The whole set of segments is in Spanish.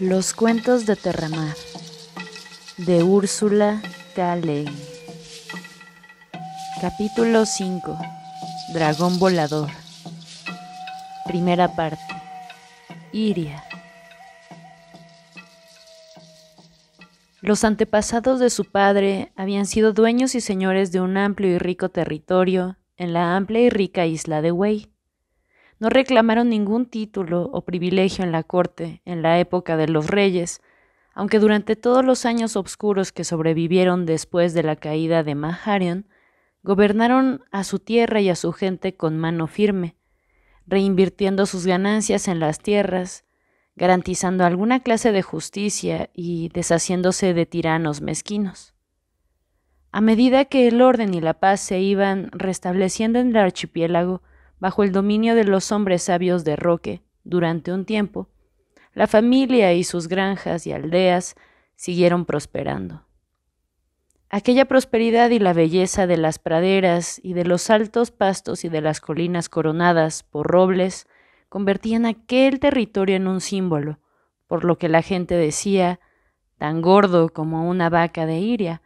Los cuentos de Terramar de Úrsula K. Capítulo 5 Dragón Volador Primera parte Iria Los antepasados de su padre habían sido dueños y señores de un amplio y rico territorio en la amplia y rica isla de Wei no reclamaron ningún título o privilegio en la corte en la época de los reyes, aunque durante todos los años oscuros que sobrevivieron después de la caída de Maharion, gobernaron a su tierra y a su gente con mano firme, reinvirtiendo sus ganancias en las tierras, garantizando alguna clase de justicia y deshaciéndose de tiranos mezquinos. A medida que el orden y la paz se iban restableciendo en el archipiélago, bajo el dominio de los hombres sabios de Roque, durante un tiempo, la familia y sus granjas y aldeas siguieron prosperando. Aquella prosperidad y la belleza de las praderas y de los altos pastos y de las colinas coronadas por robles convertían aquel territorio en un símbolo, por lo que la gente decía, tan gordo como una vaca de Iria,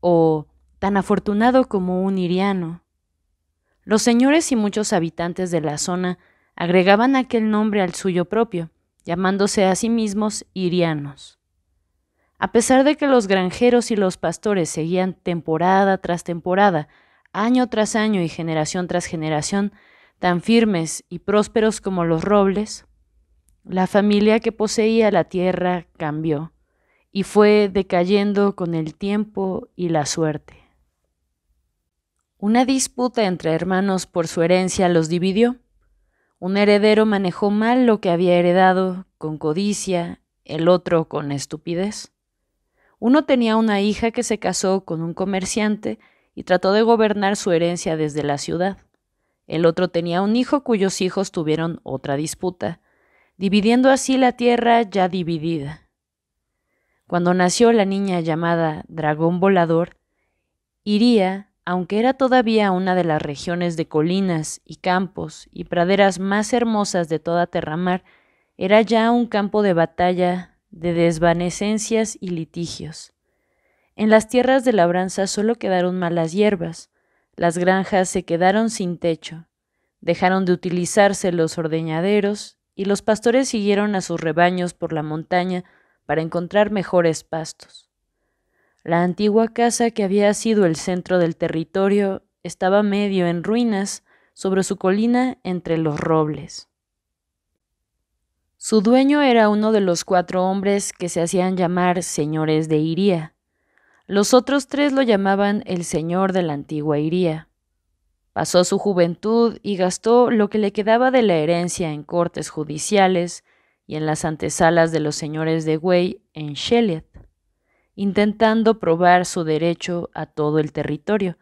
o tan afortunado como un iriano. Los señores y muchos habitantes de la zona agregaban aquel nombre al suyo propio, llamándose a sí mismos irianos. A pesar de que los granjeros y los pastores seguían temporada tras temporada, año tras año y generación tras generación, tan firmes y prósperos como los robles, la familia que poseía la tierra cambió y fue decayendo con el tiempo y la suerte. Una disputa entre hermanos por su herencia los dividió. Un heredero manejó mal lo que había heredado, con codicia, el otro con estupidez. Uno tenía una hija que se casó con un comerciante y trató de gobernar su herencia desde la ciudad. El otro tenía un hijo cuyos hijos tuvieron otra disputa, dividiendo así la tierra ya dividida. Cuando nació la niña llamada Dragón Volador, Iría aunque era todavía una de las regiones de colinas y campos y praderas más hermosas de toda Terramar, era ya un campo de batalla, de desvanecencias y litigios. En las tierras de labranza solo quedaron malas hierbas, las granjas se quedaron sin techo, dejaron de utilizarse los ordeñaderos y los pastores siguieron a sus rebaños por la montaña para encontrar mejores pastos. La antigua casa que había sido el centro del territorio estaba medio en ruinas sobre su colina entre los robles. Su dueño era uno de los cuatro hombres que se hacían llamar señores de Iría. Los otros tres lo llamaban el señor de la antigua Iría. Pasó su juventud y gastó lo que le quedaba de la herencia en cortes judiciales y en las antesalas de los señores de Güey en Shellet intentando probar su derecho a todo el territorio,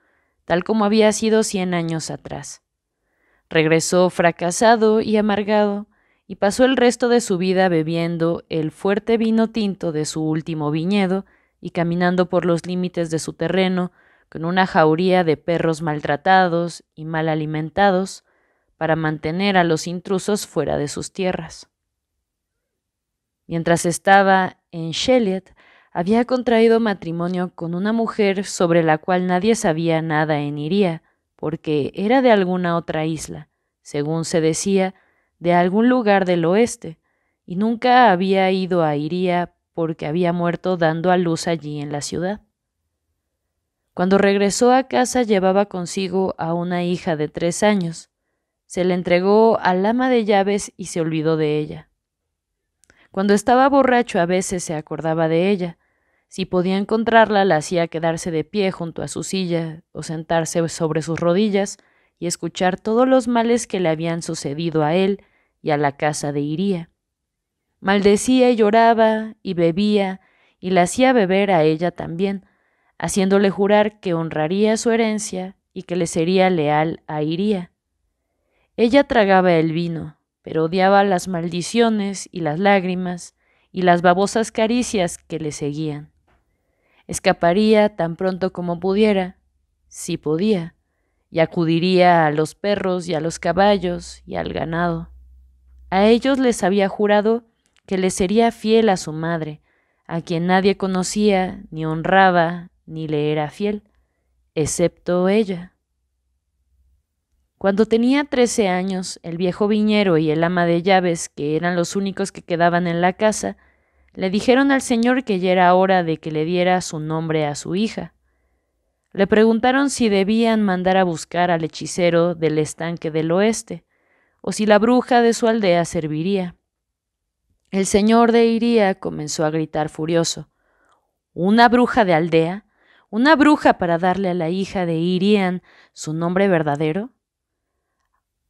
tal como había sido 100 años atrás. Regresó fracasado y amargado, y pasó el resto de su vida bebiendo el fuerte vino tinto de su último viñedo y caminando por los límites de su terreno con una jauría de perros maltratados y mal alimentados para mantener a los intrusos fuera de sus tierras. Mientras estaba en Sheliet, había contraído matrimonio con una mujer sobre la cual nadie sabía nada en Iría, porque era de alguna otra isla, según se decía, de algún lugar del oeste, y nunca había ido a Iría porque había muerto dando a luz allí en la ciudad. Cuando regresó a casa llevaba consigo a una hija de tres años. Se la entregó al ama de llaves y se olvidó de ella. Cuando estaba borracho a veces se acordaba de ella, si podía encontrarla, la hacía quedarse de pie junto a su silla o sentarse sobre sus rodillas y escuchar todos los males que le habían sucedido a él y a la casa de Iría. Maldecía y lloraba y bebía y la hacía beber a ella también, haciéndole jurar que honraría su herencia y que le sería leal a Iría. Ella tragaba el vino, pero odiaba las maldiciones y las lágrimas y las babosas caricias que le seguían. Escaparía tan pronto como pudiera, si podía, y acudiría a los perros y a los caballos y al ganado. A ellos les había jurado que le sería fiel a su madre, a quien nadie conocía, ni honraba, ni le era fiel, excepto ella. Cuando tenía trece años, el viejo viñero y el ama de llaves, que eran los únicos que quedaban en la casa, le dijeron al señor que ya era hora de que le diera su nombre a su hija. Le preguntaron si debían mandar a buscar al hechicero del estanque del oeste, o si la bruja de su aldea serviría. El señor de Iría comenzó a gritar furioso. ¿Una bruja de aldea? ¿Una bruja para darle a la hija de Irian su nombre verdadero?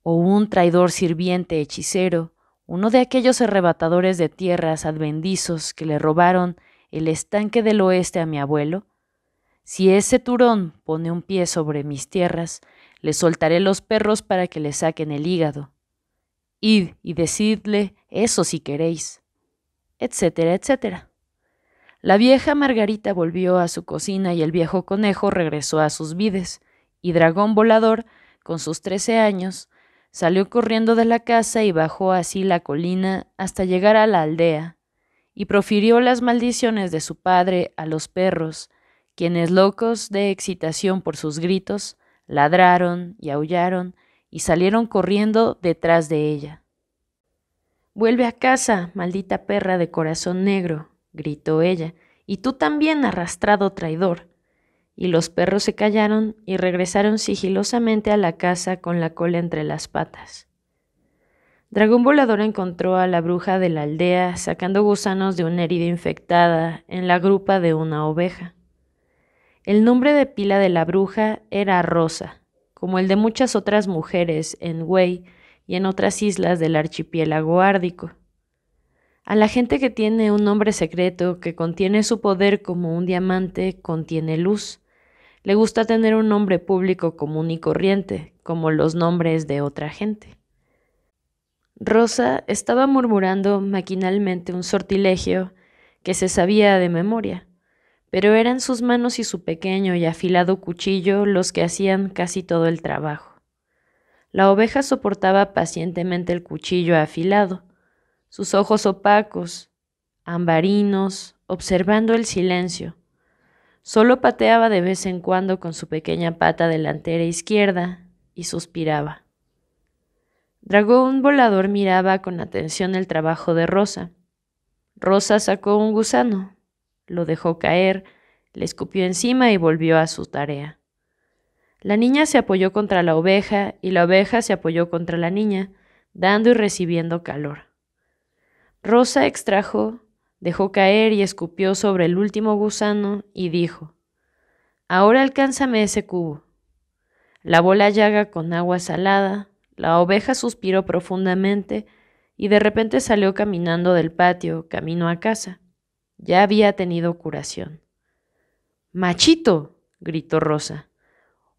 ¿O un traidor sirviente hechicero uno de aquellos arrebatadores de tierras advendizos que le robaron el estanque del oeste a mi abuelo, si ese turón pone un pie sobre mis tierras, le soltaré los perros para que le saquen el hígado. Id y decidle eso si queréis, etcétera, etcétera. La vieja Margarita volvió a su cocina y el viejo conejo regresó a sus vides, y Dragón Volador, con sus trece años, Salió corriendo de la casa y bajó así la colina hasta llegar a la aldea, y profirió las maldiciones de su padre a los perros, quienes locos de excitación por sus gritos, ladraron y aullaron y salieron corriendo detrás de ella. Vuelve a casa, maldita perra de corazón negro, gritó ella, y tú también, arrastrado traidor. Y los perros se callaron y regresaron sigilosamente a la casa con la cola entre las patas. Dragón Volador encontró a la bruja de la aldea sacando gusanos de una herida infectada en la grupa de una oveja. El nombre de pila de la bruja era Rosa, como el de muchas otras mujeres en Wei y en otras islas del archipiélago árdico. A la gente que tiene un nombre secreto que contiene su poder como un diamante contiene luz, le gusta tener un nombre público común y corriente, como los nombres de otra gente. Rosa estaba murmurando maquinalmente un sortilegio que se sabía de memoria, pero eran sus manos y su pequeño y afilado cuchillo los que hacían casi todo el trabajo. La oveja soportaba pacientemente el cuchillo afilado, sus ojos opacos, ambarinos, observando el silencio, Solo pateaba de vez en cuando con su pequeña pata delantera izquierda y suspiraba. Dragón volador miraba con atención el trabajo de Rosa. Rosa sacó un gusano, lo dejó caer, le escupió encima y volvió a su tarea. La niña se apoyó contra la oveja y la oveja se apoyó contra la niña, dando y recibiendo calor. Rosa extrajo dejó caer y escupió sobre el último gusano y dijo, Ahora alcánzame ese cubo. Lavó la llaga con agua salada, la oveja suspiró profundamente y de repente salió caminando del patio, camino a casa. Ya había tenido curación. Machito, gritó Rosa.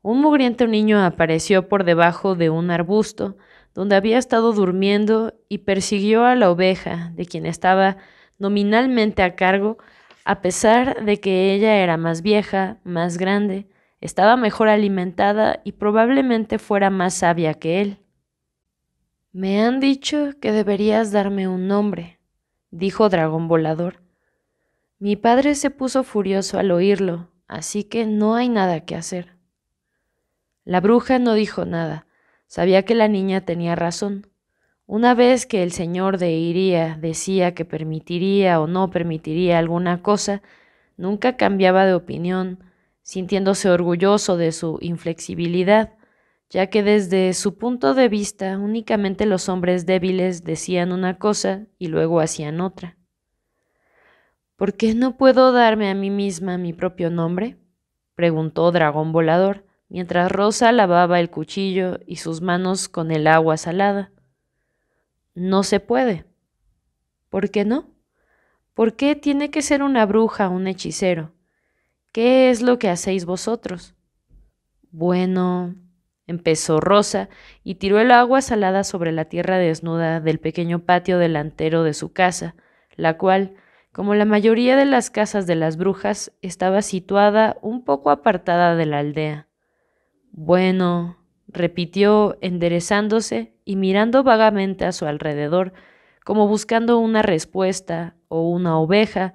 Un mugriento niño apareció por debajo de un arbusto donde había estado durmiendo y persiguió a la oveja, de quien estaba nominalmente a cargo, a pesar de que ella era más vieja, más grande, estaba mejor alimentada y probablemente fuera más sabia que él. Me han dicho que deberías darme un nombre, dijo Dragón Volador. Mi padre se puso furioso al oírlo, así que no hay nada que hacer. La bruja no dijo nada, sabía que la niña tenía razón. Una vez que el Señor de Iría decía que permitiría o no permitiría alguna cosa, nunca cambiaba de opinión, sintiéndose orgulloso de su inflexibilidad, ya que desde su punto de vista únicamente los hombres débiles decían una cosa y luego hacían otra. ¿Por qué no puedo darme a mí misma mi propio nombre? preguntó Dragón Volador, mientras Rosa lavaba el cuchillo y sus manos con el agua salada no se puede. ¿Por qué no? ¿Por qué tiene que ser una bruja, un hechicero? ¿Qué es lo que hacéis vosotros? Bueno, empezó Rosa y tiró el agua salada sobre la tierra desnuda del pequeño patio delantero de su casa, la cual, como la mayoría de las casas de las brujas, estaba situada un poco apartada de la aldea. Bueno, repitió enderezándose y mirando vagamente a su alrededor, como buscando una respuesta o una oveja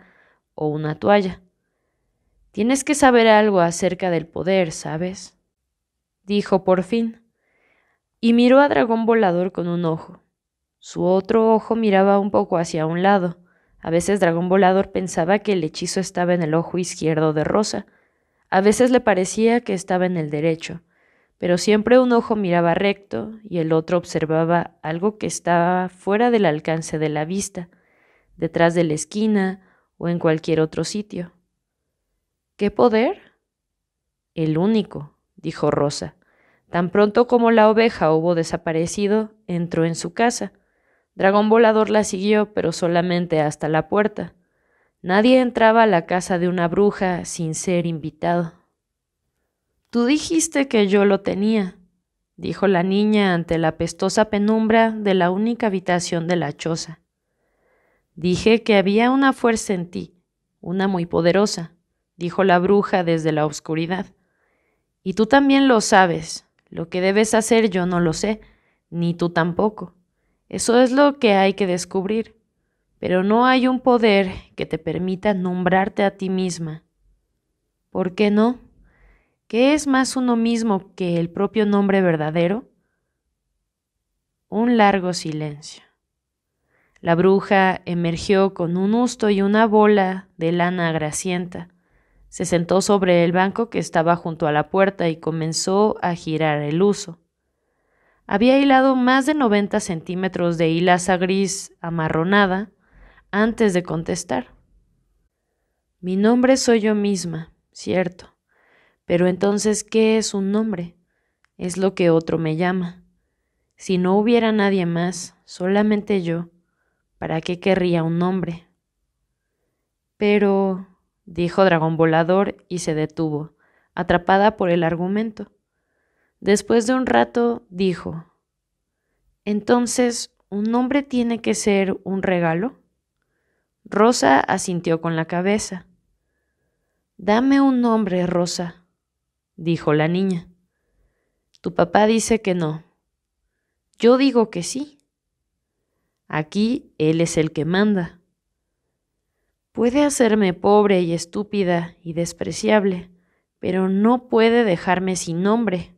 o una toalla. Tienes que saber algo acerca del poder, ¿sabes? dijo por fin, y miró a Dragón Volador con un ojo. Su otro ojo miraba un poco hacia un lado. A veces Dragón Volador pensaba que el hechizo estaba en el ojo izquierdo de Rosa, a veces le parecía que estaba en el derecho pero siempre un ojo miraba recto y el otro observaba algo que estaba fuera del alcance de la vista, detrás de la esquina o en cualquier otro sitio. ¿Qué poder? El único, dijo Rosa. Tan pronto como la oveja hubo desaparecido, entró en su casa. Dragón Volador la siguió, pero solamente hasta la puerta. Nadie entraba a la casa de una bruja sin ser invitado. Tú dijiste que yo lo tenía, dijo la niña ante la pestosa penumbra de la única habitación de la choza. Dije que había una fuerza en ti, una muy poderosa, dijo la bruja desde la oscuridad. Y tú también lo sabes. Lo que debes hacer yo no lo sé, ni tú tampoco. Eso es lo que hay que descubrir. Pero no hay un poder que te permita nombrarte a ti misma. ¿Por qué no? ¿Qué es más uno mismo que el propio nombre verdadero? Un largo silencio. La bruja emergió con un husto y una bola de lana grasienta. Se sentó sobre el banco que estaba junto a la puerta y comenzó a girar el huso. Había hilado más de 90 centímetros de hilaza gris amarronada antes de contestar. Mi nombre soy yo misma, cierto, pero entonces, ¿qué es un nombre? Es lo que otro me llama. Si no hubiera nadie más, solamente yo, ¿para qué querría un nombre? Pero, dijo Dragón Volador y se detuvo, atrapada por el argumento. Después de un rato, dijo, Entonces, ¿un nombre tiene que ser un regalo? Rosa asintió con la cabeza. Dame un nombre, Rosa, dijo la niña. Tu papá dice que no. Yo digo que sí. Aquí él es el que manda. Puede hacerme pobre y estúpida y despreciable, pero no puede dejarme sin nombre.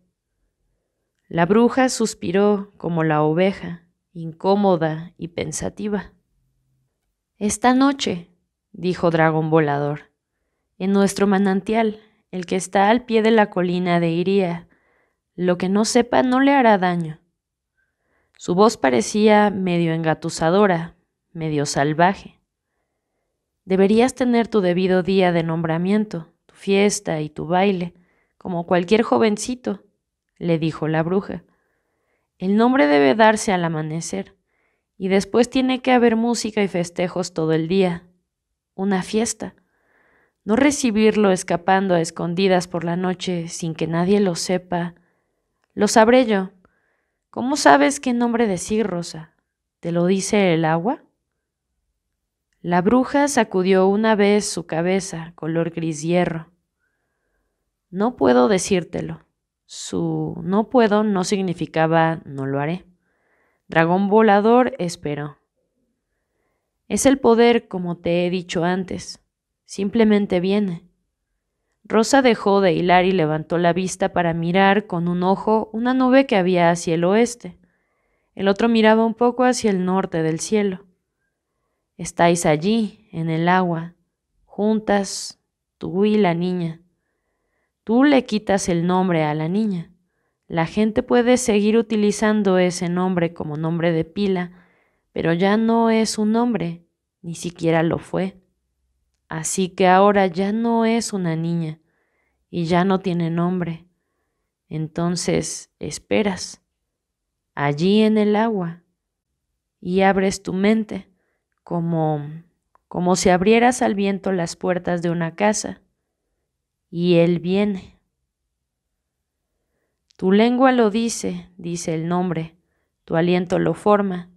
La bruja suspiró como la oveja, incómoda y pensativa. Esta noche, dijo Dragón Volador, en nuestro manantial el que está al pie de la colina de Iría. Lo que no sepa no le hará daño. Su voz parecía medio engatusadora, medio salvaje. Deberías tener tu debido día de nombramiento, tu fiesta y tu baile, como cualquier jovencito, le dijo la bruja. El nombre debe darse al amanecer, y después tiene que haber música y festejos todo el día. Una fiesta no recibirlo escapando a escondidas por la noche sin que nadie lo sepa. Lo sabré yo. ¿Cómo sabes qué nombre decir, Rosa? ¿Te lo dice el agua? La bruja sacudió una vez su cabeza, color gris hierro. No puedo decírtelo. Su no puedo no significaba no lo haré. Dragón volador esperó. Es el poder, como te he dicho antes. Simplemente viene. Rosa dejó de hilar y levantó la vista para mirar con un ojo una nube que había hacia el oeste. El otro miraba un poco hacia el norte del cielo. Estáis allí, en el agua, juntas, tú y la niña. Tú le quitas el nombre a la niña. La gente puede seguir utilizando ese nombre como nombre de pila, pero ya no es un nombre, ni siquiera lo fue. Así que ahora ya no es una niña y ya no tiene nombre. Entonces esperas allí en el agua y abres tu mente como como si abrieras al viento las puertas de una casa y él viene. Tu lengua lo dice, dice el nombre, tu aliento lo forma,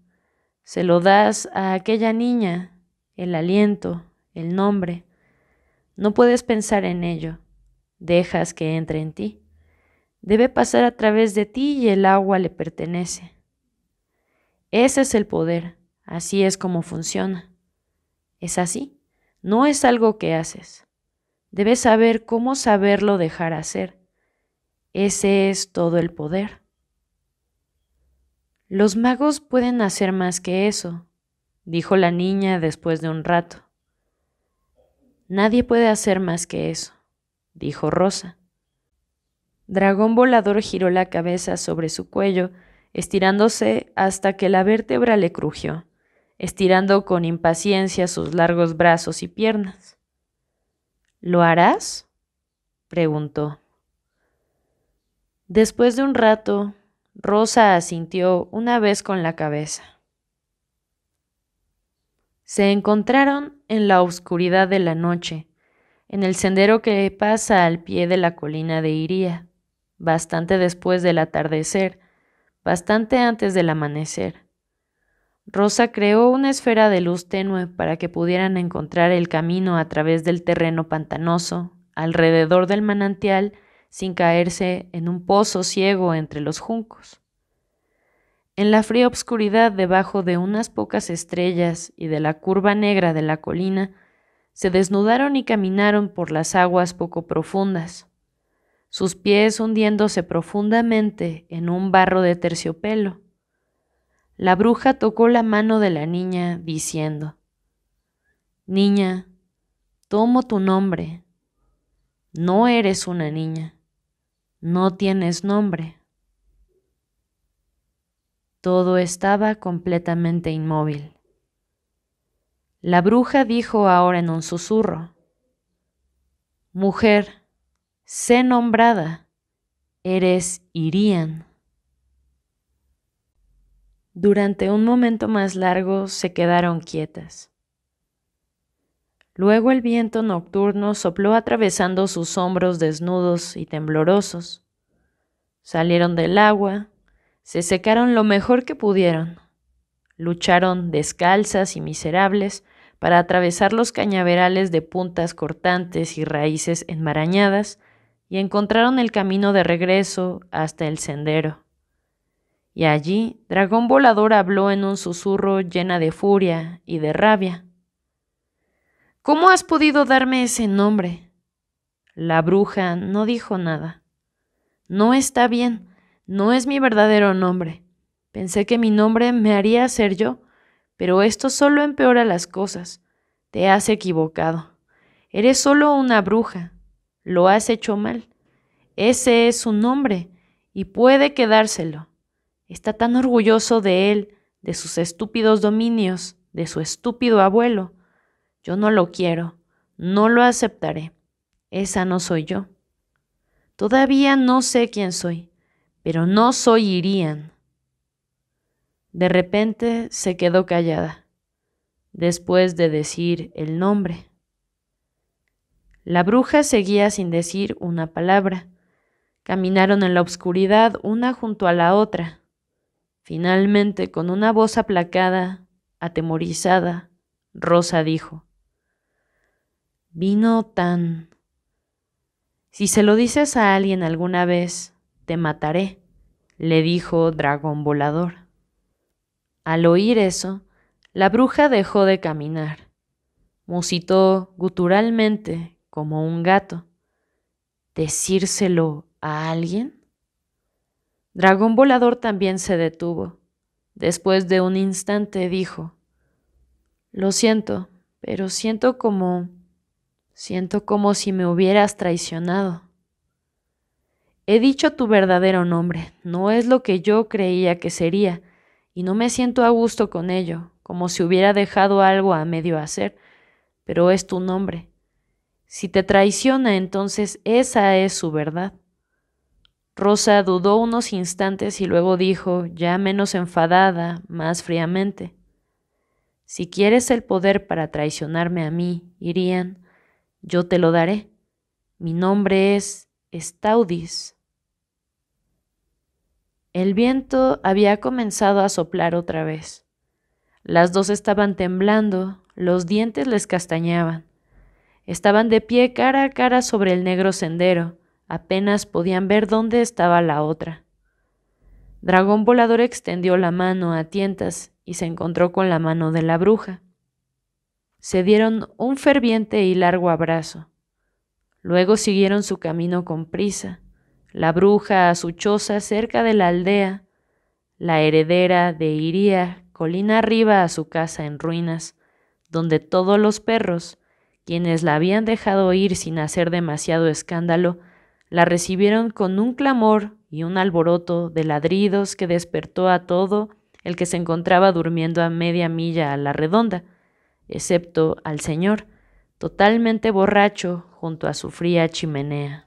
se lo das a aquella niña, el aliento, el nombre. No puedes pensar en ello. Dejas que entre en ti. Debe pasar a través de ti y el agua le pertenece. Ese es el poder. Así es como funciona. Es así. No es algo que haces. Debes saber cómo saberlo dejar hacer. Ese es todo el poder. Los magos pueden hacer más que eso, dijo la niña después de un rato. Nadie puede hacer más que eso, dijo Rosa. Dragón Volador giró la cabeza sobre su cuello, estirándose hasta que la vértebra le crujió, estirando con impaciencia sus largos brazos y piernas. ¿Lo harás? preguntó. Después de un rato, Rosa asintió una vez con la cabeza. Se encontraron en la oscuridad de la noche, en el sendero que pasa al pie de la colina de Iría, bastante después del atardecer, bastante antes del amanecer. Rosa creó una esfera de luz tenue para que pudieran encontrar el camino a través del terreno pantanoso, alrededor del manantial, sin caerse en un pozo ciego entre los juncos. En la fría oscuridad debajo de unas pocas estrellas y de la curva negra de la colina, se desnudaron y caminaron por las aguas poco profundas, sus pies hundiéndose profundamente en un barro de terciopelo. La bruja tocó la mano de la niña, diciendo, Niña, tomo tu nombre. No eres una niña, no tienes nombre. Todo estaba completamente inmóvil. La bruja dijo ahora en un susurro, Mujer, sé nombrada, eres Irían. Durante un momento más largo se quedaron quietas. Luego el viento nocturno sopló atravesando sus hombros desnudos y temblorosos. Salieron del agua, se secaron lo mejor que pudieron. Lucharon descalzas y miserables para atravesar los cañaverales de puntas cortantes y raíces enmarañadas y encontraron el camino de regreso hasta el sendero. Y allí Dragón Volador habló en un susurro llena de furia y de rabia. ¿Cómo has podido darme ese nombre? La bruja no dijo nada. No está bien. No es mi verdadero nombre. Pensé que mi nombre me haría ser yo, pero esto solo empeora las cosas. Te has equivocado. Eres solo una bruja. Lo has hecho mal. Ese es su nombre y puede quedárselo. Está tan orgulloso de él, de sus estúpidos dominios, de su estúpido abuelo. Yo no lo quiero, no lo aceptaré. Esa no soy yo. Todavía no sé quién soy pero no soy irían. De repente se quedó callada, después de decir el nombre. La bruja seguía sin decir una palabra. Caminaron en la oscuridad una junto a la otra. Finalmente, con una voz aplacada, atemorizada, Rosa dijo, Vino tan... Si se lo dices a alguien alguna vez, te mataré, le dijo Dragón Volador. Al oír eso, la bruja dejó de caminar. Musitó guturalmente como un gato. ¿Decírselo a alguien? Dragón Volador también se detuvo. Después de un instante dijo, Lo siento, pero siento como... siento como si me hubieras traicionado. He dicho tu verdadero nombre, no es lo que yo creía que sería, y no me siento a gusto con ello, como si hubiera dejado algo a medio hacer, pero es tu nombre. Si te traiciona, entonces esa es su verdad. Rosa dudó unos instantes y luego dijo, ya menos enfadada, más fríamente, Si quieres el poder para traicionarme a mí, Irían, yo te lo daré. Mi nombre es Staudis. El viento había comenzado a soplar otra vez. Las dos estaban temblando, los dientes les castañaban. Estaban de pie cara a cara sobre el negro sendero, apenas podían ver dónde estaba la otra. Dragón Volador extendió la mano a tientas y se encontró con la mano de la bruja. Se dieron un ferviente y largo abrazo. Luego siguieron su camino con prisa la bruja a su choza cerca de la aldea, la heredera de Iría colina arriba a su casa en ruinas, donde todos los perros, quienes la habían dejado ir sin hacer demasiado escándalo, la recibieron con un clamor y un alboroto de ladridos que despertó a todo el que se encontraba durmiendo a media milla a la redonda, excepto al señor, totalmente borracho junto a su fría chimenea.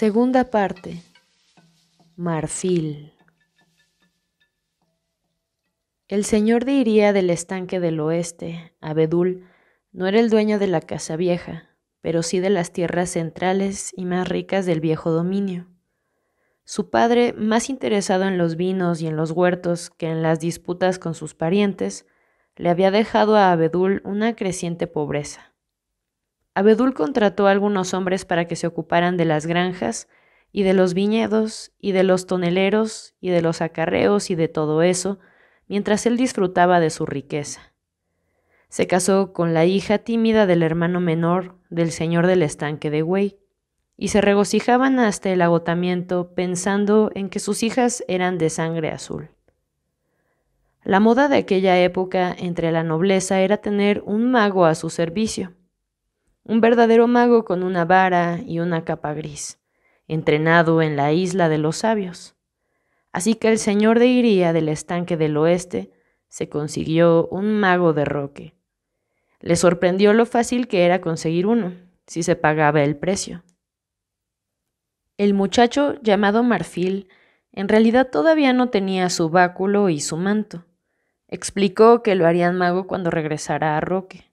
Segunda parte. Marfil. El señor de Iría del estanque del oeste, Abedul, no era el dueño de la casa vieja, pero sí de las tierras centrales y más ricas del viejo dominio. Su padre, más interesado en los vinos y en los huertos que en las disputas con sus parientes, le había dejado a Abedul una creciente pobreza. Abedul contrató a algunos hombres para que se ocuparan de las granjas y de los viñedos y de los toneleros y de los acarreos y de todo eso, mientras él disfrutaba de su riqueza. Se casó con la hija tímida del hermano menor del señor del estanque de Güey, y se regocijaban hasta el agotamiento pensando en que sus hijas eran de sangre azul. La moda de aquella época entre la nobleza era tener un mago a su servicio un verdadero mago con una vara y una capa gris, entrenado en la isla de los sabios. Así que el señor de Iría del estanque del oeste se consiguió un mago de roque. Le sorprendió lo fácil que era conseguir uno, si se pagaba el precio. El muchacho llamado Marfil en realidad todavía no tenía su báculo y su manto. Explicó que lo harían mago cuando regresara a Roque.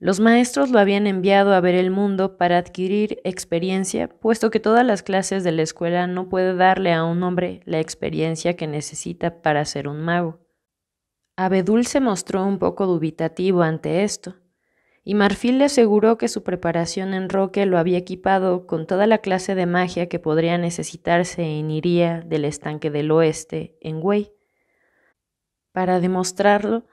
Los maestros lo habían enviado a ver el mundo para adquirir experiencia, puesto que todas las clases de la escuela no puede darle a un hombre la experiencia que necesita para ser un mago. Abedul se mostró un poco dubitativo ante esto, y Marfil le aseguró que su preparación en Roque lo había equipado con toda la clase de magia que podría necesitarse en Iría del estanque del oeste, en Güey. Para demostrarlo,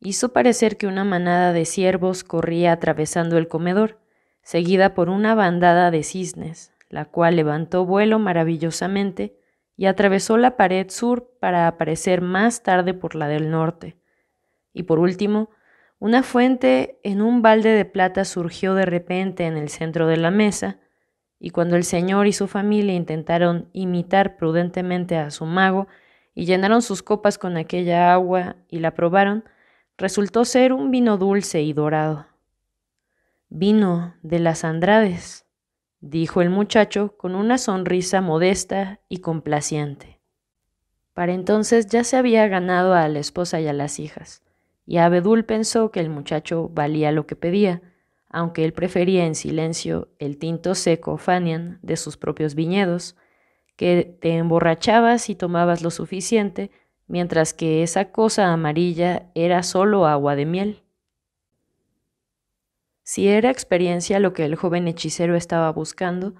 hizo parecer que una manada de ciervos corría atravesando el comedor, seguida por una bandada de cisnes, la cual levantó vuelo maravillosamente y atravesó la pared sur para aparecer más tarde por la del norte. Y por último, una fuente en un balde de plata surgió de repente en el centro de la mesa, y cuando el señor y su familia intentaron imitar prudentemente a su mago y llenaron sus copas con aquella agua y la probaron, resultó ser un vino dulce y dorado. Vino de las Andrades, dijo el muchacho con una sonrisa modesta y complaciente. Para entonces ya se había ganado a la esposa y a las hijas, y Abedul pensó que el muchacho valía lo que pedía, aunque él prefería en silencio el tinto seco Fanian de sus propios viñedos, que te emborrachabas y tomabas lo suficiente mientras que esa cosa amarilla era solo agua de miel. Si era experiencia lo que el joven hechicero estaba buscando,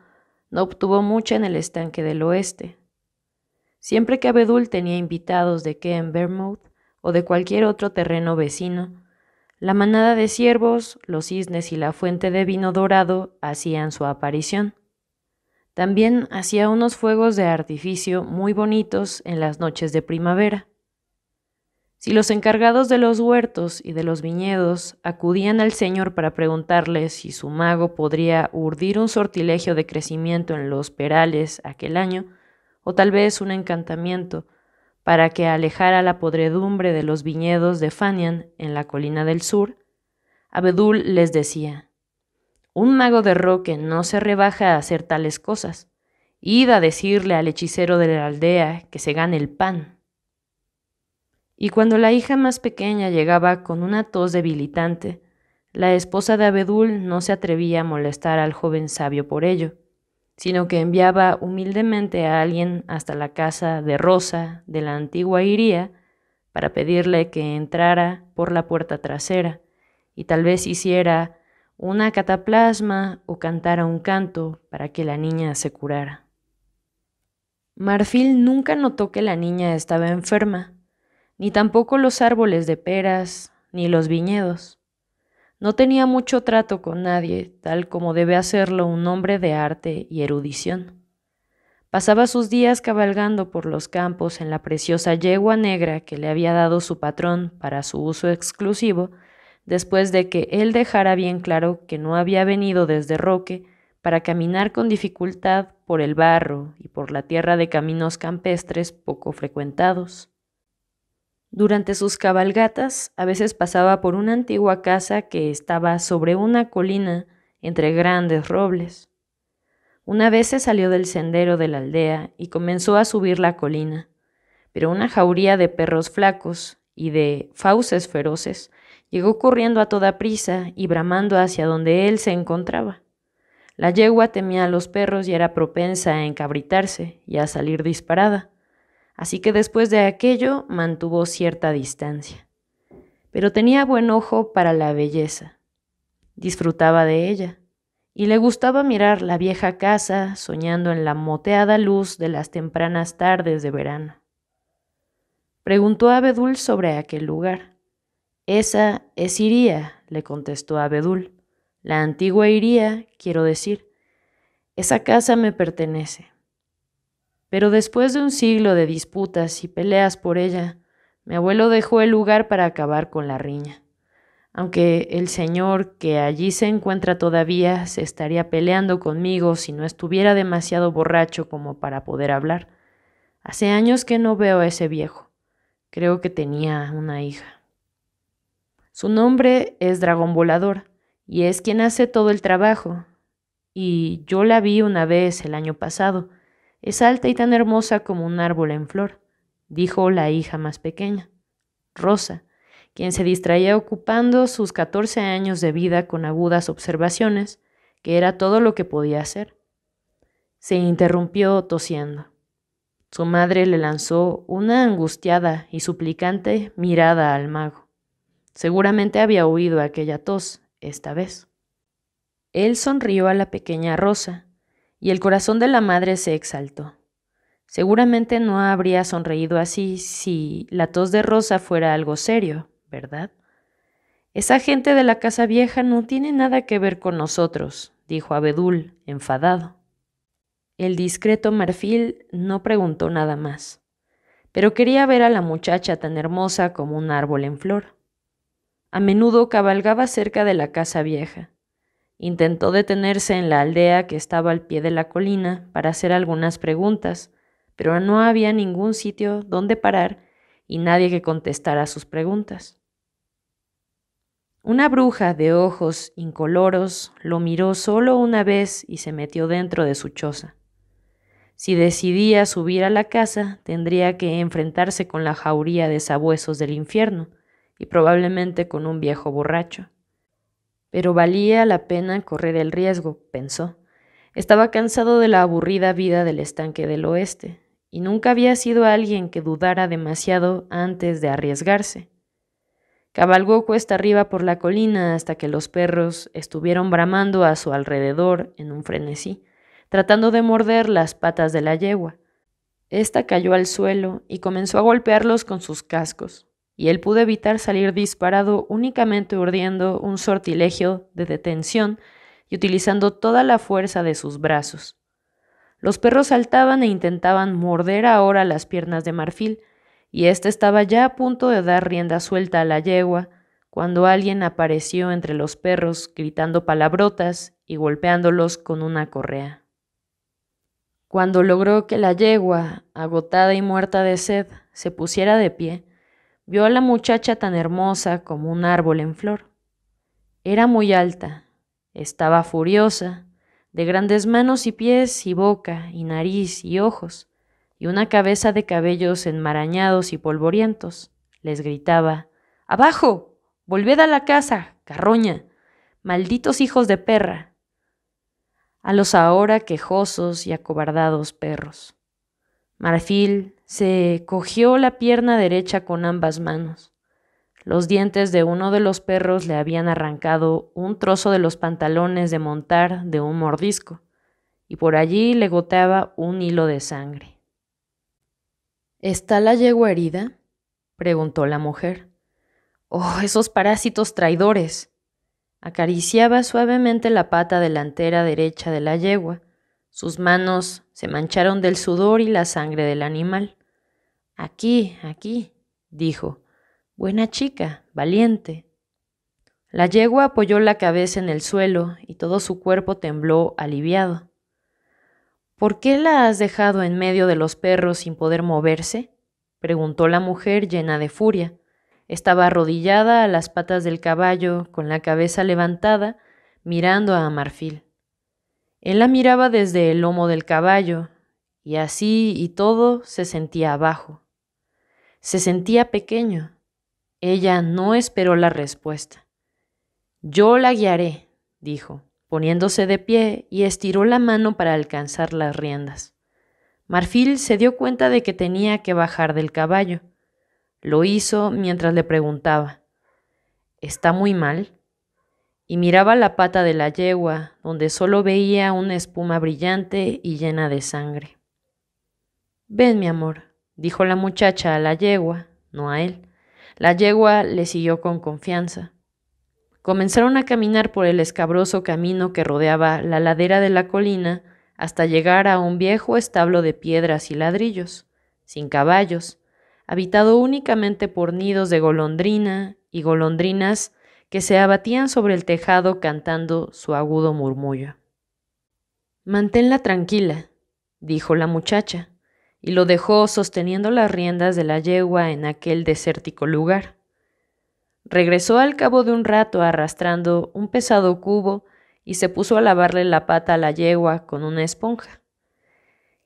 no obtuvo mucha en el estanque del oeste. Siempre que Abedul tenía invitados de que en Vermouth o de cualquier otro terreno vecino, la manada de ciervos, los cisnes y la fuente de vino dorado hacían su aparición. También hacía unos fuegos de artificio muy bonitos en las noches de primavera. Si los encargados de los huertos y de los viñedos acudían al Señor para preguntarle si su mago podría urdir un sortilegio de crecimiento en los perales aquel año, o tal vez un encantamiento, para que alejara la podredumbre de los viñedos de Fanian en la colina del sur, Abedul les decía, un mago de Roque no se rebaja a hacer tales cosas. Iba a decirle al hechicero de la aldea que se gane el pan. Y cuando la hija más pequeña llegaba con una tos debilitante, la esposa de Abedul no se atrevía a molestar al joven sabio por ello, sino que enviaba humildemente a alguien hasta la casa de Rosa de la antigua Iría para pedirle que entrara por la puerta trasera y tal vez hiciera una cataplasma o cantara un canto para que la niña se curara. Marfil nunca notó que la niña estaba enferma, ni tampoco los árboles de peras, ni los viñedos. No tenía mucho trato con nadie, tal como debe hacerlo un hombre de arte y erudición. Pasaba sus días cabalgando por los campos en la preciosa yegua negra que le había dado su patrón para su uso exclusivo después de que él dejara bien claro que no había venido desde Roque para caminar con dificultad por el barro y por la tierra de caminos campestres poco frecuentados. Durante sus cabalgatas a veces pasaba por una antigua casa que estaba sobre una colina entre grandes robles. Una vez se salió del sendero de la aldea y comenzó a subir la colina, pero una jauría de perros flacos y de fauces feroces Llegó corriendo a toda prisa y bramando hacia donde él se encontraba. La yegua temía a los perros y era propensa a encabritarse y a salir disparada, así que después de aquello mantuvo cierta distancia. Pero tenía buen ojo para la belleza. Disfrutaba de ella, y le gustaba mirar la vieja casa soñando en la moteada luz de las tempranas tardes de verano. Preguntó a Bedul sobre aquel lugar. Esa es Iría, le contestó Abedul. La antigua Iría, quiero decir. Esa casa me pertenece. Pero después de un siglo de disputas y peleas por ella, mi abuelo dejó el lugar para acabar con la riña. Aunque el señor que allí se encuentra todavía se estaría peleando conmigo si no estuviera demasiado borracho como para poder hablar. Hace años que no veo a ese viejo. Creo que tenía una hija. Su nombre es Dragón Volador y es quien hace todo el trabajo. Y yo la vi una vez el año pasado. Es alta y tan hermosa como un árbol en flor, dijo la hija más pequeña, Rosa, quien se distraía ocupando sus 14 años de vida con agudas observaciones, que era todo lo que podía hacer. Se interrumpió tosiendo. Su madre le lanzó una angustiada y suplicante mirada al mago. Seguramente había oído aquella tos esta vez. Él sonrió a la pequeña Rosa, y el corazón de la madre se exaltó. Seguramente no habría sonreído así si la tos de Rosa fuera algo serio, ¿verdad? Esa gente de la casa vieja no tiene nada que ver con nosotros, dijo Abedul, enfadado. El discreto marfil no preguntó nada más, pero quería ver a la muchacha tan hermosa como un árbol en flor a menudo cabalgaba cerca de la casa vieja. Intentó detenerse en la aldea que estaba al pie de la colina para hacer algunas preguntas, pero no había ningún sitio donde parar y nadie que contestara sus preguntas. Una bruja de ojos incoloros lo miró solo una vez y se metió dentro de su choza. Si decidía subir a la casa, tendría que enfrentarse con la jauría de sabuesos del infierno, y probablemente con un viejo borracho. Pero valía la pena correr el riesgo, pensó. Estaba cansado de la aburrida vida del estanque del oeste, y nunca había sido alguien que dudara demasiado antes de arriesgarse. Cabalgó cuesta arriba por la colina hasta que los perros estuvieron bramando a su alrededor en un frenesí, tratando de morder las patas de la yegua. Esta cayó al suelo y comenzó a golpearlos con sus cascos y él pudo evitar salir disparado únicamente urdiendo un sortilegio de detención y utilizando toda la fuerza de sus brazos. Los perros saltaban e intentaban morder ahora las piernas de Marfil, y éste estaba ya a punto de dar rienda suelta a la yegua, cuando alguien apareció entre los perros gritando palabrotas y golpeándolos con una correa. Cuando logró que la yegua, agotada y muerta de sed, se pusiera de pie, Vio a la muchacha tan hermosa como un árbol en flor. Era muy alta, estaba furiosa, de grandes manos y pies y boca y nariz y ojos, y una cabeza de cabellos enmarañados y polvorientos. Les gritaba, ¡Abajo! ¡Volved a la casa! ¡Carroña! ¡Malditos hijos de perra! A los ahora quejosos y acobardados perros. Marfil se cogió la pierna derecha con ambas manos. Los dientes de uno de los perros le habían arrancado un trozo de los pantalones de montar de un mordisco, y por allí le goteaba un hilo de sangre. ¿Está la yegua herida? preguntó la mujer. Oh, esos parásitos traidores. Acariciaba suavemente la pata delantera derecha de la yegua sus manos se mancharon del sudor y la sangre del animal. Aquí, aquí, dijo. Buena chica, valiente. La yegua apoyó la cabeza en el suelo y todo su cuerpo tembló aliviado. ¿Por qué la has dejado en medio de los perros sin poder moverse? preguntó la mujer llena de furia. Estaba arrodillada a las patas del caballo, con la cabeza levantada, mirando a Marfil. Él la miraba desde el lomo del caballo, y así y todo se sentía abajo. Se sentía pequeño. Ella no esperó la respuesta. Yo la guiaré, dijo, poniéndose de pie y estiró la mano para alcanzar las riendas. Marfil se dio cuenta de que tenía que bajar del caballo. Lo hizo mientras le preguntaba, ¿Está muy mal? y miraba la pata de la yegua, donde solo veía una espuma brillante y llena de sangre. Ven, mi amor, dijo la muchacha a la yegua, no a él. La yegua le siguió con confianza. Comenzaron a caminar por el escabroso camino que rodeaba la ladera de la colina hasta llegar a un viejo establo de piedras y ladrillos, sin caballos, habitado únicamente por nidos de golondrina y golondrinas que se abatían sobre el tejado cantando su agudo murmullo. Manténla tranquila, dijo la muchacha, y lo dejó sosteniendo las riendas de la yegua en aquel desértico lugar. Regresó al cabo de un rato arrastrando un pesado cubo y se puso a lavarle la pata a la yegua con una esponja.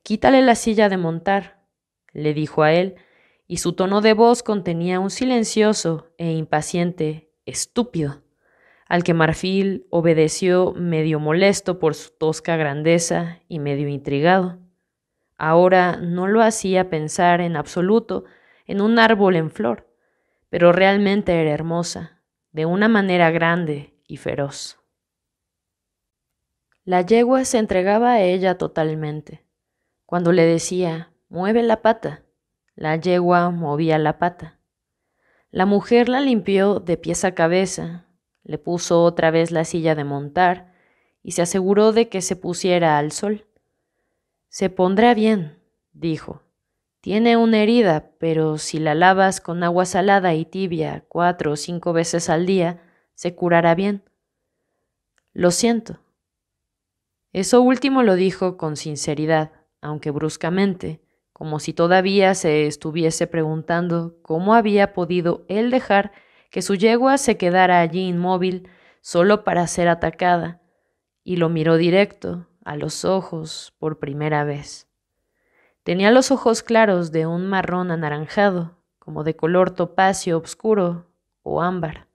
Quítale la silla de montar, le dijo a él, y su tono de voz contenía un silencioso e impaciente estúpido, al que Marfil obedeció medio molesto por su tosca grandeza y medio intrigado. Ahora no lo hacía pensar en absoluto en un árbol en flor, pero realmente era hermosa, de una manera grande y feroz. La yegua se entregaba a ella totalmente. Cuando le decía, mueve la pata, la yegua movía la pata. La mujer la limpió de pies a cabeza, le puso otra vez la silla de montar y se aseguró de que se pusiera al sol. Se pondrá bien, dijo. Tiene una herida, pero si la lavas con agua salada y tibia cuatro o cinco veces al día, se curará bien. Lo siento. Eso último lo dijo con sinceridad, aunque bruscamente, como si todavía se estuviese preguntando cómo había podido él dejar que su yegua se quedara allí inmóvil solo para ser atacada, y lo miró directo, a los ojos, por primera vez. Tenía los ojos claros de un marrón anaranjado, como de color topacio oscuro o ámbar.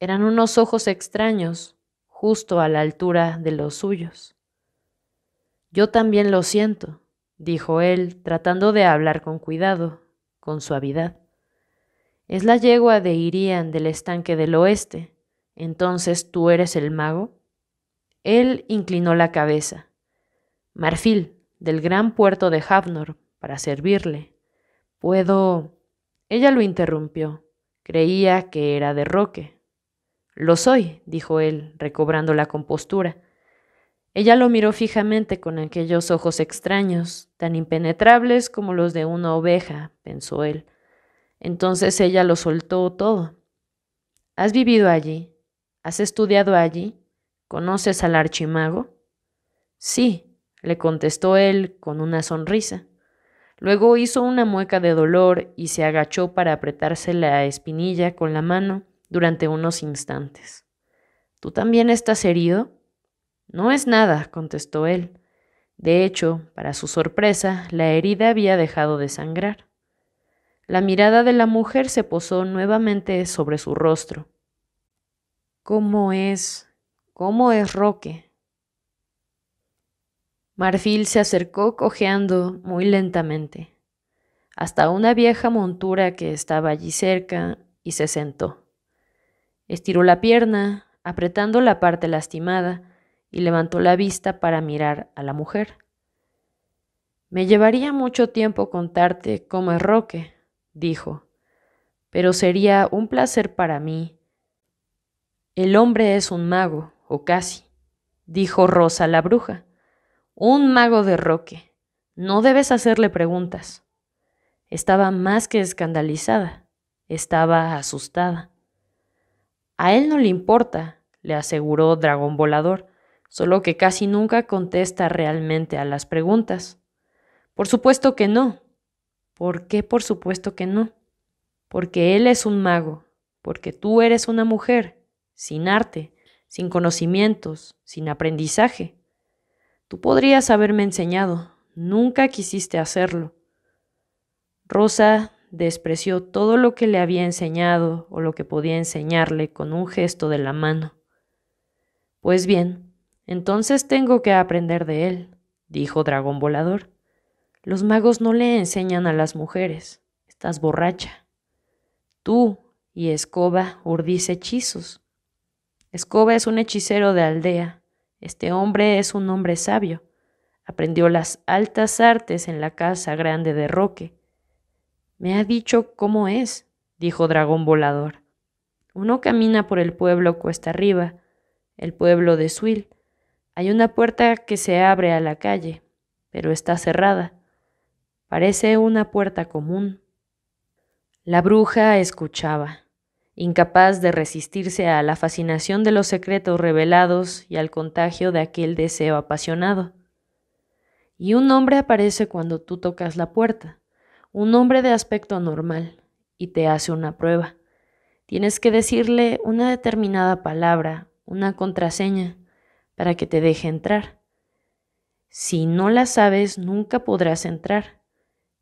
Eran unos ojos extraños, justo a la altura de los suyos. Yo también lo siento, dijo él, tratando de hablar con cuidado, con suavidad. Es la yegua de Irian del estanque del oeste. Entonces tú eres el mago. Él inclinó la cabeza. Marfil, del gran puerto de Havnor, para servirle. Puedo. Ella lo interrumpió. Creía que era de Roque. Lo soy, dijo él, recobrando la compostura. Ella lo miró fijamente con aquellos ojos extraños, tan impenetrables como los de una oveja, pensó él. Entonces ella lo soltó todo. ¿Has vivido allí? ¿Has estudiado allí? ¿Conoces al archimago? Sí, le contestó él con una sonrisa. Luego hizo una mueca de dolor y se agachó para apretarse la espinilla con la mano durante unos instantes. ¿Tú también estás herido? No es nada, contestó él. De hecho, para su sorpresa, la herida había dejado de sangrar. La mirada de la mujer se posó nuevamente sobre su rostro. ¿Cómo es? ¿Cómo es Roque? Marfil se acercó cojeando muy lentamente, hasta una vieja montura que estaba allí cerca, y se sentó. Estiró la pierna, apretando la parte lastimada, y levantó la vista para mirar a la mujer. Me llevaría mucho tiempo contarte cómo es Roque, dijo, pero sería un placer para mí. El hombre es un mago, o casi, dijo Rosa la bruja. Un mago de Roque. No debes hacerle preguntas. Estaba más que escandalizada, estaba asustada. A él no le importa, le aseguró Dragón Volador solo que casi nunca contesta realmente a las preguntas. Por supuesto que no. ¿Por qué por supuesto que no? Porque él es un mago, porque tú eres una mujer, sin arte, sin conocimientos, sin aprendizaje. Tú podrías haberme enseñado, nunca quisiste hacerlo. Rosa despreció todo lo que le había enseñado o lo que podía enseñarle con un gesto de la mano. Pues bien, entonces tengo que aprender de él, dijo Dragón Volador. Los magos no le enseñan a las mujeres. Estás borracha. Tú y Escoba urdís hechizos. Escoba es un hechicero de aldea. Este hombre es un hombre sabio. Aprendió las altas artes en la casa grande de Roque. Me ha dicho cómo es, dijo Dragón Volador. Uno camina por el pueblo cuesta arriba, el pueblo de Suil, hay una puerta que se abre a la calle, pero está cerrada. Parece una puerta común. La bruja escuchaba, incapaz de resistirse a la fascinación de los secretos revelados y al contagio de aquel deseo apasionado. Y un hombre aparece cuando tú tocas la puerta, un hombre de aspecto normal, y te hace una prueba. Tienes que decirle una determinada palabra, una contraseña, para que te deje entrar. Si no la sabes, nunca podrás entrar,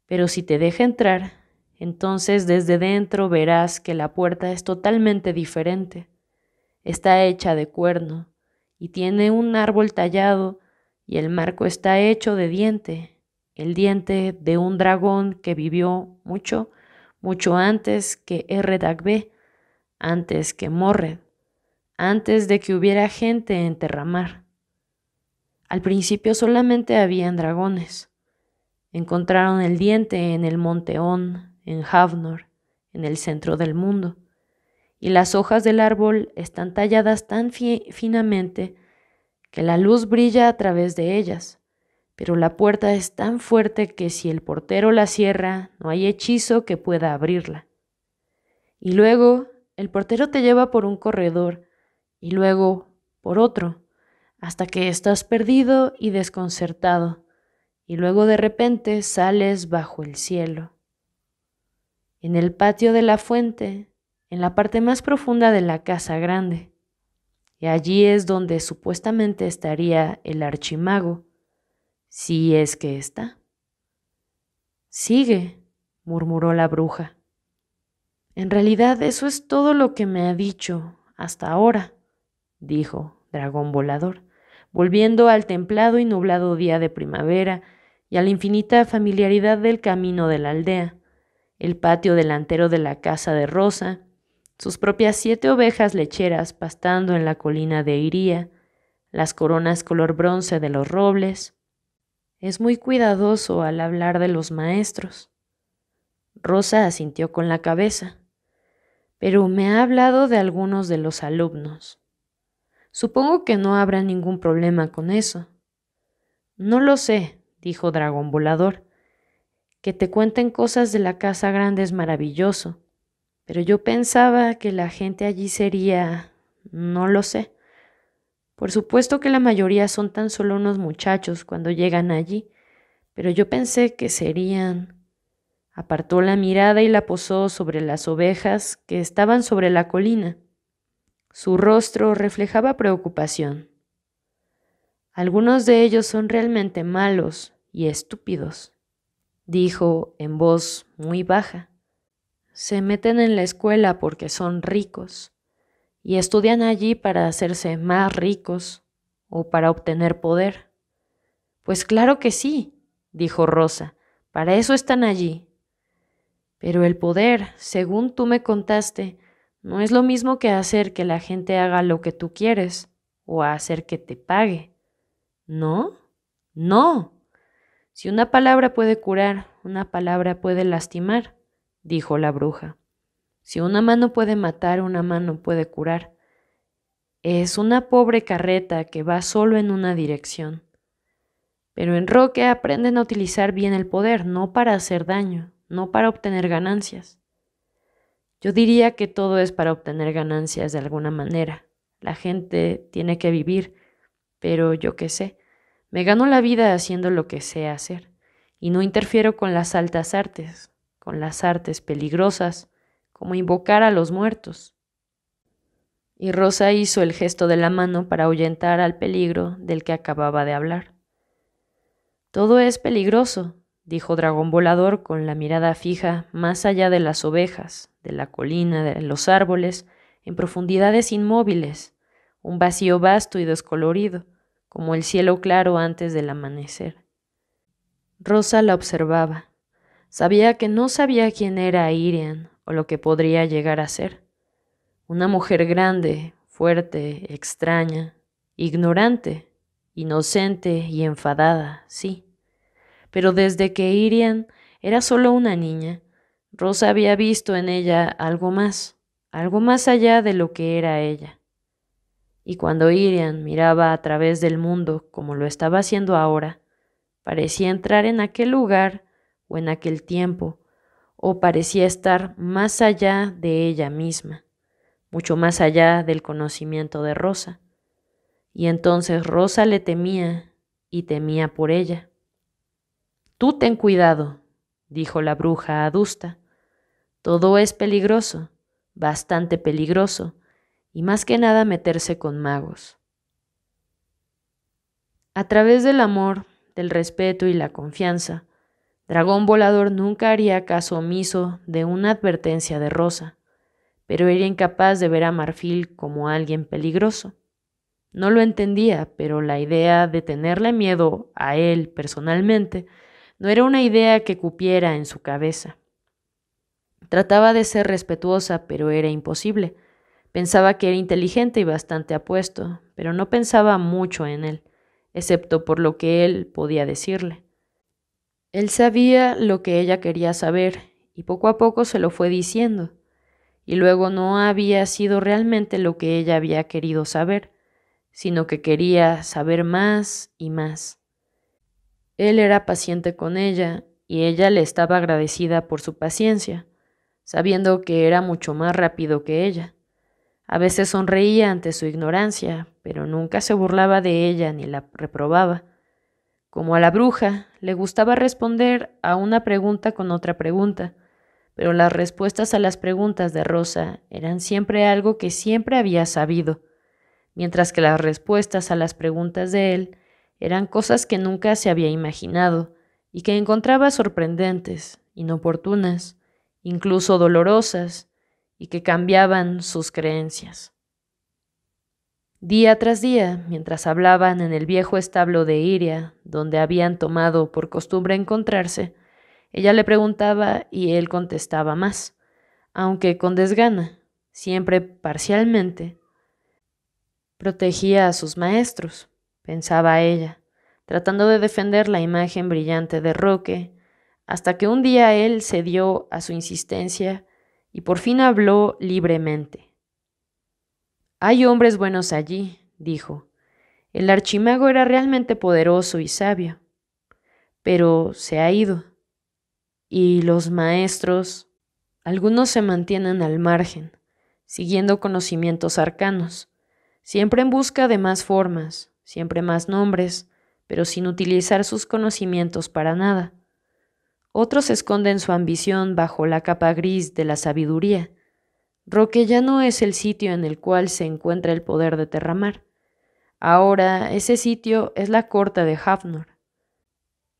pero si te deja entrar, entonces desde dentro verás que la puerta es totalmente diferente. Está hecha de cuerno y tiene un árbol tallado y el marco está hecho de diente, el diente de un dragón que vivió mucho, mucho antes que R. antes que Morred antes de que hubiera gente en Terramar. Al principio solamente habían dragones. Encontraron el diente en el Monteón, en Havnor, en el centro del mundo, y las hojas del árbol están talladas tan finamente que la luz brilla a través de ellas, pero la puerta es tan fuerte que si el portero la cierra, no hay hechizo que pueda abrirla. Y luego el portero te lleva por un corredor y luego por otro, hasta que estás perdido y desconcertado, y luego de repente sales bajo el cielo. En el patio de la fuente, en la parte más profunda de la casa grande, y allí es donde supuestamente estaría el archimago, si es que está. Sigue, murmuró la bruja. En realidad eso es todo lo que me ha dicho hasta ahora dijo, dragón volador, volviendo al templado y nublado día de primavera y a la infinita familiaridad del camino de la aldea, el patio delantero de la casa de Rosa, sus propias siete ovejas lecheras pastando en la colina de Iría, las coronas color bronce de los robles. Es muy cuidadoso al hablar de los maestros. Rosa asintió con la cabeza, pero me ha hablado de algunos de los alumnos. Supongo que no habrá ningún problema con eso. No lo sé, dijo Dragón Volador. Que te cuenten cosas de la Casa Grande es maravilloso, pero yo pensaba que la gente allí sería... no lo sé. Por supuesto que la mayoría son tan solo unos muchachos cuando llegan allí, pero yo pensé que serían... Apartó la mirada y la posó sobre las ovejas que estaban sobre la colina. Su rostro reflejaba preocupación. Algunos de ellos son realmente malos y estúpidos, dijo en voz muy baja. Se meten en la escuela porque son ricos y estudian allí para hacerse más ricos o para obtener poder. Pues claro que sí, dijo Rosa, para eso están allí. Pero el poder, según tú me contaste, no es lo mismo que hacer que la gente haga lo que tú quieres o hacer que te pague. ¿No? No. Si una palabra puede curar, una palabra puede lastimar, dijo la bruja. Si una mano puede matar, una mano puede curar. Es una pobre carreta que va solo en una dirección. Pero en Roque aprenden a utilizar bien el poder, no para hacer daño, no para obtener ganancias. Yo diría que todo es para obtener ganancias de alguna manera. La gente tiene que vivir, pero yo qué sé. Me gano la vida haciendo lo que sé hacer y no interfiero con las altas artes, con las artes peligrosas, como invocar a los muertos. Y Rosa hizo el gesto de la mano para ahuyentar al peligro del que acababa de hablar. Todo es peligroso, dijo Dragón Volador con la mirada fija más allá de las ovejas, de la colina, de los árboles, en profundidades inmóviles, un vacío vasto y descolorido, como el cielo claro antes del amanecer. Rosa la observaba. Sabía que no sabía quién era Irian o lo que podría llegar a ser. Una mujer grande, fuerte, extraña, ignorante, inocente y enfadada, sí pero desde que Irian era solo una niña, Rosa había visto en ella algo más, algo más allá de lo que era ella. Y cuando Irian miraba a través del mundo como lo estaba haciendo ahora, parecía entrar en aquel lugar o en aquel tiempo, o parecía estar más allá de ella misma, mucho más allá del conocimiento de Rosa. Y entonces Rosa le temía y temía por ella. Tú ten cuidado, dijo la bruja adusta. Todo es peligroso, bastante peligroso, y más que nada meterse con magos. A través del amor, del respeto y la confianza, Dragón Volador nunca haría caso omiso de una advertencia de Rosa, pero era incapaz de ver a Marfil como alguien peligroso. No lo entendía, pero la idea de tenerle miedo a él personalmente no era una idea que cupiera en su cabeza. Trataba de ser respetuosa, pero era imposible. Pensaba que era inteligente y bastante apuesto, pero no pensaba mucho en él, excepto por lo que él podía decirle. Él sabía lo que ella quería saber, y poco a poco se lo fue diciendo, y luego no había sido realmente lo que ella había querido saber, sino que quería saber más y más. Él era paciente con ella y ella le estaba agradecida por su paciencia, sabiendo que era mucho más rápido que ella. A veces sonreía ante su ignorancia, pero nunca se burlaba de ella ni la reprobaba. Como a la bruja, le gustaba responder a una pregunta con otra pregunta, pero las respuestas a las preguntas de Rosa eran siempre algo que siempre había sabido, mientras que las respuestas a las preguntas de él eran cosas que nunca se había imaginado y que encontraba sorprendentes, inoportunas, incluso dolorosas, y que cambiaban sus creencias. Día tras día, mientras hablaban en el viejo establo de Iria, donde habían tomado por costumbre encontrarse, ella le preguntaba y él contestaba más, aunque con desgana, siempre parcialmente. Protegía a sus maestros pensaba ella, tratando de defender la imagen brillante de Roque, hasta que un día él cedió a su insistencia y por fin habló libremente. Hay hombres buenos allí, dijo. El archimago era realmente poderoso y sabio, pero se ha ido. Y los maestros, algunos se mantienen al margen, siguiendo conocimientos arcanos, siempre en busca de más formas, siempre más nombres, pero sin utilizar sus conocimientos para nada. Otros esconden su ambición bajo la capa gris de la sabiduría. Roque ya no es el sitio en el cual se encuentra el poder de Terramar. Ahora ese sitio es la corte de Hafnor.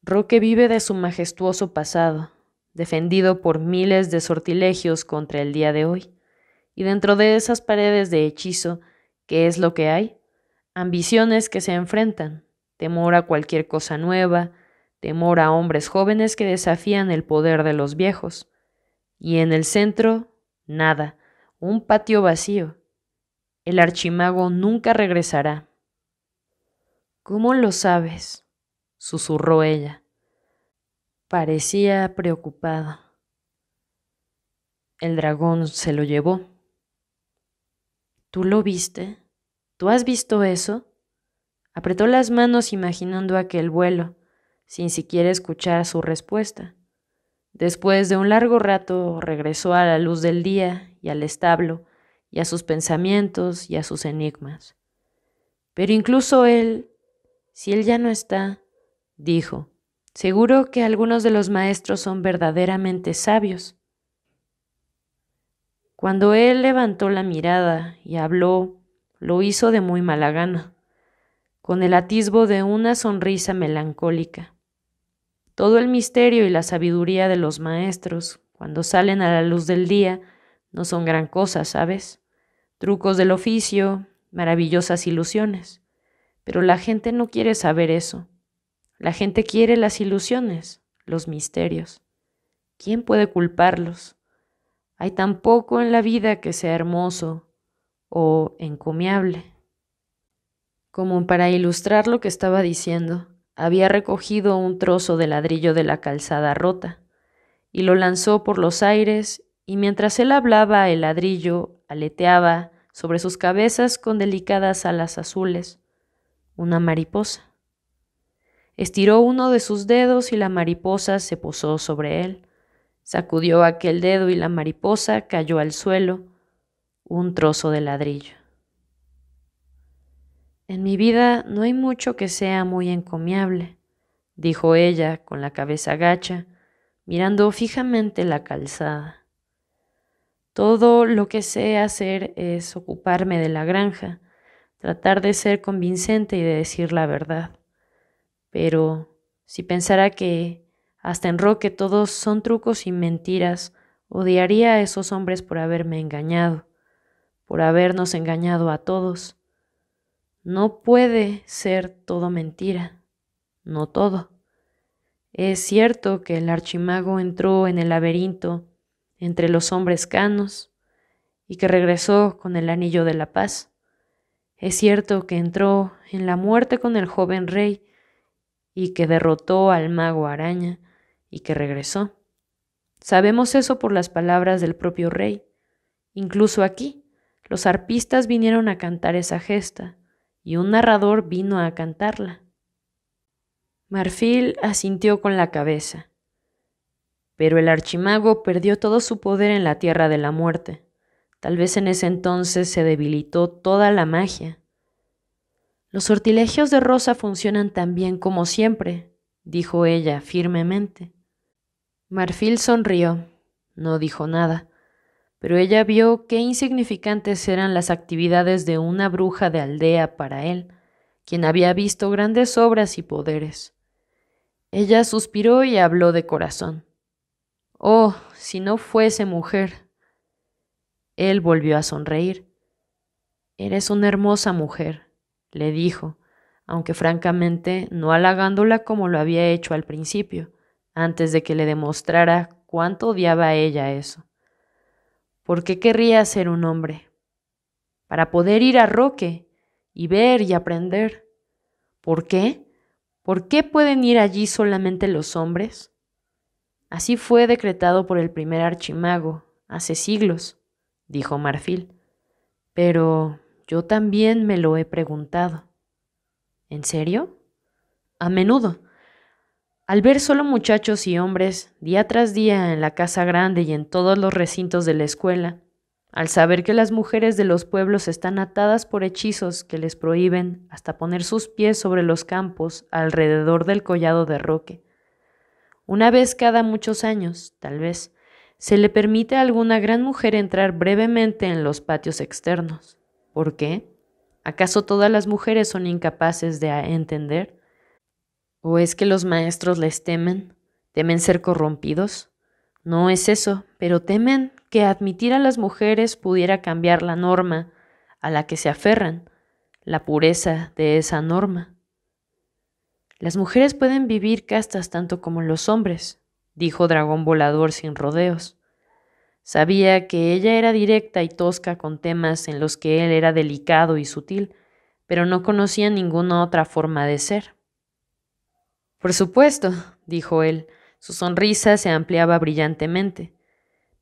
Roque vive de su majestuoso pasado, defendido por miles de sortilegios contra el día de hoy, y dentro de esas paredes de hechizo, ¿qué es lo que hay? ambiciones que se enfrentan, temor a cualquier cosa nueva, temor a hombres jóvenes que desafían el poder de los viejos. Y en el centro, nada, un patio vacío. El archimago nunca regresará. ¿Cómo lo sabes? susurró ella. Parecía preocupada. El dragón se lo llevó. ¿Tú lo viste? ¿Tú has visto eso? Apretó las manos imaginando aquel vuelo, sin siquiera escuchar su respuesta. Después de un largo rato regresó a la luz del día y al establo, y a sus pensamientos y a sus enigmas. Pero incluso él, si él ya no está, dijo, seguro que algunos de los maestros son verdaderamente sabios. Cuando él levantó la mirada y habló lo hizo de muy mala gana, con el atisbo de una sonrisa melancólica. Todo el misterio y la sabiduría de los maestros, cuando salen a la luz del día, no son gran cosa, ¿sabes? Trucos del oficio, maravillosas ilusiones. Pero la gente no quiere saber eso. La gente quiere las ilusiones, los misterios. ¿Quién puede culparlos? Hay tan poco en la vida que sea hermoso, o encomiable. Como para ilustrar lo que estaba diciendo, había recogido un trozo de ladrillo de la calzada rota y lo lanzó por los aires y mientras él hablaba el ladrillo aleteaba sobre sus cabezas con delicadas alas azules, una mariposa. Estiró uno de sus dedos y la mariposa se posó sobre él. Sacudió aquel dedo y la mariposa cayó al suelo un trozo de ladrillo. En mi vida no hay mucho que sea muy encomiable, dijo ella con la cabeza gacha, mirando fijamente la calzada. Todo lo que sé hacer es ocuparme de la granja, tratar de ser convincente y de decir la verdad. Pero si pensara que hasta en Roque todos son trucos y mentiras, odiaría a esos hombres por haberme engañado por habernos engañado a todos. No puede ser todo mentira, no todo. Es cierto que el archimago entró en el laberinto entre los hombres canos y que regresó con el anillo de la paz. Es cierto que entró en la muerte con el joven rey y que derrotó al mago araña y que regresó. Sabemos eso por las palabras del propio rey, incluso aquí, los arpistas vinieron a cantar esa gesta y un narrador vino a cantarla. Marfil asintió con la cabeza, pero el archimago perdió todo su poder en la tierra de la muerte. Tal vez en ese entonces se debilitó toda la magia. Los sortilegios de Rosa funcionan tan bien como siempre, dijo ella firmemente. Marfil sonrió, no dijo nada, pero ella vio qué insignificantes eran las actividades de una bruja de aldea para él, quien había visto grandes obras y poderes. Ella suspiró y habló de corazón. Oh, si no fuese mujer. Él volvió a sonreír. Eres una hermosa mujer, le dijo, aunque francamente no halagándola como lo había hecho al principio, antes de que le demostrara cuánto odiaba a ella eso. ¿Por qué querría ser un hombre? Para poder ir a Roque y ver y aprender. ¿Por qué? ¿Por qué pueden ir allí solamente los hombres? Así fue decretado por el primer archimago, hace siglos, dijo Marfil. Pero yo también me lo he preguntado. ¿En serio? A menudo al ver solo muchachos y hombres, día tras día en la casa grande y en todos los recintos de la escuela, al saber que las mujeres de los pueblos están atadas por hechizos que les prohíben hasta poner sus pies sobre los campos alrededor del collado de roque. Una vez cada muchos años, tal vez, se le permite a alguna gran mujer entrar brevemente en los patios externos. ¿Por qué? ¿Acaso todas las mujeres son incapaces de entender? ¿O es que los maestros les temen? ¿Temen ser corrompidos? No es eso, pero temen que admitir a las mujeres pudiera cambiar la norma a la que se aferran, la pureza de esa norma. Las mujeres pueden vivir castas tanto como los hombres, dijo Dragón Volador sin rodeos. Sabía que ella era directa y tosca con temas en los que él era delicado y sutil, pero no conocía ninguna otra forma de ser. Por supuesto, dijo él. Su sonrisa se ampliaba brillantemente.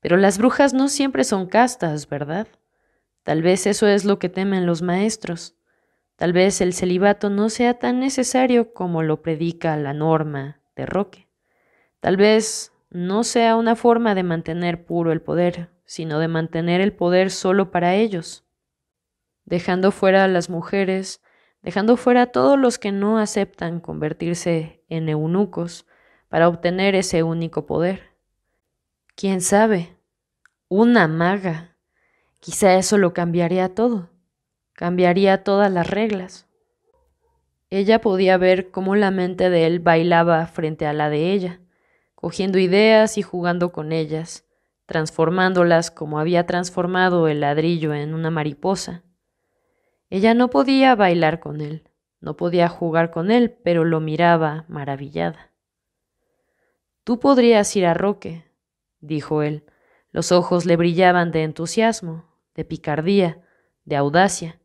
Pero las brujas no siempre son castas, ¿verdad? Tal vez eso es lo que temen los maestros. Tal vez el celibato no sea tan necesario como lo predica la norma de Roque. Tal vez no sea una forma de mantener puro el poder, sino de mantener el poder solo para ellos, dejando fuera a las mujeres dejando fuera a todos los que no aceptan convertirse en eunucos para obtener ese único poder. ¿Quién sabe? Una maga. Quizá eso lo cambiaría todo. Cambiaría todas las reglas. Ella podía ver cómo la mente de él bailaba frente a la de ella, cogiendo ideas y jugando con ellas, transformándolas como había transformado el ladrillo en una mariposa ella no podía bailar con él, no podía jugar con él, pero lo miraba maravillada. Tú podrías ir a Roque, dijo él. Los ojos le brillaban de entusiasmo, de picardía, de audacia.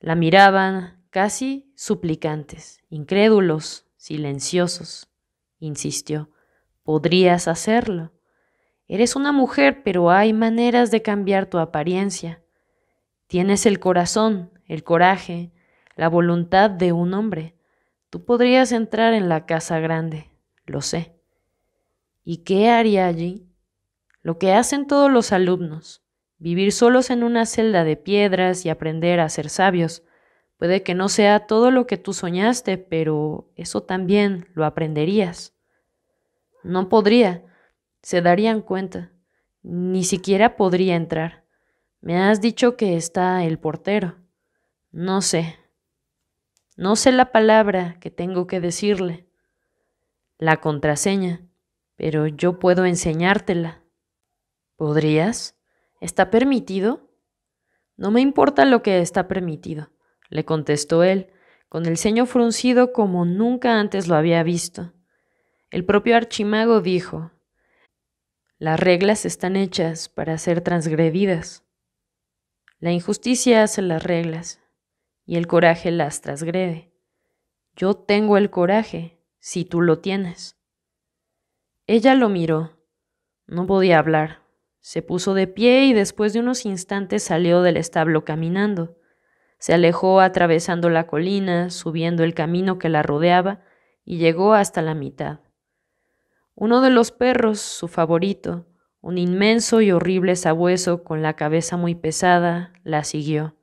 La miraban casi suplicantes, incrédulos, silenciosos. Insistió, podrías hacerlo. Eres una mujer, pero hay maneras de cambiar tu apariencia. Tienes el corazón, el coraje, la voluntad de un hombre. Tú podrías entrar en la casa grande, lo sé. ¿Y qué haría allí? Lo que hacen todos los alumnos, vivir solos en una celda de piedras y aprender a ser sabios. Puede que no sea todo lo que tú soñaste, pero eso también lo aprenderías. No podría, se darían cuenta. Ni siquiera podría entrar. Me has dicho que está el portero. No sé. No sé la palabra que tengo que decirle, la contraseña, pero yo puedo enseñártela. ¿Podrías? ¿Está permitido? No me importa lo que está permitido, le contestó él, con el ceño fruncido como nunca antes lo había visto. El propio archimago dijo, las reglas están hechas para ser transgredidas. La injusticia hace las reglas y el coraje las trasgrede. Yo tengo el coraje, si tú lo tienes. Ella lo miró. No podía hablar. Se puso de pie y después de unos instantes salió del establo caminando. Se alejó atravesando la colina, subiendo el camino que la rodeaba, y llegó hasta la mitad. Uno de los perros, su favorito, un inmenso y horrible sabueso con la cabeza muy pesada, la siguió.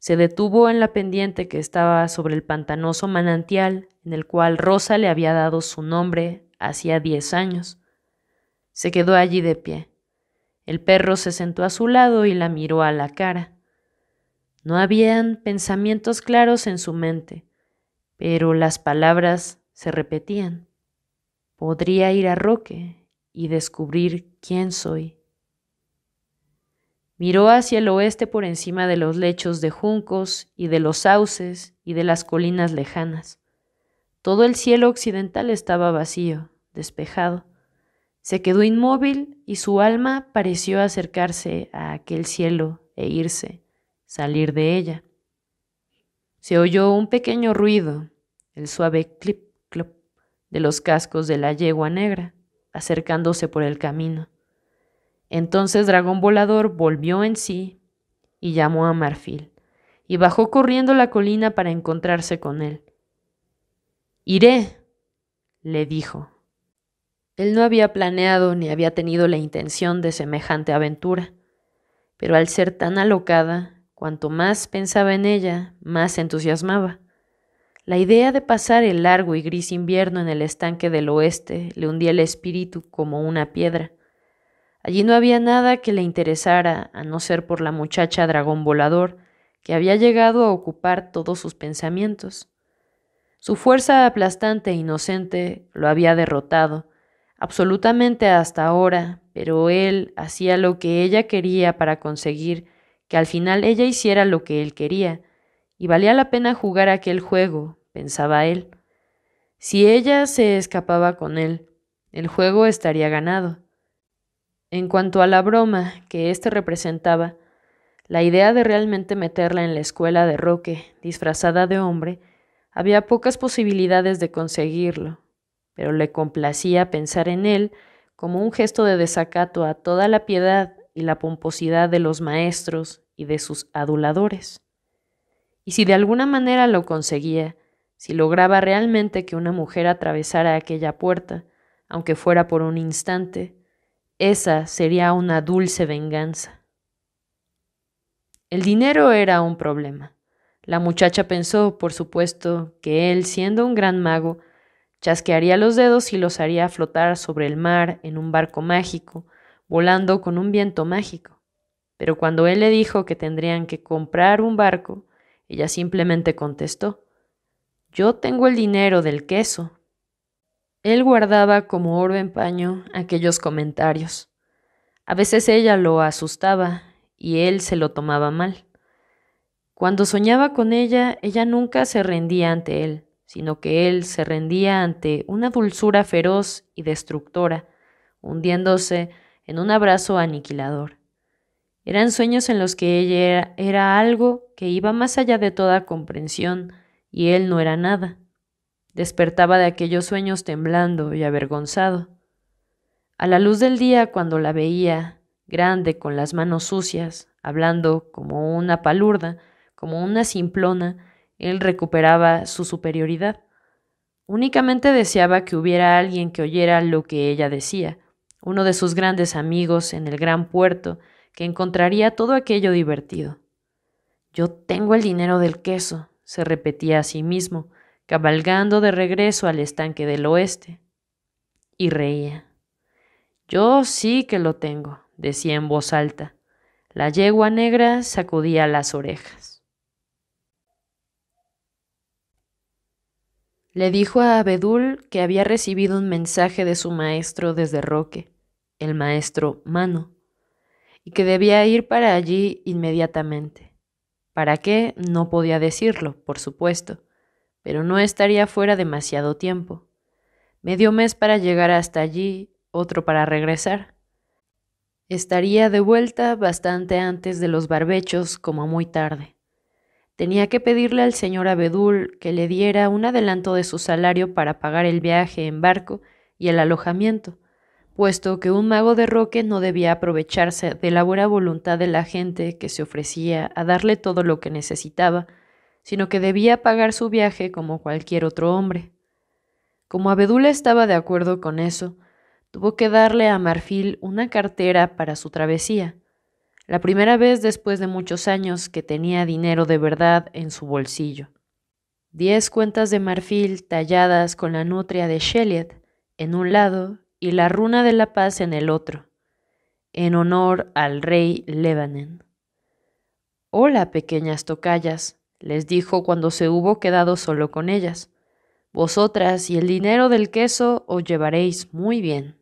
Se detuvo en la pendiente que estaba sobre el pantanoso manantial en el cual Rosa le había dado su nombre hacía diez años. Se quedó allí de pie. El perro se sentó a su lado y la miró a la cara. No habían pensamientos claros en su mente, pero las palabras se repetían. Podría ir a Roque y descubrir quién soy. Miró hacia el oeste por encima de los lechos de juncos y de los sauces y de las colinas lejanas. Todo el cielo occidental estaba vacío, despejado. Se quedó inmóvil y su alma pareció acercarse a aquel cielo e irse, salir de ella. Se oyó un pequeño ruido, el suave clip-clop de los cascos de la yegua negra, acercándose por el camino. Entonces Dragón Volador volvió en sí y llamó a Marfil, y bajó corriendo la colina para encontrarse con él. Iré, le dijo. Él no había planeado ni había tenido la intención de semejante aventura, pero al ser tan alocada, cuanto más pensaba en ella, más entusiasmaba. La idea de pasar el largo y gris invierno en el estanque del oeste le hundía el espíritu como una piedra Allí no había nada que le interesara, a no ser por la muchacha dragón volador, que había llegado a ocupar todos sus pensamientos. Su fuerza aplastante e inocente lo había derrotado, absolutamente hasta ahora, pero él hacía lo que ella quería para conseguir que al final ella hiciera lo que él quería, y valía la pena jugar aquel juego, pensaba él. Si ella se escapaba con él, el juego estaría ganado. En cuanto a la broma que éste representaba, la idea de realmente meterla en la escuela de Roque, disfrazada de hombre, había pocas posibilidades de conseguirlo, pero le complacía pensar en él como un gesto de desacato a toda la piedad y la pomposidad de los maestros y de sus aduladores. Y si de alguna manera lo conseguía, si lograba realmente que una mujer atravesara aquella puerta, aunque fuera por un instante, esa sería una dulce venganza. El dinero era un problema. La muchacha pensó, por supuesto, que él, siendo un gran mago, chasquearía los dedos y los haría flotar sobre el mar en un barco mágico, volando con un viento mágico. Pero cuando él le dijo que tendrían que comprar un barco, ella simplemente contestó, Yo tengo el dinero del queso, él guardaba como oro en paño aquellos comentarios. A veces ella lo asustaba y él se lo tomaba mal. Cuando soñaba con ella, ella nunca se rendía ante él, sino que él se rendía ante una dulzura feroz y destructora, hundiéndose en un abrazo aniquilador. Eran sueños en los que ella era, algo que iba más allá de toda comprensión y él no era nada. Despertaba de aquellos sueños temblando y avergonzado. A la luz del día, cuando la veía, grande, con las manos sucias, hablando como una palurda, como una simplona, él recuperaba su superioridad. Únicamente deseaba que hubiera alguien que oyera lo que ella decía, uno de sus grandes amigos en el gran puerto, que encontraría todo aquello divertido. Yo tengo el dinero del queso, se repetía a sí mismo, cabalgando de regreso al estanque del oeste. Y reía. Yo sí que lo tengo, decía en voz alta. La yegua negra sacudía las orejas. Le dijo a Abedul que había recibido un mensaje de su maestro desde Roque, el maestro Mano, y que debía ir para allí inmediatamente. ¿Para qué? No podía decirlo, por supuesto pero no estaría fuera demasiado tiempo. Medio mes para llegar hasta allí, otro para regresar. Estaría de vuelta bastante antes de los barbechos, como muy tarde. Tenía que pedirle al señor Abedul que le diera un adelanto de su salario para pagar el viaje en barco y el alojamiento, puesto que un mago de Roque no debía aprovecharse de la buena voluntad de la gente que se ofrecía a darle todo lo que necesitaba sino que debía pagar su viaje como cualquier otro hombre. Como Abedula estaba de acuerdo con eso, tuvo que darle a Marfil una cartera para su travesía, la primera vez después de muchos años que tenía dinero de verdad en su bolsillo. Diez cuentas de marfil talladas con la nutria de Sheliet en un lado y la runa de la paz en el otro, en honor al rey Lebanen. Hola, pequeñas tocallas, les dijo cuando se hubo quedado solo con ellas. Vosotras y el dinero del queso os llevaréis muy bien.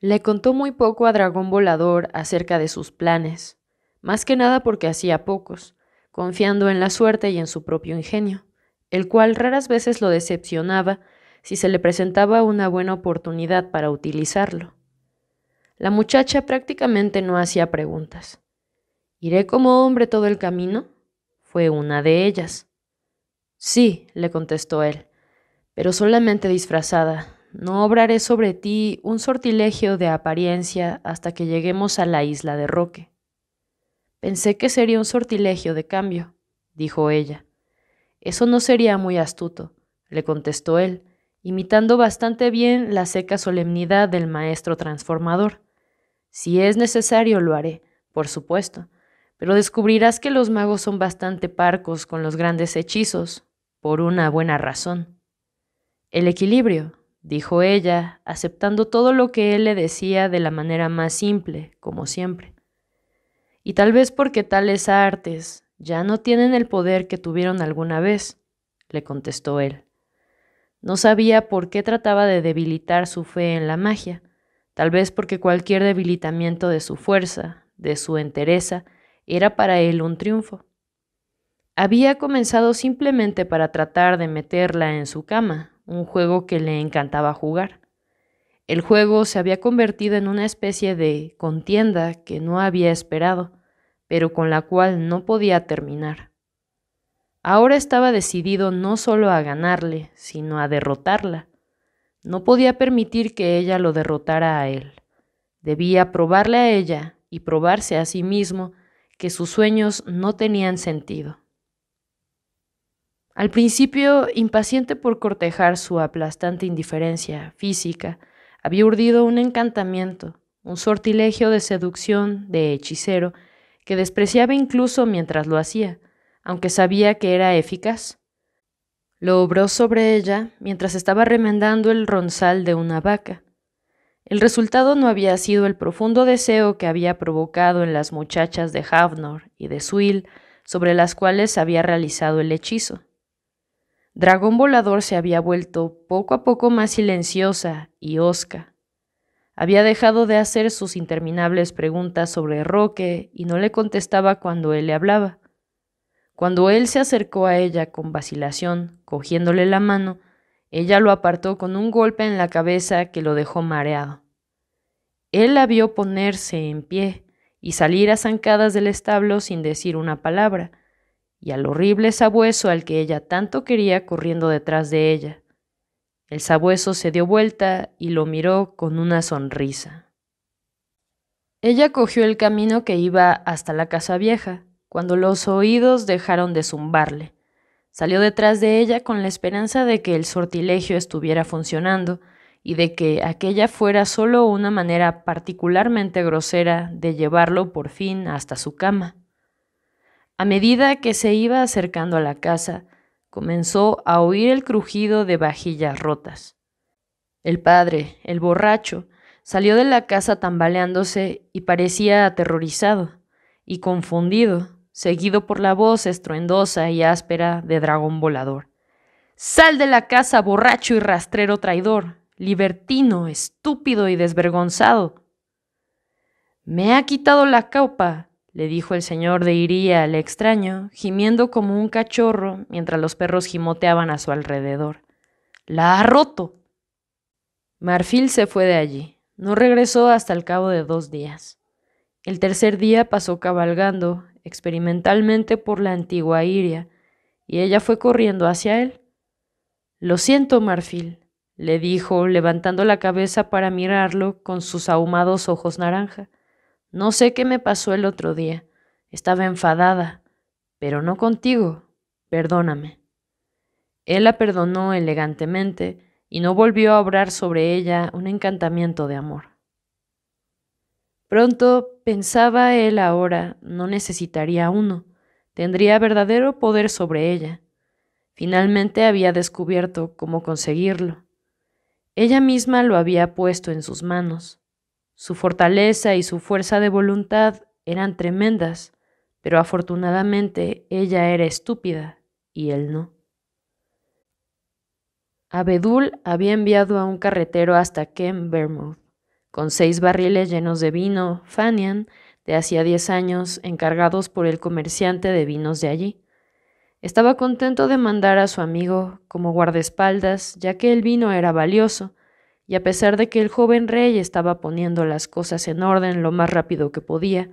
Le contó muy poco a Dragón Volador acerca de sus planes, más que nada porque hacía pocos, confiando en la suerte y en su propio ingenio, el cual raras veces lo decepcionaba si se le presentaba una buena oportunidad para utilizarlo. La muchacha prácticamente no hacía preguntas. ¿Iré como hombre todo el camino? fue una de ellas. Sí, le contestó él, pero solamente disfrazada. No obraré sobre ti un sortilegio de apariencia hasta que lleguemos a la isla de Roque. Pensé que sería un sortilegio de cambio, dijo ella. Eso no sería muy astuto, le contestó él, imitando bastante bien la seca solemnidad del maestro transformador. Si es necesario, lo haré, por supuesto pero descubrirás que los magos son bastante parcos con los grandes hechizos, por una buena razón. El equilibrio, dijo ella, aceptando todo lo que él le decía de la manera más simple, como siempre. Y tal vez porque tales artes ya no tienen el poder que tuvieron alguna vez, le contestó él. No sabía por qué trataba de debilitar su fe en la magia, tal vez porque cualquier debilitamiento de su fuerza, de su entereza, era para él un triunfo. Había comenzado simplemente para tratar de meterla en su cama, un juego que le encantaba jugar. El juego se había convertido en una especie de contienda que no había esperado, pero con la cual no podía terminar. Ahora estaba decidido no solo a ganarle, sino a derrotarla. No podía permitir que ella lo derrotara a él. Debía probarle a ella y probarse a sí mismo que sus sueños no tenían sentido. Al principio, impaciente por cortejar su aplastante indiferencia física, había urdido un encantamiento, un sortilegio de seducción, de hechicero, que despreciaba incluso mientras lo hacía, aunque sabía que era eficaz. Lo obró sobre ella mientras estaba remendando el ronzal de una vaca, el resultado no había sido el profundo deseo que había provocado en las muchachas de Havnor y de Suil sobre las cuales había realizado el hechizo. Dragón Volador se había vuelto poco a poco más silenciosa y hosca. Había dejado de hacer sus interminables preguntas sobre Roque y no le contestaba cuando él le hablaba. Cuando él se acercó a ella con vacilación, cogiéndole la mano, ella lo apartó con un golpe en la cabeza que lo dejó mareado. Él la vio ponerse en pie y salir a zancadas del establo sin decir una palabra, y al horrible sabueso al que ella tanto quería corriendo detrás de ella. El sabueso se dio vuelta y lo miró con una sonrisa. Ella cogió el camino que iba hasta la casa vieja, cuando los oídos dejaron de zumbarle. Salió detrás de ella con la esperanza de que el sortilegio estuviera funcionando y de que aquella fuera solo una manera particularmente grosera de llevarlo por fin hasta su cama. A medida que se iba acercando a la casa, comenzó a oír el crujido de vajillas rotas. El padre, el borracho, salió de la casa tambaleándose y parecía aterrorizado y confundido seguido por la voz estruendosa y áspera de dragón volador. Sal de la casa, borracho y rastrero traidor, libertino, estúpido y desvergonzado. Me ha quitado la caupa, le dijo el señor de Iría al extraño, gimiendo como un cachorro mientras los perros gimoteaban a su alrededor. La ha roto. Marfil se fue de allí. No regresó hasta el cabo de dos días. El tercer día pasó cabalgando, experimentalmente por la antigua Iria, y ella fue corriendo hacia él. Lo siento, Marfil, le dijo, levantando la cabeza para mirarlo con sus ahumados ojos naranja. No sé qué me pasó el otro día. Estaba enfadada, pero no contigo. Perdóname. Él la perdonó elegantemente y no volvió a obrar sobre ella un encantamiento de amor. Pronto pensaba él ahora, no necesitaría uno, tendría verdadero poder sobre ella. Finalmente había descubierto cómo conseguirlo. Ella misma lo había puesto en sus manos. Su fortaleza y su fuerza de voluntad eran tremendas, pero afortunadamente ella era estúpida y él no. Abedul había enviado a un carretero hasta Ken Vermouth con seis barriles llenos de vino Fanian de hacía diez años, encargados por el comerciante de vinos de allí. Estaba contento de mandar a su amigo como guardaespaldas, ya que el vino era valioso, y a pesar de que el joven rey estaba poniendo las cosas en orden lo más rápido que podía,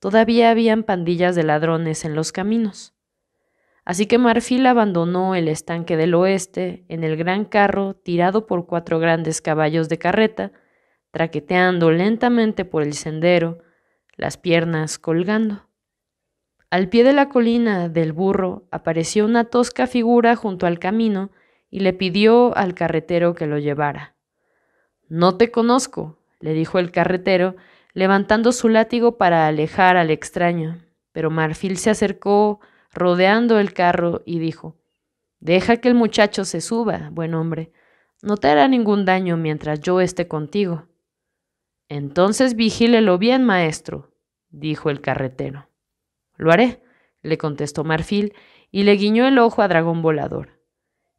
todavía habían pandillas de ladrones en los caminos. Así que Marfil abandonó el estanque del oeste en el gran carro tirado por cuatro grandes caballos de carreta, traqueteando lentamente por el sendero, las piernas colgando. Al pie de la colina del burro apareció una tosca figura junto al camino y le pidió al carretero que lo llevara. No te conozco, le dijo el carretero, levantando su látigo para alejar al extraño. Pero Marfil se acercó rodeando el carro y dijo, Deja que el muchacho se suba, buen hombre. No te hará ningún daño mientras yo esté contigo. Entonces vigílelo bien, maestro, dijo el carretero. Lo haré, le contestó Marfil y le guiñó el ojo a Dragón Volador.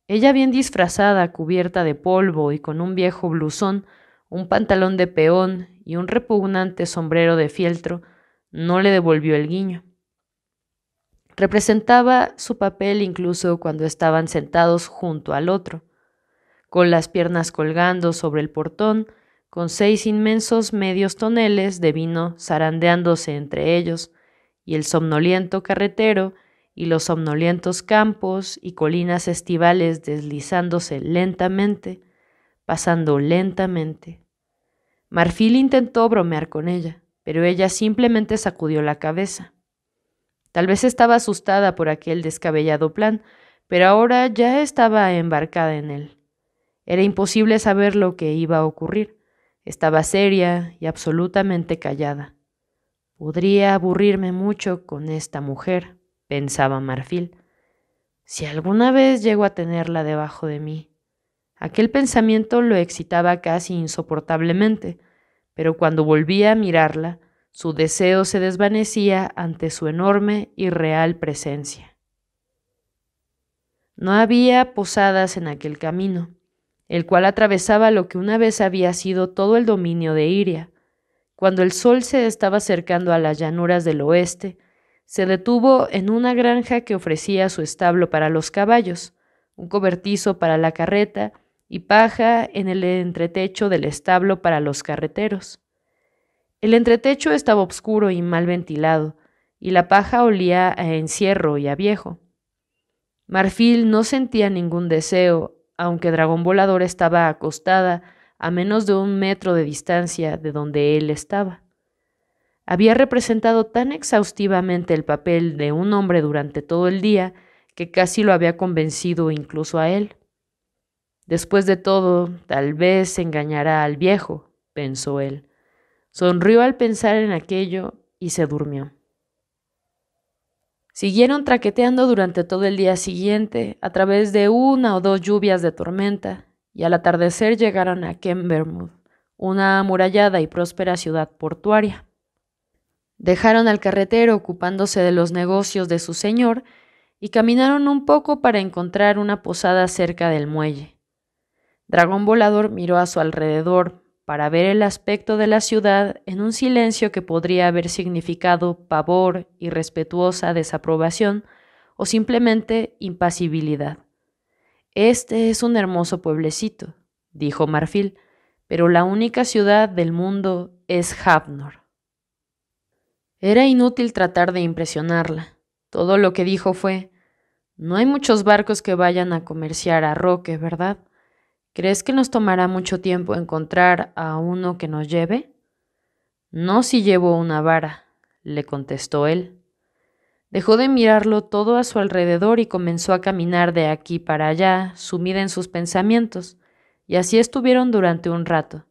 Ella bien disfrazada, cubierta de polvo y con un viejo blusón, un pantalón de peón y un repugnante sombrero de fieltro, no le devolvió el guiño. Representaba su papel incluso cuando estaban sentados junto al otro, con las piernas colgando sobre el portón con seis inmensos medios toneles de vino zarandeándose entre ellos, y el somnoliento carretero, y los somnolientos campos y colinas estivales deslizándose lentamente, pasando lentamente. Marfil intentó bromear con ella, pero ella simplemente sacudió la cabeza. Tal vez estaba asustada por aquel descabellado plan, pero ahora ya estaba embarcada en él. Era imposible saber lo que iba a ocurrir, estaba seria y absolutamente callada. Podría aburrirme mucho con esta mujer, pensaba Marfil. Si alguna vez llego a tenerla debajo de mí. Aquel pensamiento lo excitaba casi insoportablemente, pero cuando volvía a mirarla, su deseo se desvanecía ante su enorme y real presencia. No había posadas en aquel camino, el cual atravesaba lo que una vez había sido todo el dominio de Iria. Cuando el sol se estaba acercando a las llanuras del oeste, se detuvo en una granja que ofrecía su establo para los caballos, un cobertizo para la carreta y paja en el entretecho del establo para los carreteros. El entretecho estaba oscuro y mal ventilado, y la paja olía a encierro y a viejo. Marfil no sentía ningún deseo aunque Dragón Volador estaba acostada a menos de un metro de distancia de donde él estaba. Había representado tan exhaustivamente el papel de un hombre durante todo el día que casi lo había convencido incluso a él. Después de todo, tal vez engañará al viejo, pensó él. Sonrió al pensar en aquello y se durmió. Siguieron traqueteando durante todo el día siguiente, a través de una o dos lluvias de tormenta, y al atardecer llegaron a Kembermuth, una amurallada y próspera ciudad portuaria. Dejaron al carretero ocupándose de los negocios de su señor y caminaron un poco para encontrar una posada cerca del muelle. Dragón Volador miró a su alrededor, para ver el aspecto de la ciudad en un silencio que podría haber significado pavor, y respetuosa desaprobación o simplemente impasibilidad. Este es un hermoso pueblecito, dijo Marfil, pero la única ciudad del mundo es Havnor. Era inútil tratar de impresionarla. Todo lo que dijo fue, no hay muchos barcos que vayan a comerciar a Roque, ¿verdad? ¿Crees que nos tomará mucho tiempo encontrar a uno que nos lleve? No si llevo una vara, le contestó él. Dejó de mirarlo todo a su alrededor y comenzó a caminar de aquí para allá, sumida en sus pensamientos, y así estuvieron durante un rato.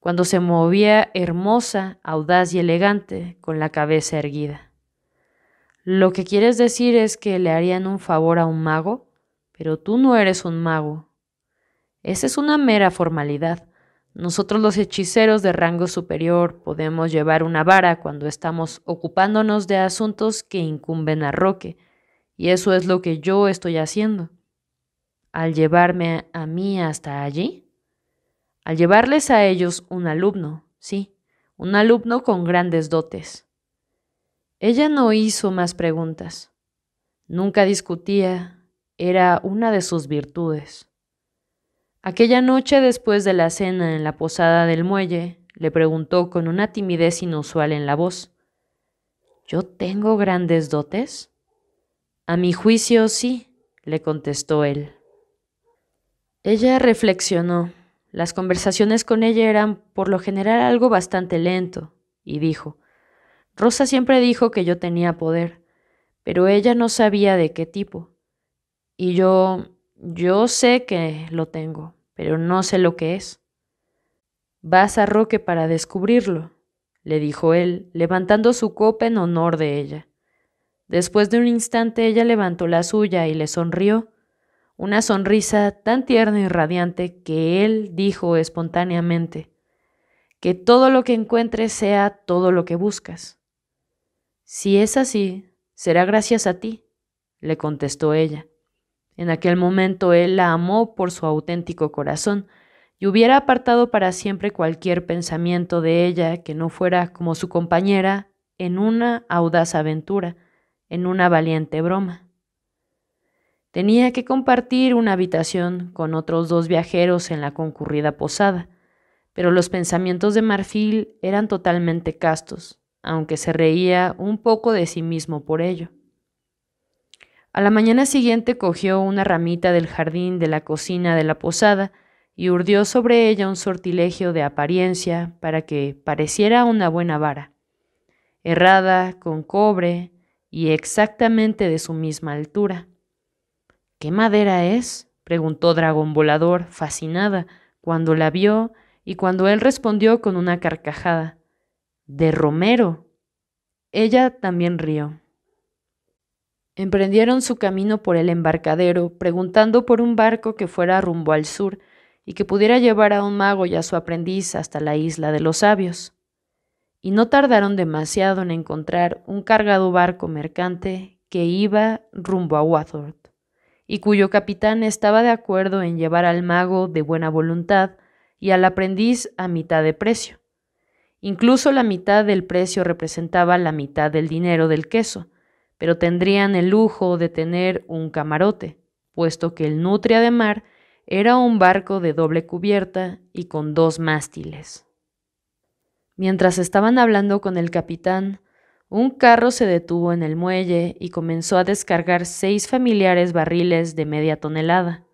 Cuando se movía hermosa, audaz y elegante, con la cabeza erguida. Lo que quieres decir es que le harían un favor a un mago, pero tú no eres un mago, esa es una mera formalidad. Nosotros los hechiceros de rango superior podemos llevar una vara cuando estamos ocupándonos de asuntos que incumben a Roque, y eso es lo que yo estoy haciendo. Al llevarme a mí hasta allí, al llevarles a ellos un alumno, sí, un alumno con grandes dotes. Ella no hizo más preguntas. Nunca discutía, era una de sus virtudes. Aquella noche después de la cena en la posada del muelle, le preguntó con una timidez inusual en la voz, ¿Yo tengo grandes dotes? A mi juicio sí, le contestó él. Ella reflexionó. Las conversaciones con ella eran por lo general algo bastante lento, y dijo, Rosa siempre dijo que yo tenía poder, pero ella no sabía de qué tipo. Y yo yo sé que lo tengo, pero no sé lo que es. Vas a Roque para descubrirlo, le dijo él, levantando su copa en honor de ella. Después de un instante ella levantó la suya y le sonrió, una sonrisa tan tierna y radiante que él dijo espontáneamente, que todo lo que encuentres sea todo lo que buscas. Si es así, será gracias a ti, le contestó ella. En aquel momento él la amó por su auténtico corazón y hubiera apartado para siempre cualquier pensamiento de ella que no fuera como su compañera en una audaz aventura, en una valiente broma. Tenía que compartir una habitación con otros dos viajeros en la concurrida posada, pero los pensamientos de Marfil eran totalmente castos, aunque se reía un poco de sí mismo por ello. A la mañana siguiente cogió una ramita del jardín de la cocina de la posada y urdió sobre ella un sortilegio de apariencia para que pareciera una buena vara, errada, con cobre y exactamente de su misma altura. ¿Qué madera es? preguntó Dragón Volador, fascinada, cuando la vio y cuando él respondió con una carcajada. De Romero. Ella también rió. Emprendieron su camino por el embarcadero, preguntando por un barco que fuera rumbo al sur y que pudiera llevar a un mago y a su aprendiz hasta la isla de los sabios. Y no tardaron demasiado en encontrar un cargado barco mercante que iba rumbo a Wathord, y cuyo capitán estaba de acuerdo en llevar al mago de buena voluntad y al aprendiz a mitad de precio. Incluso la mitad del precio representaba la mitad del dinero del queso, pero tendrían el lujo de tener un camarote, puesto que el Nutria de Mar era un barco de doble cubierta y con dos mástiles. Mientras estaban hablando con el capitán, un carro se detuvo en el muelle y comenzó a descargar seis familiares barriles de media tonelada.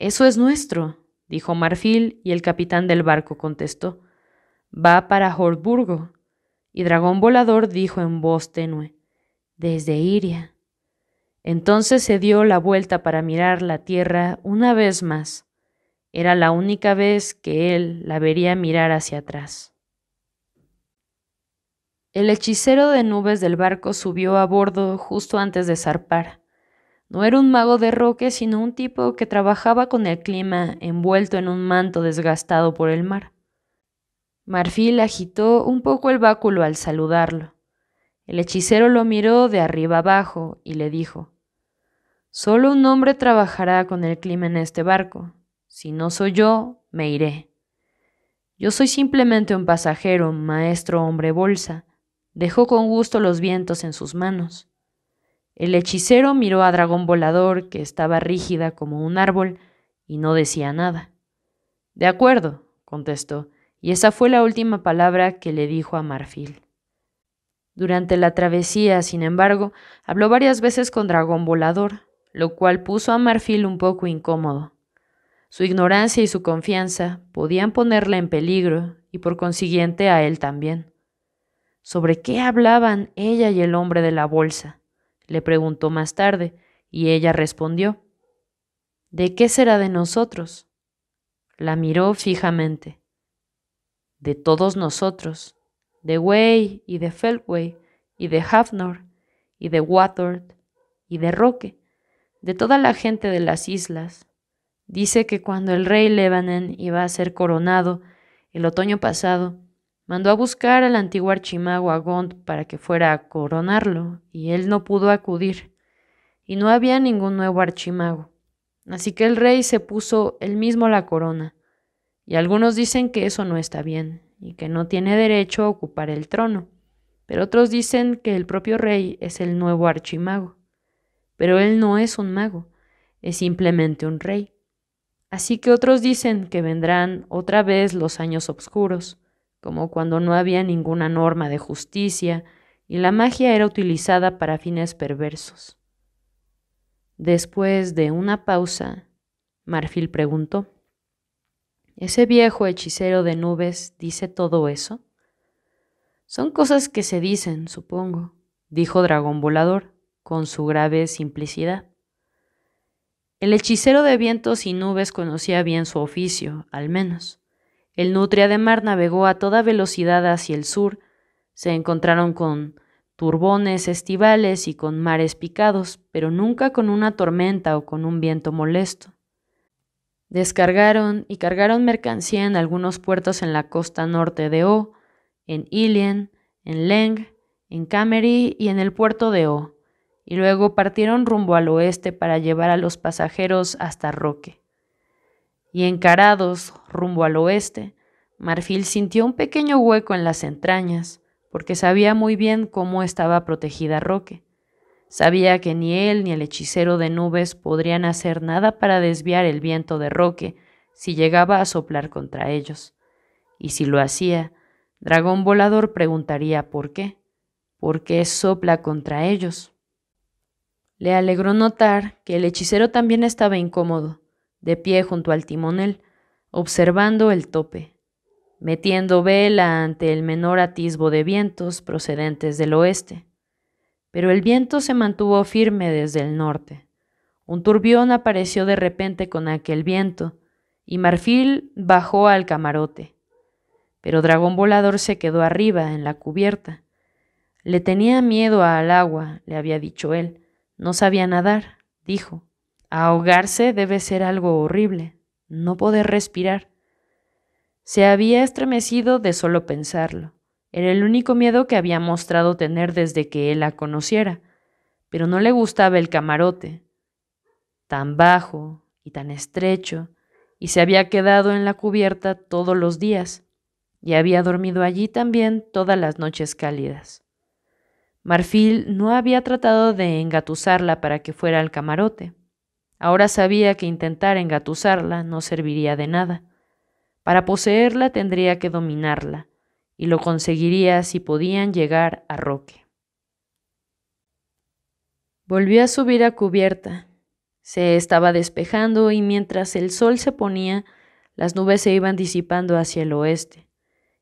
Eso es nuestro, dijo Marfil, y el capitán del barco contestó. Va para Horburgo. Y Dragón Volador dijo en voz tenue desde Iria. Entonces se dio la vuelta para mirar la tierra una vez más. Era la única vez que él la vería mirar hacia atrás. El hechicero de nubes del barco subió a bordo justo antes de zarpar. No era un mago de roque, sino un tipo que trabajaba con el clima envuelto en un manto desgastado por el mar. Marfil agitó un poco el báculo al saludarlo. El hechicero lo miró de arriba abajo y le dijo, Solo un hombre trabajará con el clima en este barco. Si no soy yo, me iré. Yo soy simplemente un pasajero, maestro hombre bolsa. Dejó con gusto los vientos en sus manos. El hechicero miró a Dragón Volador, que estaba rígida como un árbol, y no decía nada. De acuerdo, contestó, y esa fue la última palabra que le dijo a Marfil. Durante la travesía, sin embargo, habló varias veces con Dragón Volador, lo cual puso a Marfil un poco incómodo. Su ignorancia y su confianza podían ponerla en peligro y por consiguiente a él también. ¿Sobre qué hablaban ella y el hombre de la bolsa? le preguntó más tarde, y ella respondió, ¿De qué será de nosotros? La miró fijamente. De todos nosotros, de Wey y de Feldway y de Hafnor y de Watford y de Roque, de toda la gente de las islas. Dice que cuando el rey Lebanon iba a ser coronado el otoño pasado, mandó a buscar al antiguo archimago Gond para que fuera a coronarlo, y él no pudo acudir, y no había ningún nuevo archimago. Así que el rey se puso él mismo la corona, y algunos dicen que eso no está bien, y que no tiene derecho a ocupar el trono, pero otros dicen que el propio rey es el nuevo archimago. Pero él no es un mago, es simplemente un rey. Así que otros dicen que vendrán otra vez los años oscuros, como cuando no había ninguna norma de justicia y la magia era utilizada para fines perversos. Después de una pausa, Marfil preguntó. ¿Ese viejo hechicero de nubes dice todo eso? Son cosas que se dicen, supongo, dijo Dragón Volador, con su grave simplicidad. El hechicero de vientos y nubes conocía bien su oficio, al menos. El nutria de mar navegó a toda velocidad hacia el sur, se encontraron con turbones estivales y con mares picados, pero nunca con una tormenta o con un viento molesto. Descargaron y cargaron mercancía en algunos puertos en la costa norte de O, en Ilien, en Leng, en Camery y en el puerto de O, y luego partieron rumbo al oeste para llevar a los pasajeros hasta Roque. Y encarados rumbo al oeste, Marfil sintió un pequeño hueco en las entrañas, porque sabía muy bien cómo estaba protegida Roque Sabía que ni él ni el hechicero de nubes podrían hacer nada para desviar el viento de Roque si llegaba a soplar contra ellos. Y si lo hacía, Dragón Volador preguntaría por qué. ¿Por qué sopla contra ellos? Le alegró notar que el hechicero también estaba incómodo, de pie junto al timonel, observando el tope, metiendo vela ante el menor atisbo de vientos procedentes del oeste pero el viento se mantuvo firme desde el norte. Un turbión apareció de repente con aquel viento, y Marfil bajó al camarote. Pero Dragón Volador se quedó arriba, en la cubierta. Le tenía miedo al agua, le había dicho él. No sabía nadar, dijo. Ahogarse debe ser algo horrible, no poder respirar. Se había estremecido de solo pensarlo. Era el único miedo que había mostrado tener desde que él la conociera, pero no le gustaba el camarote, tan bajo y tan estrecho, y se había quedado en la cubierta todos los días, y había dormido allí también todas las noches cálidas. Marfil no había tratado de engatusarla para que fuera al camarote. Ahora sabía que intentar engatusarla no serviría de nada. Para poseerla tendría que dominarla, y lo conseguiría si podían llegar a Roque. Volvió a subir a cubierta. Se estaba despejando y mientras el sol se ponía, las nubes se iban disipando hacia el oeste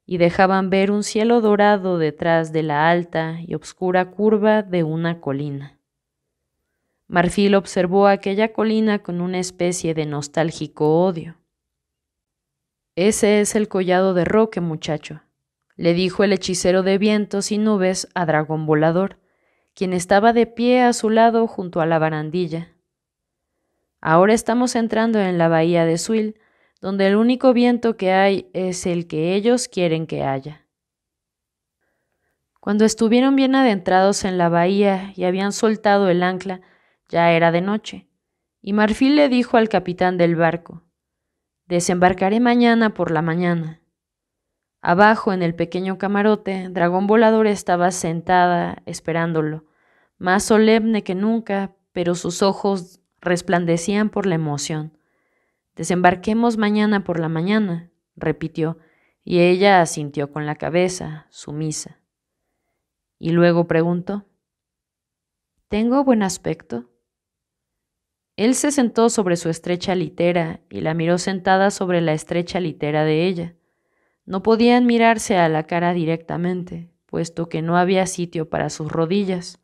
y dejaban ver un cielo dorado detrás de la alta y obscura curva de una colina. Marfil observó aquella colina con una especie de nostálgico odio. Ese es el collado de Roque, muchacho, le dijo el hechicero de vientos y nubes a Dragón Volador, quien estaba de pie a su lado junto a la barandilla. Ahora estamos entrando en la bahía de Suil, donde el único viento que hay es el que ellos quieren que haya. Cuando estuvieron bien adentrados en la bahía y habían soltado el ancla, ya era de noche, y Marfil le dijo al capitán del barco, Desembarcaré mañana por la mañana. Abajo, en el pequeño camarote, Dragón Volador estaba sentada esperándolo, más solemne que nunca, pero sus ojos resplandecían por la emoción. Desembarquemos mañana por la mañana, repitió, y ella asintió con la cabeza, sumisa. Y luego preguntó, ¿Tengo buen aspecto? Él se sentó sobre su estrecha litera y la miró sentada sobre la estrecha litera de ella. No podían mirarse a la cara directamente, puesto que no había sitio para sus rodillas.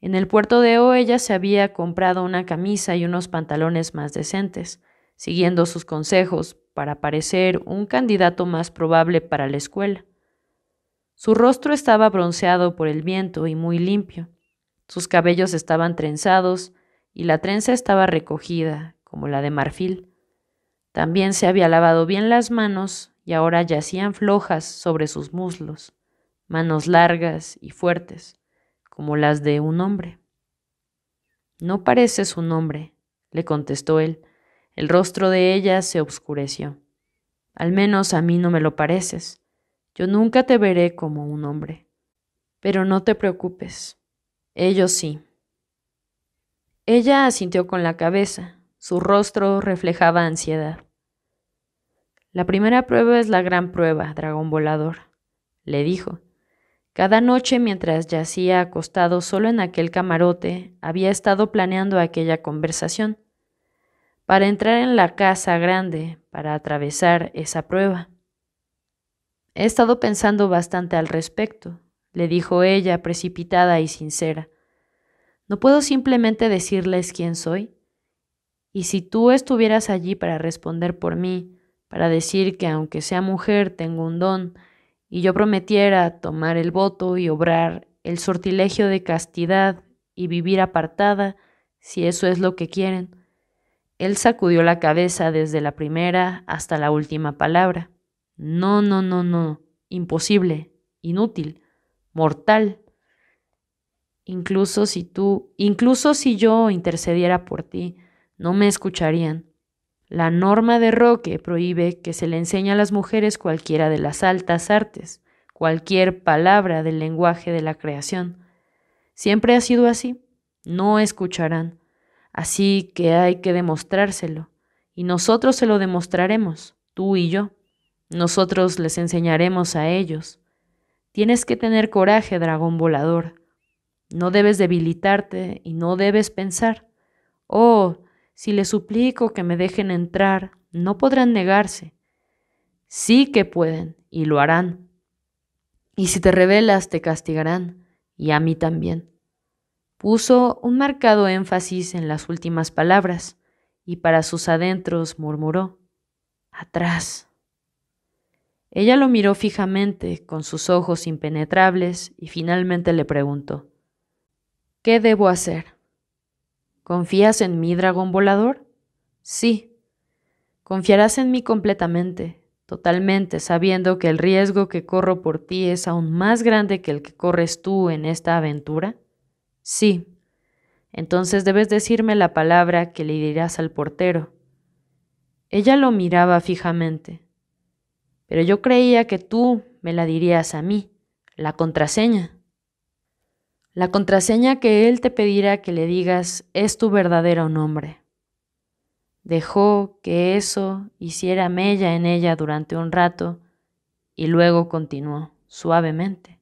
En el puerto de O ella se había comprado una camisa y unos pantalones más decentes, siguiendo sus consejos para parecer un candidato más probable para la escuela. Su rostro estaba bronceado por el viento y muy limpio. Sus cabellos estaban trenzados y la trenza estaba recogida, como la de marfil. También se había lavado bien las manos y ahora yacían flojas sobre sus muslos, manos largas y fuertes, como las de un hombre. No pareces un hombre, le contestó él. El rostro de ella se oscureció. Al menos a mí no me lo pareces. Yo nunca te veré como un hombre. Pero no te preocupes. Ellos sí. Ella asintió con la cabeza. Su rostro reflejaba ansiedad. La primera prueba es la gran prueba, dragón volador, le dijo. Cada noche mientras yacía acostado solo en aquel camarote, había estado planeando aquella conversación. Para entrar en la casa grande, para atravesar esa prueba. He estado pensando bastante al respecto, le dijo ella, precipitada y sincera. No puedo simplemente decirles quién soy. Y si tú estuvieras allí para responder por mí, para decir que aunque sea mujer tengo un don, y yo prometiera tomar el voto y obrar el sortilegio de castidad y vivir apartada, si eso es lo que quieren. Él sacudió la cabeza desde la primera hasta la última palabra. No, no, no, no, imposible, inútil, mortal. Incluso si tú, incluso si yo intercediera por ti, no me escucharían. La norma de Roque prohíbe que se le enseñe a las mujeres cualquiera de las altas artes, cualquier palabra del lenguaje de la creación. Siempre ha sido así. No escucharán. Así que hay que demostrárselo. Y nosotros se lo demostraremos, tú y yo. Nosotros les enseñaremos a ellos. Tienes que tener coraje, dragón volador. No debes debilitarte y no debes pensar, oh, si les suplico que me dejen entrar, no podrán negarse. Sí que pueden, y lo harán. Y si te rebelas, te castigarán, y a mí también. Puso un marcado énfasis en las últimas palabras, y para sus adentros murmuró, Atrás. Ella lo miró fijamente, con sus ojos impenetrables, y finalmente le preguntó, ¿Qué debo hacer? ¿Confías en mí, dragón volador? Sí. Confiarás en mí completamente, totalmente, sabiendo que el riesgo que corro por ti es aún más grande que el que corres tú en esta aventura. Sí. Entonces debes decirme la palabra que le dirás al portero. Ella lo miraba fijamente. Pero yo creía que tú me la dirías a mí, la contraseña. La contraseña que él te pedirá que le digas es tu verdadero nombre. Dejó que eso hiciera mella en ella durante un rato y luego continuó suavemente.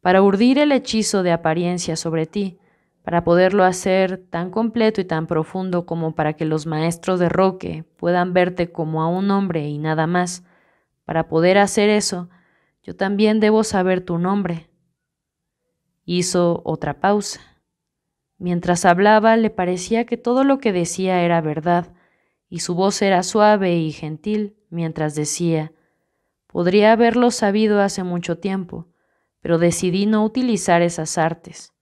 Para urdir el hechizo de apariencia sobre ti, para poderlo hacer tan completo y tan profundo como para que los maestros de Roque puedan verte como a un hombre y nada más. Para poder hacer eso, yo también debo saber tu nombre, Hizo otra pausa. Mientras hablaba le parecía que todo lo que decía era verdad, y su voz era suave y gentil mientras decía, Podría haberlo sabido hace mucho tiempo, pero decidí no utilizar esas artes.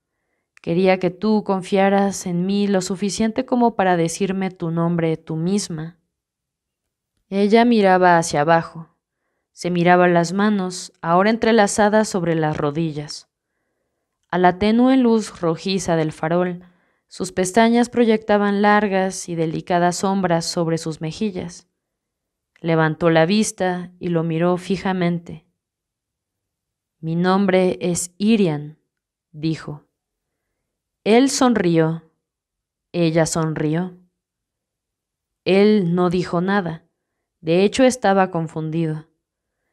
Quería que tú confiaras en mí lo suficiente como para decirme tu nombre tú misma. Ella miraba hacia abajo. Se miraba las manos, ahora entrelazadas sobre las rodillas. A la tenue luz rojiza del farol, sus pestañas proyectaban largas y delicadas sombras sobre sus mejillas. Levantó la vista y lo miró fijamente. Mi nombre es Irian, dijo. Él sonrió. Ella sonrió. Él no dijo nada. De hecho, estaba confundido.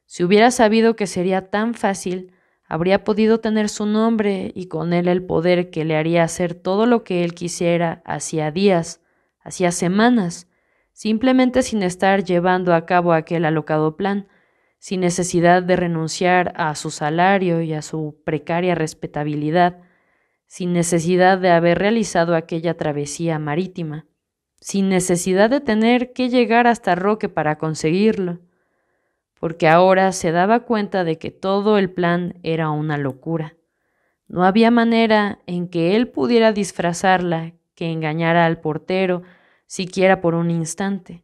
Si hubiera sabido que sería tan fácil, habría podido tener su nombre y con él el poder que le haría hacer todo lo que él quisiera hacía días, hacía semanas, simplemente sin estar llevando a cabo aquel alocado plan, sin necesidad de renunciar a su salario y a su precaria respetabilidad, sin necesidad de haber realizado aquella travesía marítima, sin necesidad de tener que llegar hasta Roque para conseguirlo porque ahora se daba cuenta de que todo el plan era una locura. No había manera en que él pudiera disfrazarla, que engañara al portero, siquiera por un instante.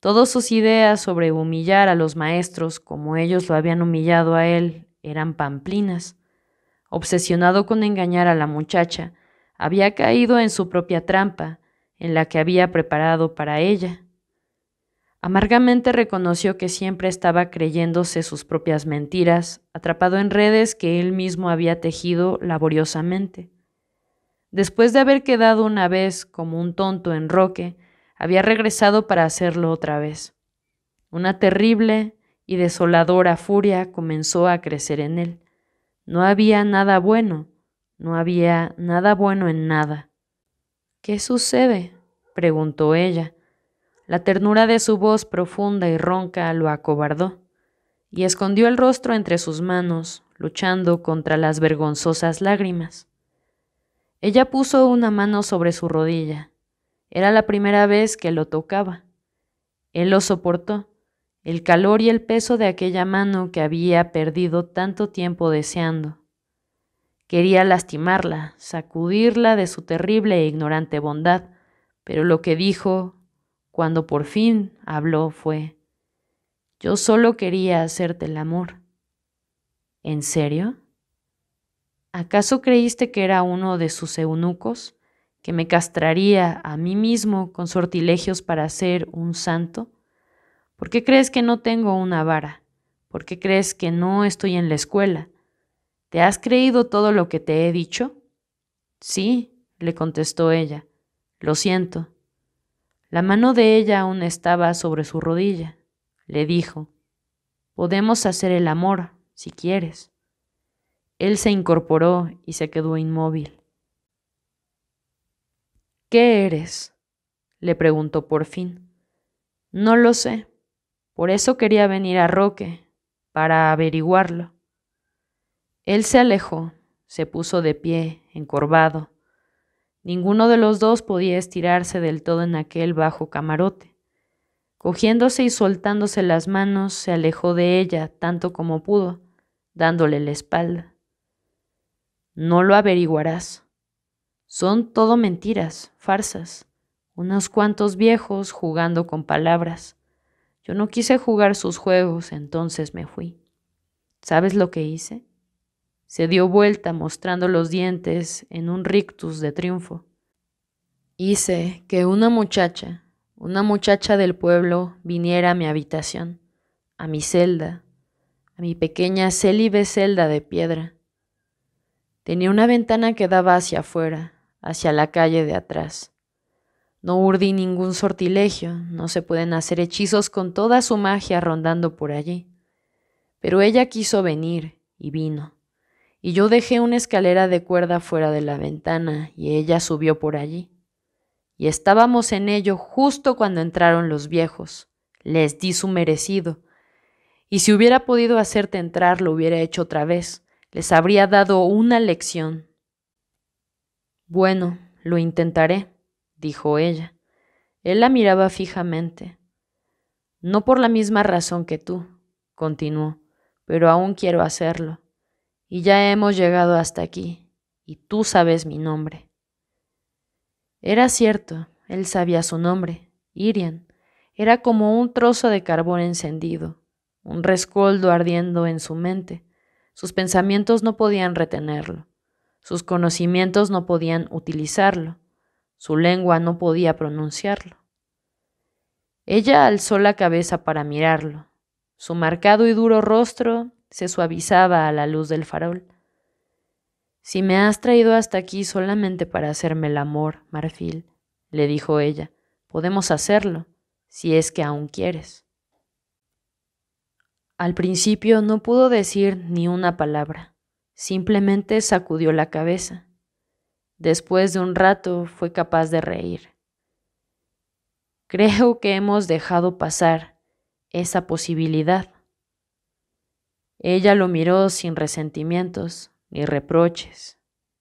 Todas sus ideas sobre humillar a los maestros como ellos lo habían humillado a él eran pamplinas. Obsesionado con engañar a la muchacha, había caído en su propia trampa, en la que había preparado para ella. Amargamente reconoció que siempre estaba creyéndose sus propias mentiras, atrapado en redes que él mismo había tejido laboriosamente. Después de haber quedado una vez como un tonto en Roque, había regresado para hacerlo otra vez. Una terrible y desoladora furia comenzó a crecer en él. No había nada bueno, no había nada bueno en nada. ¿Qué sucede? preguntó ella, la ternura de su voz profunda y ronca lo acobardó, y escondió el rostro entre sus manos, luchando contra las vergonzosas lágrimas. Ella puso una mano sobre su rodilla. Era la primera vez que lo tocaba. Él lo soportó, el calor y el peso de aquella mano que había perdido tanto tiempo deseando. Quería lastimarla, sacudirla de su terrible e ignorante bondad, pero lo que dijo cuando por fin habló fue, yo solo quería hacerte el amor. ¿En serio? ¿Acaso creíste que era uno de sus eunucos, que me castraría a mí mismo con sortilegios para ser un santo? ¿Por qué crees que no tengo una vara? ¿Por qué crees que no estoy en la escuela? ¿Te has creído todo lo que te he dicho? Sí, le contestó ella. Lo siento. La mano de ella aún estaba sobre su rodilla. Le dijo, Podemos hacer el amor, si quieres. Él se incorporó y se quedó inmóvil. ¿Qué eres? le preguntó por fin. No lo sé. Por eso quería venir a Roque, para averiguarlo. Él se alejó, se puso de pie, encorvado, Ninguno de los dos podía estirarse del todo en aquel bajo camarote. Cogiéndose y soltándose las manos, se alejó de ella tanto como pudo, dándole la espalda. No lo averiguarás. Son todo mentiras, farsas, unos cuantos viejos jugando con palabras. Yo no quise jugar sus juegos, entonces me fui. ¿Sabes lo que hice? Se dio vuelta mostrando los dientes en un rictus de triunfo. Hice que una muchacha, una muchacha del pueblo, viniera a mi habitación, a mi celda, a mi pequeña célibre celda de piedra. Tenía una ventana que daba hacia afuera, hacia la calle de atrás. No urdí ningún sortilegio, no se pueden hacer hechizos con toda su magia rondando por allí. Pero ella quiso venir y vino y yo dejé una escalera de cuerda fuera de la ventana y ella subió por allí. Y estábamos en ello justo cuando entraron los viejos. Les di su merecido. Y si hubiera podido hacerte entrar, lo hubiera hecho otra vez. Les habría dado una lección. Bueno, lo intentaré, dijo ella. Él la miraba fijamente. No por la misma razón que tú, continuó, pero aún quiero hacerlo y ya hemos llegado hasta aquí, y tú sabes mi nombre. Era cierto, él sabía su nombre, Irian. Era como un trozo de carbón encendido, un rescoldo ardiendo en su mente. Sus pensamientos no podían retenerlo, sus conocimientos no podían utilizarlo, su lengua no podía pronunciarlo. Ella alzó la cabeza para mirarlo. Su marcado y duro rostro se suavizaba a la luz del farol. Si me has traído hasta aquí solamente para hacerme el amor, Marfil, le dijo ella, podemos hacerlo, si es que aún quieres. Al principio no pudo decir ni una palabra, simplemente sacudió la cabeza. Después de un rato fue capaz de reír. Creo que hemos dejado pasar esa posibilidad, ella lo miró sin resentimientos, ni reproches,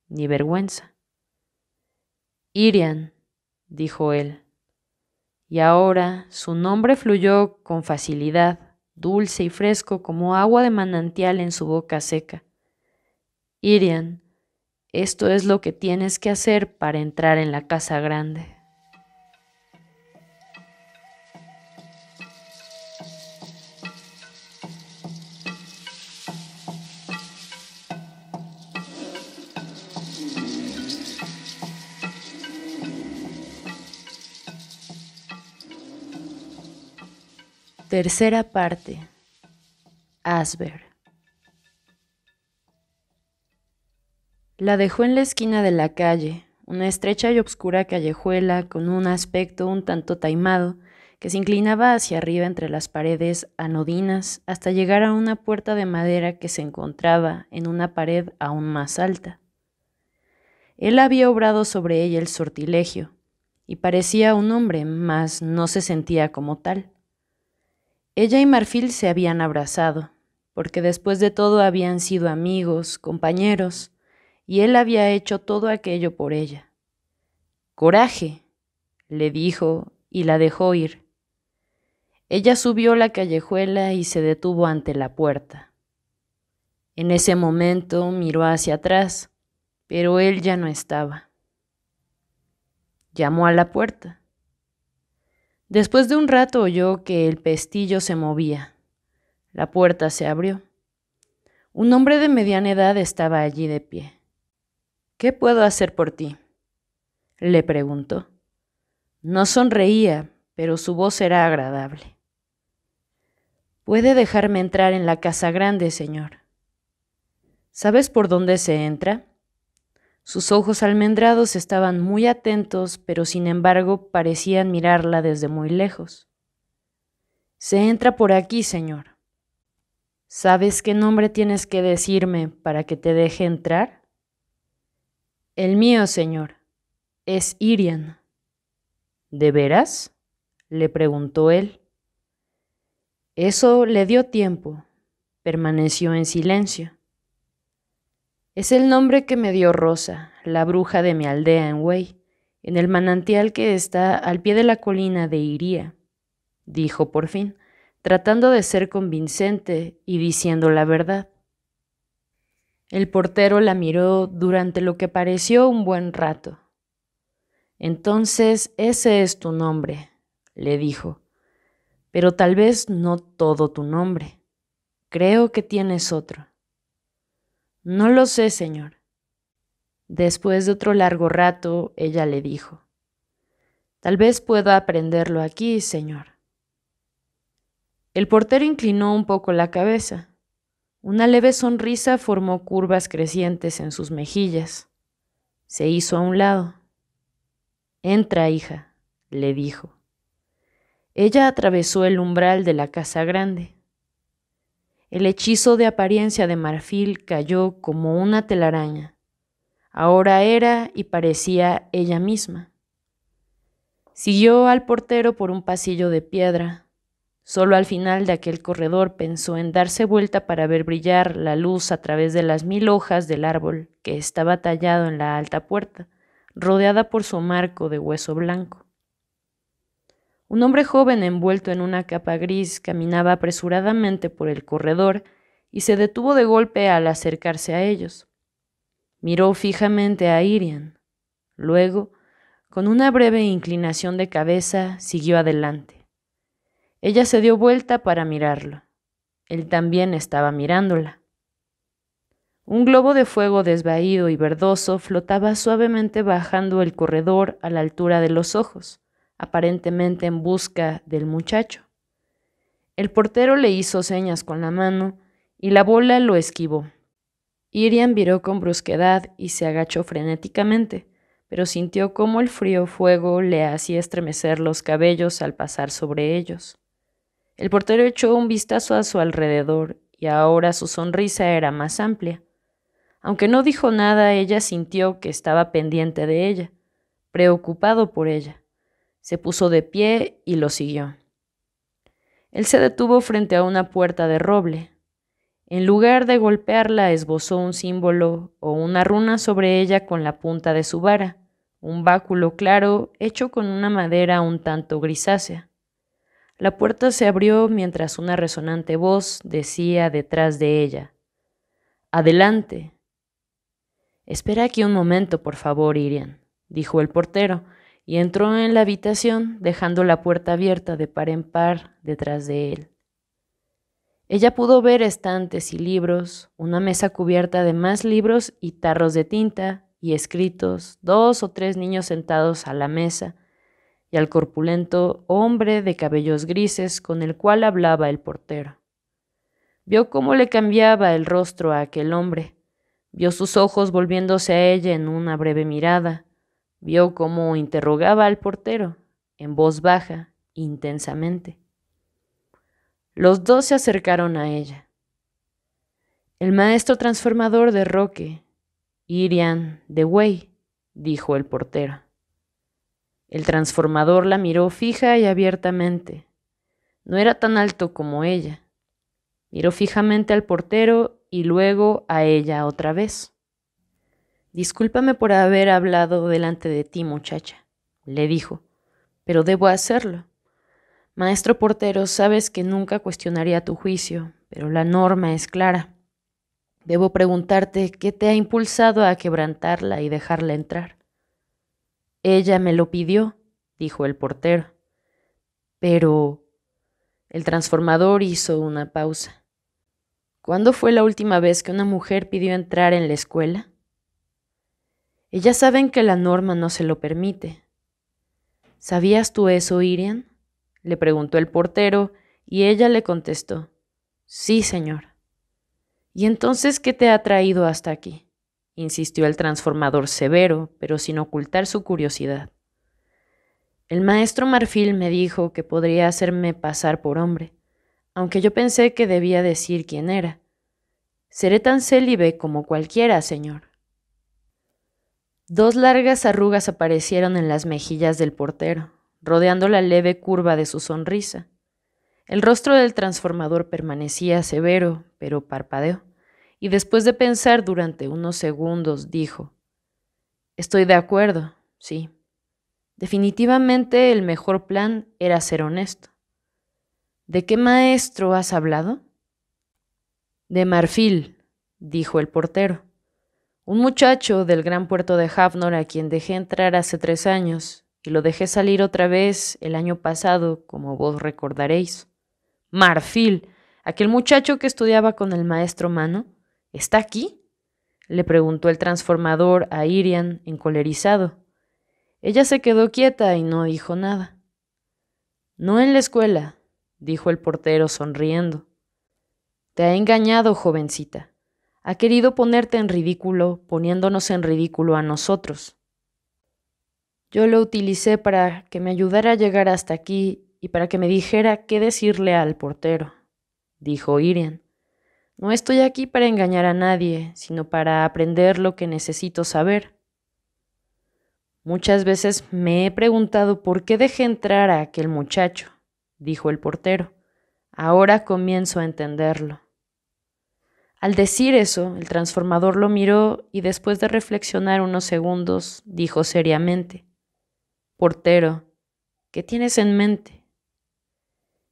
ni vergüenza. Irian, dijo él, y ahora su nombre fluyó con facilidad, dulce y fresco como agua de manantial en su boca seca. Irian, esto es lo que tienes que hacer para entrar en la casa grande. Tercera parte. Asber. La dejó en la esquina de la calle, una estrecha y oscura callejuela con un aspecto un tanto taimado que se inclinaba hacia arriba entre las paredes anodinas hasta llegar a una puerta de madera que se encontraba en una pared aún más alta. Él había obrado sobre ella el sortilegio, y parecía un hombre, mas no se sentía como tal. Ella y Marfil se habían abrazado, porque después de todo habían sido amigos, compañeros, y él había hecho todo aquello por ella. Coraje, le dijo y la dejó ir. Ella subió la callejuela y se detuvo ante la puerta. En ese momento miró hacia atrás, pero él ya no estaba. Llamó a la puerta. Después de un rato oyó que el pestillo se movía. La puerta se abrió. Un hombre de mediana edad estaba allí de pie. ¿Qué puedo hacer por ti? le preguntó. No sonreía, pero su voz era agradable. Puede dejarme entrar en la casa grande, señor. ¿Sabes por dónde se entra? Sus ojos almendrados estaban muy atentos, pero sin embargo parecían mirarla desde muy lejos. Se entra por aquí, señor. ¿Sabes qué nombre tienes que decirme para que te deje entrar? El mío, señor, es Irian. ¿De veras? le preguntó él. Eso le dio tiempo. Permaneció en silencio. Es el nombre que me dio Rosa, la bruja de mi aldea en Wey, en el manantial que está al pie de la colina de Iría, dijo por fin, tratando de ser convincente y diciendo la verdad. El portero la miró durante lo que pareció un buen rato. Entonces ese es tu nombre, le dijo, pero tal vez no todo tu nombre. Creo que tienes otro. No lo sé, señor. Después de otro largo rato, ella le dijo, Tal vez pueda aprenderlo aquí, señor. El portero inclinó un poco la cabeza. Una leve sonrisa formó curvas crecientes en sus mejillas. Se hizo a un lado. Entra, hija, le dijo. Ella atravesó el umbral de la casa grande. El hechizo de apariencia de marfil cayó como una telaraña. Ahora era y parecía ella misma. Siguió al portero por un pasillo de piedra. Solo al final de aquel corredor pensó en darse vuelta para ver brillar la luz a través de las mil hojas del árbol que estaba tallado en la alta puerta, rodeada por su marco de hueso blanco. Un hombre joven envuelto en una capa gris caminaba apresuradamente por el corredor y se detuvo de golpe al acercarse a ellos. Miró fijamente a Irian. Luego, con una breve inclinación de cabeza, siguió adelante. Ella se dio vuelta para mirarlo. Él también estaba mirándola. Un globo de fuego desvaído y verdoso flotaba suavemente bajando el corredor a la altura de los ojos aparentemente en busca del muchacho. El portero le hizo señas con la mano y la bola lo esquivó. Irian viró con brusquedad y se agachó frenéticamente, pero sintió cómo el frío fuego le hacía estremecer los cabellos al pasar sobre ellos. El portero echó un vistazo a su alrededor y ahora su sonrisa era más amplia. Aunque no dijo nada, ella sintió que estaba pendiente de ella, preocupado por ella. Se puso de pie y lo siguió. Él se detuvo frente a una puerta de roble. En lugar de golpearla, esbozó un símbolo o una runa sobre ella con la punta de su vara, un báculo claro hecho con una madera un tanto grisácea. La puerta se abrió mientras una resonante voz decía detrás de ella, Adelante. Espera aquí un momento, por favor, Irian, dijo el portero, y entró en la habitación dejando la puerta abierta de par en par detrás de él. Ella pudo ver estantes y libros, una mesa cubierta de más libros y tarros de tinta y escritos, dos o tres niños sentados a la mesa, y al corpulento hombre de cabellos grises con el cual hablaba el portero. Vio cómo le cambiaba el rostro a aquel hombre, vio sus ojos volviéndose a ella en una breve mirada, Vio cómo interrogaba al portero, en voz baja, intensamente. Los dos se acercaron a ella. El maestro transformador de Roque, Irian de Wey, dijo el portero. El transformador la miró fija y abiertamente. No era tan alto como ella. Miró fijamente al portero y luego a ella otra vez. Discúlpame por haber hablado delante de ti, muchacha, le dijo, pero debo hacerlo. Maestro portero, sabes que nunca cuestionaría tu juicio, pero la norma es clara. Debo preguntarte qué te ha impulsado a quebrantarla y dejarla entrar. Ella me lo pidió, dijo el portero. Pero... El transformador hizo una pausa. ¿Cuándo fue la última vez que una mujer pidió entrar en la escuela? Ellas saben que la norma no se lo permite. ¿Sabías tú eso, Irian? le preguntó el portero, y ella le contestó, Sí, señor. ¿Y entonces qué te ha traído hasta aquí? insistió el transformador severo, pero sin ocultar su curiosidad. El maestro Marfil me dijo que podría hacerme pasar por hombre, aunque yo pensé que debía decir quién era. Seré tan célibe como cualquiera, señor. Dos largas arrugas aparecieron en las mejillas del portero, rodeando la leve curva de su sonrisa. El rostro del transformador permanecía severo, pero parpadeó, y después de pensar durante unos segundos dijo, Estoy de acuerdo, sí. Definitivamente el mejor plan era ser honesto. ¿De qué maestro has hablado? De marfil, dijo el portero. Un muchacho del gran puerto de Hafnor, a quien dejé entrar hace tres años y lo dejé salir otra vez el año pasado, como vos recordaréis. Marfil, aquel muchacho que estudiaba con el maestro Mano, ¿está aquí? le preguntó el transformador a Irian, encolerizado. Ella se quedó quieta y no dijo nada. No en la escuela, dijo el portero sonriendo. Te ha engañado, jovencita ha querido ponerte en ridículo poniéndonos en ridículo a nosotros. Yo lo utilicé para que me ayudara a llegar hasta aquí y para que me dijera qué decirle al portero, dijo Irian. No estoy aquí para engañar a nadie, sino para aprender lo que necesito saber. Muchas veces me he preguntado por qué dejé entrar a aquel muchacho, dijo el portero. Ahora comienzo a entenderlo. Al decir eso, el transformador lo miró y después de reflexionar unos segundos, dijo seriamente, Portero, ¿qué tienes en mente?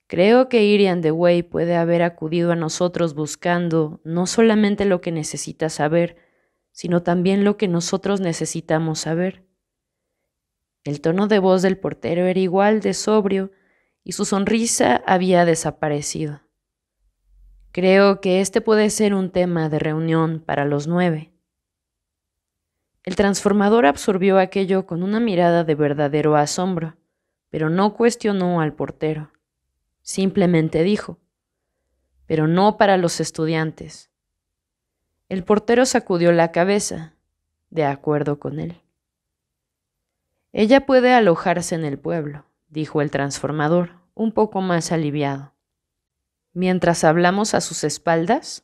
Creo que Irian de Way puede haber acudido a nosotros buscando no solamente lo que necesita saber, sino también lo que nosotros necesitamos saber. El tono de voz del portero era igual de sobrio y su sonrisa había desaparecido. Creo que este puede ser un tema de reunión para los nueve. El transformador absorbió aquello con una mirada de verdadero asombro, pero no cuestionó al portero. Simplemente dijo, pero no para los estudiantes. El portero sacudió la cabeza, de acuerdo con él. Ella puede alojarse en el pueblo, dijo el transformador, un poco más aliviado mientras hablamos a sus espaldas?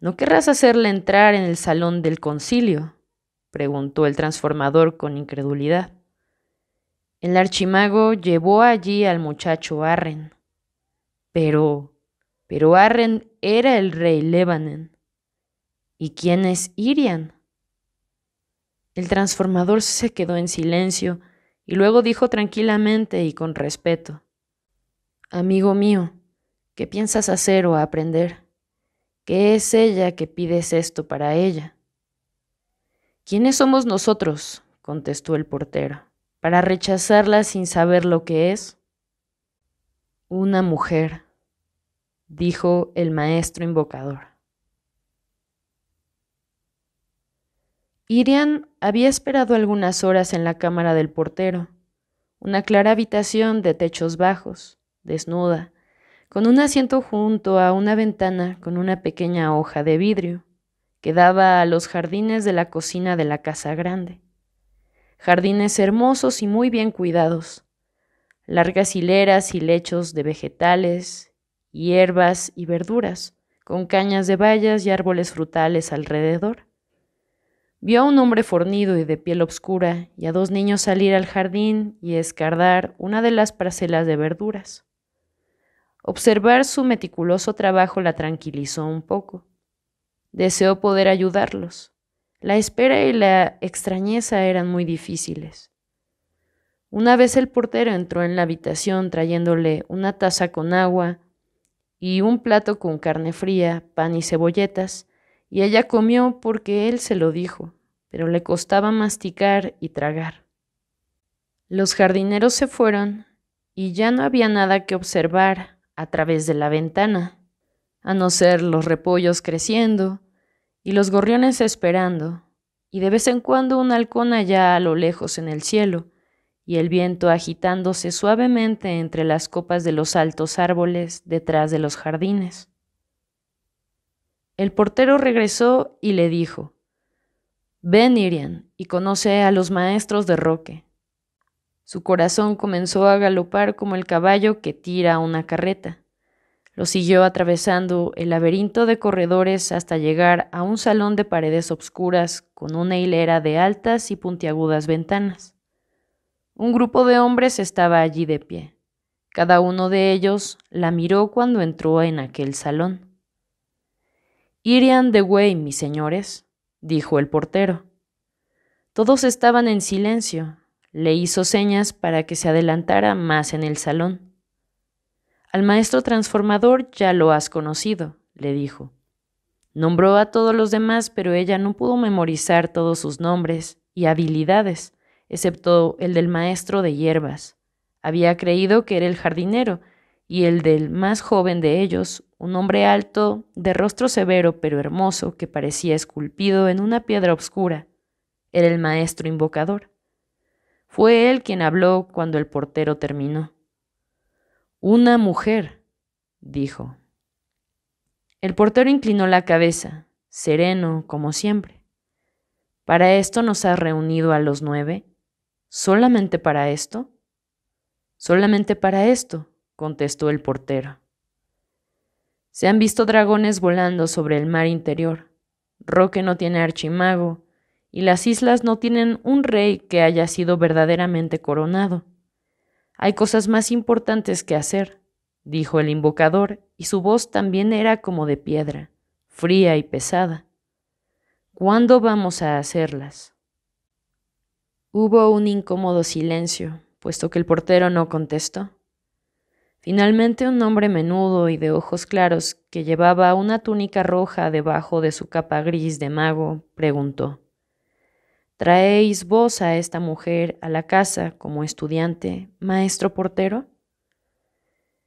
¿No querrás hacerle entrar en el salón del concilio? preguntó el transformador con incredulidad. El archimago llevó allí al muchacho Arren. Pero, pero Arren era el rey Lebanen. ¿Y quién es Irian? El transformador se quedó en silencio y luego dijo tranquilamente y con respeto, Amigo mío, ¿Qué piensas hacer o aprender, ¿Qué es ella que pides esto para ella. ¿Quiénes somos nosotros? contestó el portero, para rechazarla sin saber lo que es. Una mujer, dijo el maestro invocador. Irian había esperado algunas horas en la cámara del portero, una clara habitación de techos bajos, desnuda, con un asiento junto a una ventana con una pequeña hoja de vidrio que daba a los jardines de la cocina de la casa grande. Jardines hermosos y muy bien cuidados, largas hileras y lechos de vegetales, hierbas y verduras, con cañas de bayas y árboles frutales alrededor. Vio a un hombre fornido y de piel oscura y a dos niños salir al jardín y escardar una de las parcelas de verduras. Observar su meticuloso trabajo la tranquilizó un poco. Deseó poder ayudarlos. La espera y la extrañeza eran muy difíciles. Una vez el portero entró en la habitación trayéndole una taza con agua y un plato con carne fría, pan y cebolletas, y ella comió porque él se lo dijo, pero le costaba masticar y tragar. Los jardineros se fueron y ya no había nada que observar a través de la ventana, a no ser los repollos creciendo y los gorriones esperando, y de vez en cuando un halcón allá a lo lejos en el cielo, y el viento agitándose suavemente entre las copas de los altos árboles detrás de los jardines. El portero regresó y le dijo, Ven, Irian, y conoce a los maestros de Roque. Su corazón comenzó a galopar como el caballo que tira una carreta. Lo siguió atravesando el laberinto de corredores hasta llegar a un salón de paredes oscuras con una hilera de altas y puntiagudas ventanas. Un grupo de hombres estaba allí de pie. Cada uno de ellos la miró cuando entró en aquel salón. Irian de Way, mis señores, dijo el portero. Todos estaban en silencio, le hizo señas para que se adelantara más en el salón. Al maestro transformador ya lo has conocido, le dijo. Nombró a todos los demás, pero ella no pudo memorizar todos sus nombres y habilidades, excepto el del maestro de hierbas. Había creído que era el jardinero, y el del más joven de ellos, un hombre alto, de rostro severo pero hermoso, que parecía esculpido en una piedra oscura. Era el maestro invocador. Fue él quien habló cuando el portero terminó. Una mujer, dijo. El portero inclinó la cabeza, sereno como siempre. ¿Para esto nos has reunido a los nueve? ¿Solamente para esto? Solamente para esto, contestó el portero. Se han visto dragones volando sobre el mar interior. Roque no tiene archimago y las islas no tienen un rey que haya sido verdaderamente coronado. Hay cosas más importantes que hacer, dijo el invocador, y su voz también era como de piedra, fría y pesada. ¿Cuándo vamos a hacerlas? Hubo un incómodo silencio, puesto que el portero no contestó. Finalmente un hombre menudo y de ojos claros, que llevaba una túnica roja debajo de su capa gris de mago, preguntó. ¿Traéis vos a esta mujer a la casa como estudiante, maestro portero?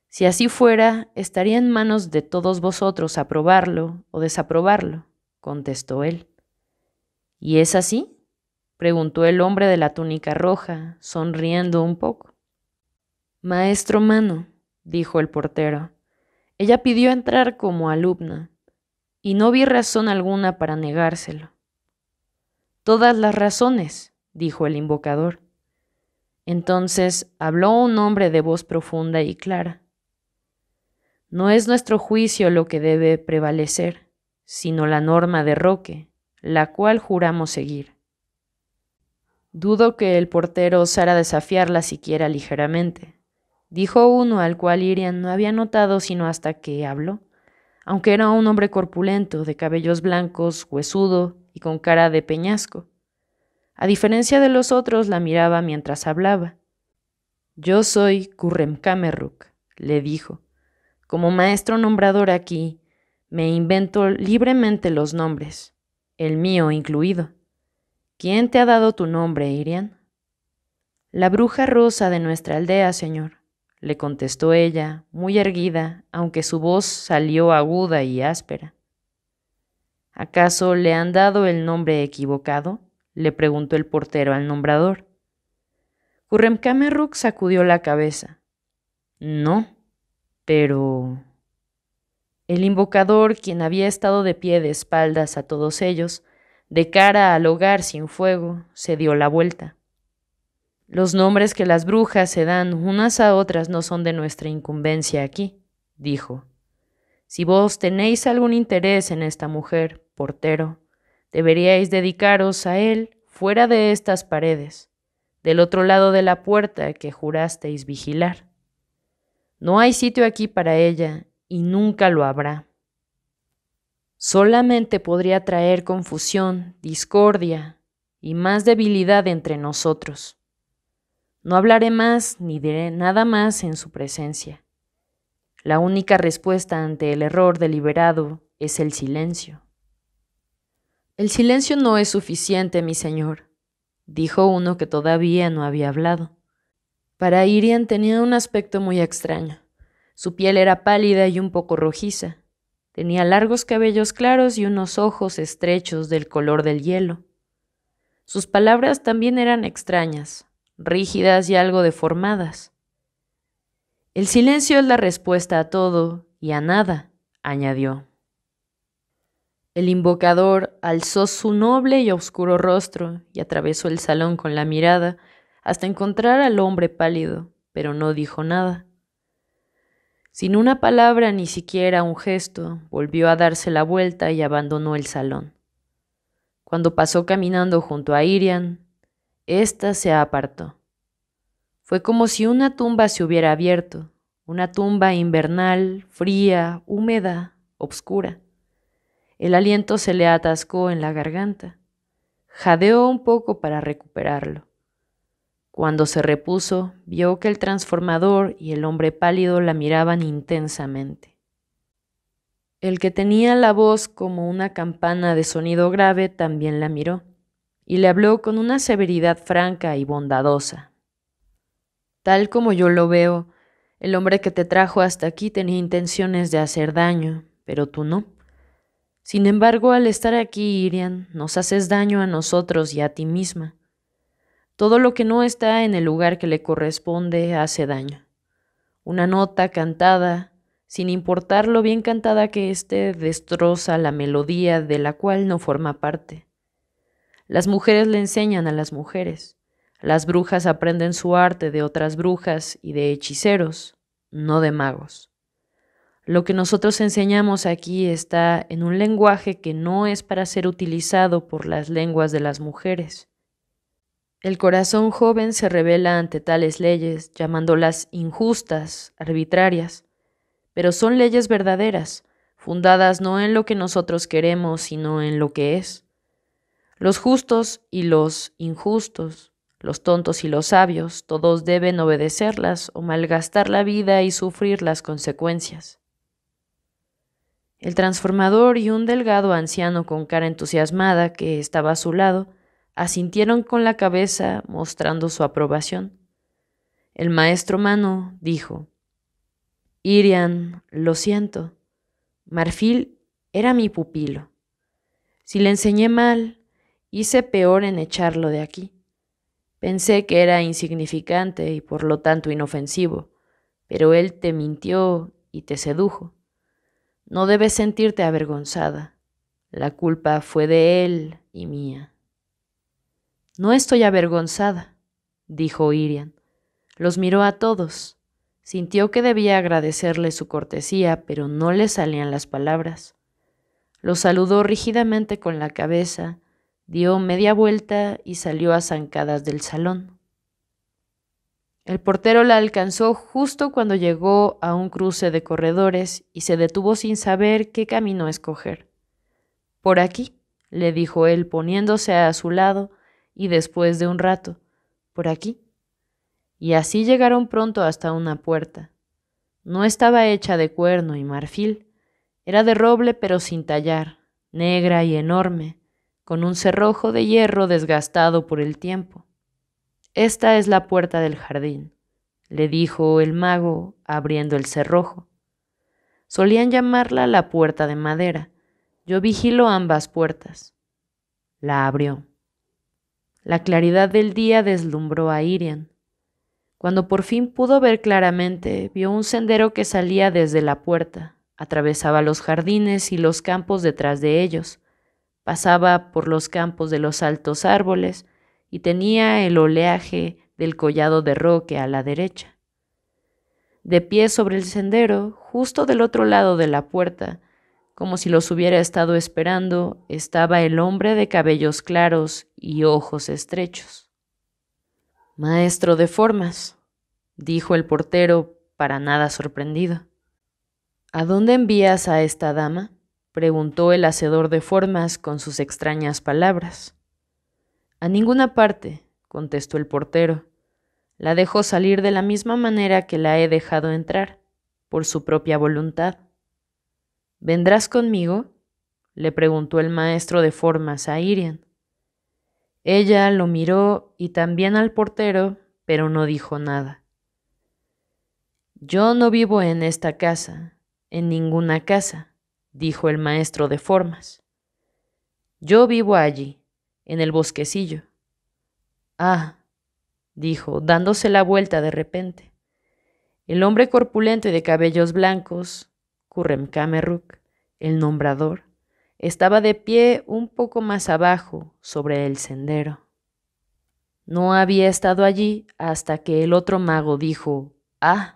Si así fuera, estaría en manos de todos vosotros aprobarlo o desaprobarlo, contestó él. ¿Y es así? preguntó el hombre de la túnica roja, sonriendo un poco. Maestro Mano, dijo el portero, ella pidió entrar como alumna, y no vi razón alguna para negárselo todas las razones, dijo el invocador. Entonces habló un hombre de voz profunda y clara. No es nuestro juicio lo que debe prevalecer, sino la norma de Roque, la cual juramos seguir. Dudo que el portero osara desafiarla siquiera ligeramente, dijo uno al cual Irian no había notado sino hasta que habló, aunque era un hombre corpulento, de cabellos blancos, huesudo y con cara de peñasco. A diferencia de los otros, la miraba mientras hablaba. Yo soy Kurremkameruk, Kameruk, le dijo. Como maestro nombrador aquí, me invento libremente los nombres, el mío incluido. ¿Quién te ha dado tu nombre, Irian? La bruja rosa de nuestra aldea, señor, le contestó ella, muy erguida, aunque su voz salió aguda y áspera. ¿Acaso le han dado el nombre equivocado? le preguntó el portero al nombrador. Kurremkameruk sacudió la cabeza. No, pero... El invocador, quien había estado de pie de espaldas a todos ellos, de cara al hogar sin fuego, se dio la vuelta. Los nombres que las brujas se dan unas a otras no son de nuestra incumbencia aquí, dijo. Si vos tenéis algún interés en esta mujer, portero, deberíais dedicaros a él fuera de estas paredes, del otro lado de la puerta que jurasteis vigilar. No hay sitio aquí para ella y nunca lo habrá. Solamente podría traer confusión, discordia y más debilidad entre nosotros. No hablaré más ni diré nada más en su presencia la única respuesta ante el error deliberado es el silencio. El silencio no es suficiente, mi señor, dijo uno que todavía no había hablado. Para Irian tenía un aspecto muy extraño. Su piel era pálida y un poco rojiza. Tenía largos cabellos claros y unos ojos estrechos del color del hielo. Sus palabras también eran extrañas, rígidas y algo deformadas. El silencio es la respuesta a todo y a nada, añadió. El invocador alzó su noble y oscuro rostro y atravesó el salón con la mirada hasta encontrar al hombre pálido, pero no dijo nada. Sin una palabra ni siquiera un gesto, volvió a darse la vuelta y abandonó el salón. Cuando pasó caminando junto a Irian, ésta se apartó. Fue como si una tumba se hubiera abierto, una tumba invernal, fría, húmeda, obscura. El aliento se le atascó en la garganta. Jadeó un poco para recuperarlo. Cuando se repuso, vio que el transformador y el hombre pálido la miraban intensamente. El que tenía la voz como una campana de sonido grave también la miró y le habló con una severidad franca y bondadosa, Tal como yo lo veo, el hombre que te trajo hasta aquí tenía intenciones de hacer daño, pero tú no. Sin embargo, al estar aquí, Irian, nos haces daño a nosotros y a ti misma. Todo lo que no está en el lugar que le corresponde hace daño. Una nota cantada, sin importar lo bien cantada que esté, destroza la melodía de la cual no forma parte. Las mujeres le enseñan a las mujeres. Las brujas aprenden su arte de otras brujas y de hechiceros, no de magos. Lo que nosotros enseñamos aquí está en un lenguaje que no es para ser utilizado por las lenguas de las mujeres. El corazón joven se revela ante tales leyes, llamándolas injustas, arbitrarias, pero son leyes verdaderas, fundadas no en lo que nosotros queremos, sino en lo que es. Los justos y los injustos, los tontos y los sabios, todos deben obedecerlas o malgastar la vida y sufrir las consecuencias. El transformador y un delgado anciano con cara entusiasmada que estaba a su lado asintieron con la cabeza mostrando su aprobación. El maestro Mano dijo, Irian, lo siento, Marfil era mi pupilo. Si le enseñé mal, hice peor en echarlo de aquí. Pensé que era insignificante y por lo tanto inofensivo, pero él te mintió y te sedujo. No debes sentirte avergonzada. La culpa fue de él y mía. No estoy avergonzada, dijo Irian. Los miró a todos. Sintió que debía agradecerle su cortesía, pero no le salían las palabras. Los saludó rígidamente con la cabeza dio media vuelta y salió a zancadas del salón. El portero la alcanzó justo cuando llegó a un cruce de corredores y se detuvo sin saber qué camino escoger. Por aquí, le dijo él poniéndose a su lado y después de un rato, por aquí. Y así llegaron pronto hasta una puerta. No estaba hecha de cuerno y marfil, era de roble pero sin tallar, negra y enorme, con un cerrojo de hierro desgastado por el tiempo. Esta es la puerta del jardín, le dijo el mago abriendo el cerrojo. Solían llamarla la puerta de madera. Yo vigilo ambas puertas. La abrió. La claridad del día deslumbró a Irian. Cuando por fin pudo ver claramente, vio un sendero que salía desde la puerta, atravesaba los jardines y los campos detrás de ellos, pasaba por los campos de los altos árboles y tenía el oleaje del collado de roque a la derecha. De pie sobre el sendero, justo del otro lado de la puerta, como si los hubiera estado esperando, estaba el hombre de cabellos claros y ojos estrechos. Maestro de formas, dijo el portero, para nada sorprendido. ¿A dónde envías a esta dama? preguntó el hacedor de formas con sus extrañas palabras. A ninguna parte, contestó el portero. La dejó salir de la misma manera que la he dejado entrar, por su propia voluntad. ¿Vendrás conmigo? le preguntó el maestro de formas a Irian. Ella lo miró y también al portero, pero no dijo nada. Yo no vivo en esta casa, en ninguna casa, dijo el maestro de formas. Yo vivo allí, en el bosquecillo. Ah, dijo, dándose la vuelta de repente. El hombre corpulento y de cabellos blancos, Kurrem Kameruk, el nombrador, estaba de pie un poco más abajo sobre el sendero. No había estado allí hasta que el otro mago dijo, Ah.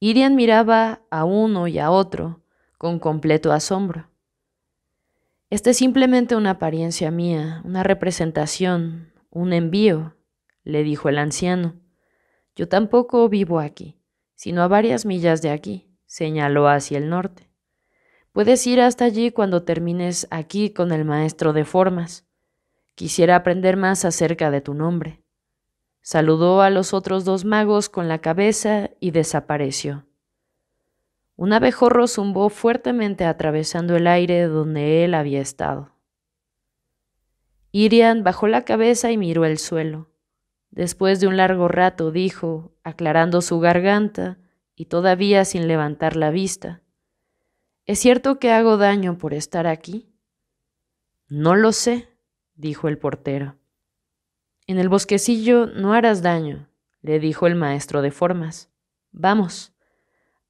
Irian miraba a uno y a otro, con completo asombro. Esta es simplemente una apariencia mía, una representación, un envío, le dijo el anciano. Yo tampoco vivo aquí, sino a varias millas de aquí, señaló hacia el norte. Puedes ir hasta allí cuando termines aquí con el maestro de formas. Quisiera aprender más acerca de tu nombre. Saludó a los otros dos magos con la cabeza y desapareció. Un abejorro zumbó fuertemente atravesando el aire donde él había estado. Irian bajó la cabeza y miró el suelo. Después de un largo rato dijo, aclarando su garganta y todavía sin levantar la vista, ¿Es cierto que hago daño por estar aquí? No lo sé, dijo el portero. En el bosquecillo no harás daño, le dijo el maestro de formas. Vamos.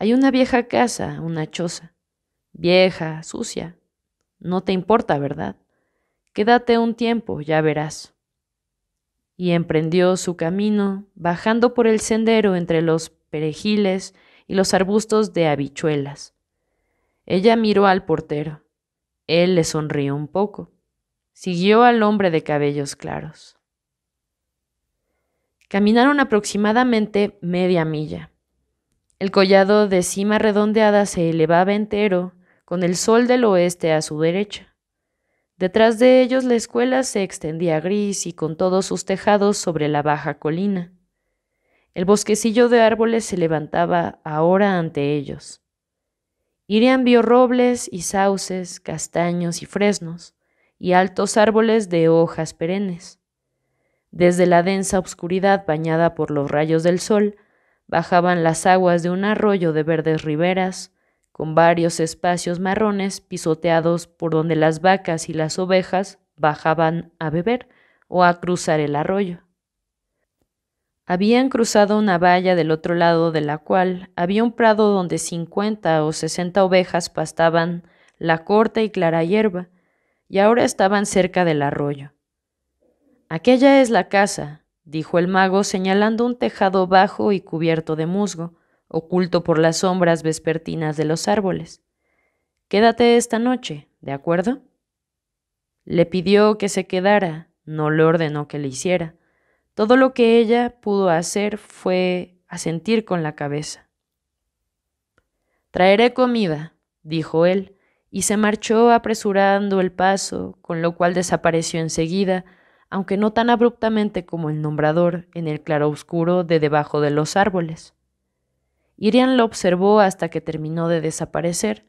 Hay una vieja casa, una choza. Vieja, sucia. No te importa, ¿verdad? Quédate un tiempo, ya verás. Y emprendió su camino, bajando por el sendero entre los perejiles y los arbustos de habichuelas. Ella miró al portero. Él le sonrió un poco. Siguió al hombre de cabellos claros. Caminaron aproximadamente media milla. El collado de cima redondeada se elevaba entero, con el sol del oeste a su derecha. Detrás de ellos la escuela se extendía gris y con todos sus tejados sobre la baja colina. El bosquecillo de árboles se levantaba ahora ante ellos. Irian vio robles y sauces, castaños y fresnos, y altos árboles de hojas perennes. Desde la densa oscuridad bañada por los rayos del sol, bajaban las aguas de un arroyo de verdes riberas, con varios espacios marrones pisoteados por donde las vacas y las ovejas bajaban a beber o a cruzar el arroyo. Habían cruzado una valla del otro lado de la cual había un prado donde cincuenta o sesenta ovejas pastaban la corta y clara hierba, y ahora estaban cerca del arroyo. Aquella es la casa, dijo el mago señalando un tejado bajo y cubierto de musgo, oculto por las sombras vespertinas de los árboles. Quédate esta noche, ¿de acuerdo? Le pidió que se quedara, no le ordenó que le hiciera. Todo lo que ella pudo hacer fue asentir con la cabeza. Traeré comida, dijo él, y se marchó apresurando el paso, con lo cual desapareció enseguida, aunque no tan abruptamente como el nombrador en el claro oscuro de debajo de los árboles. Irian lo observó hasta que terminó de desaparecer,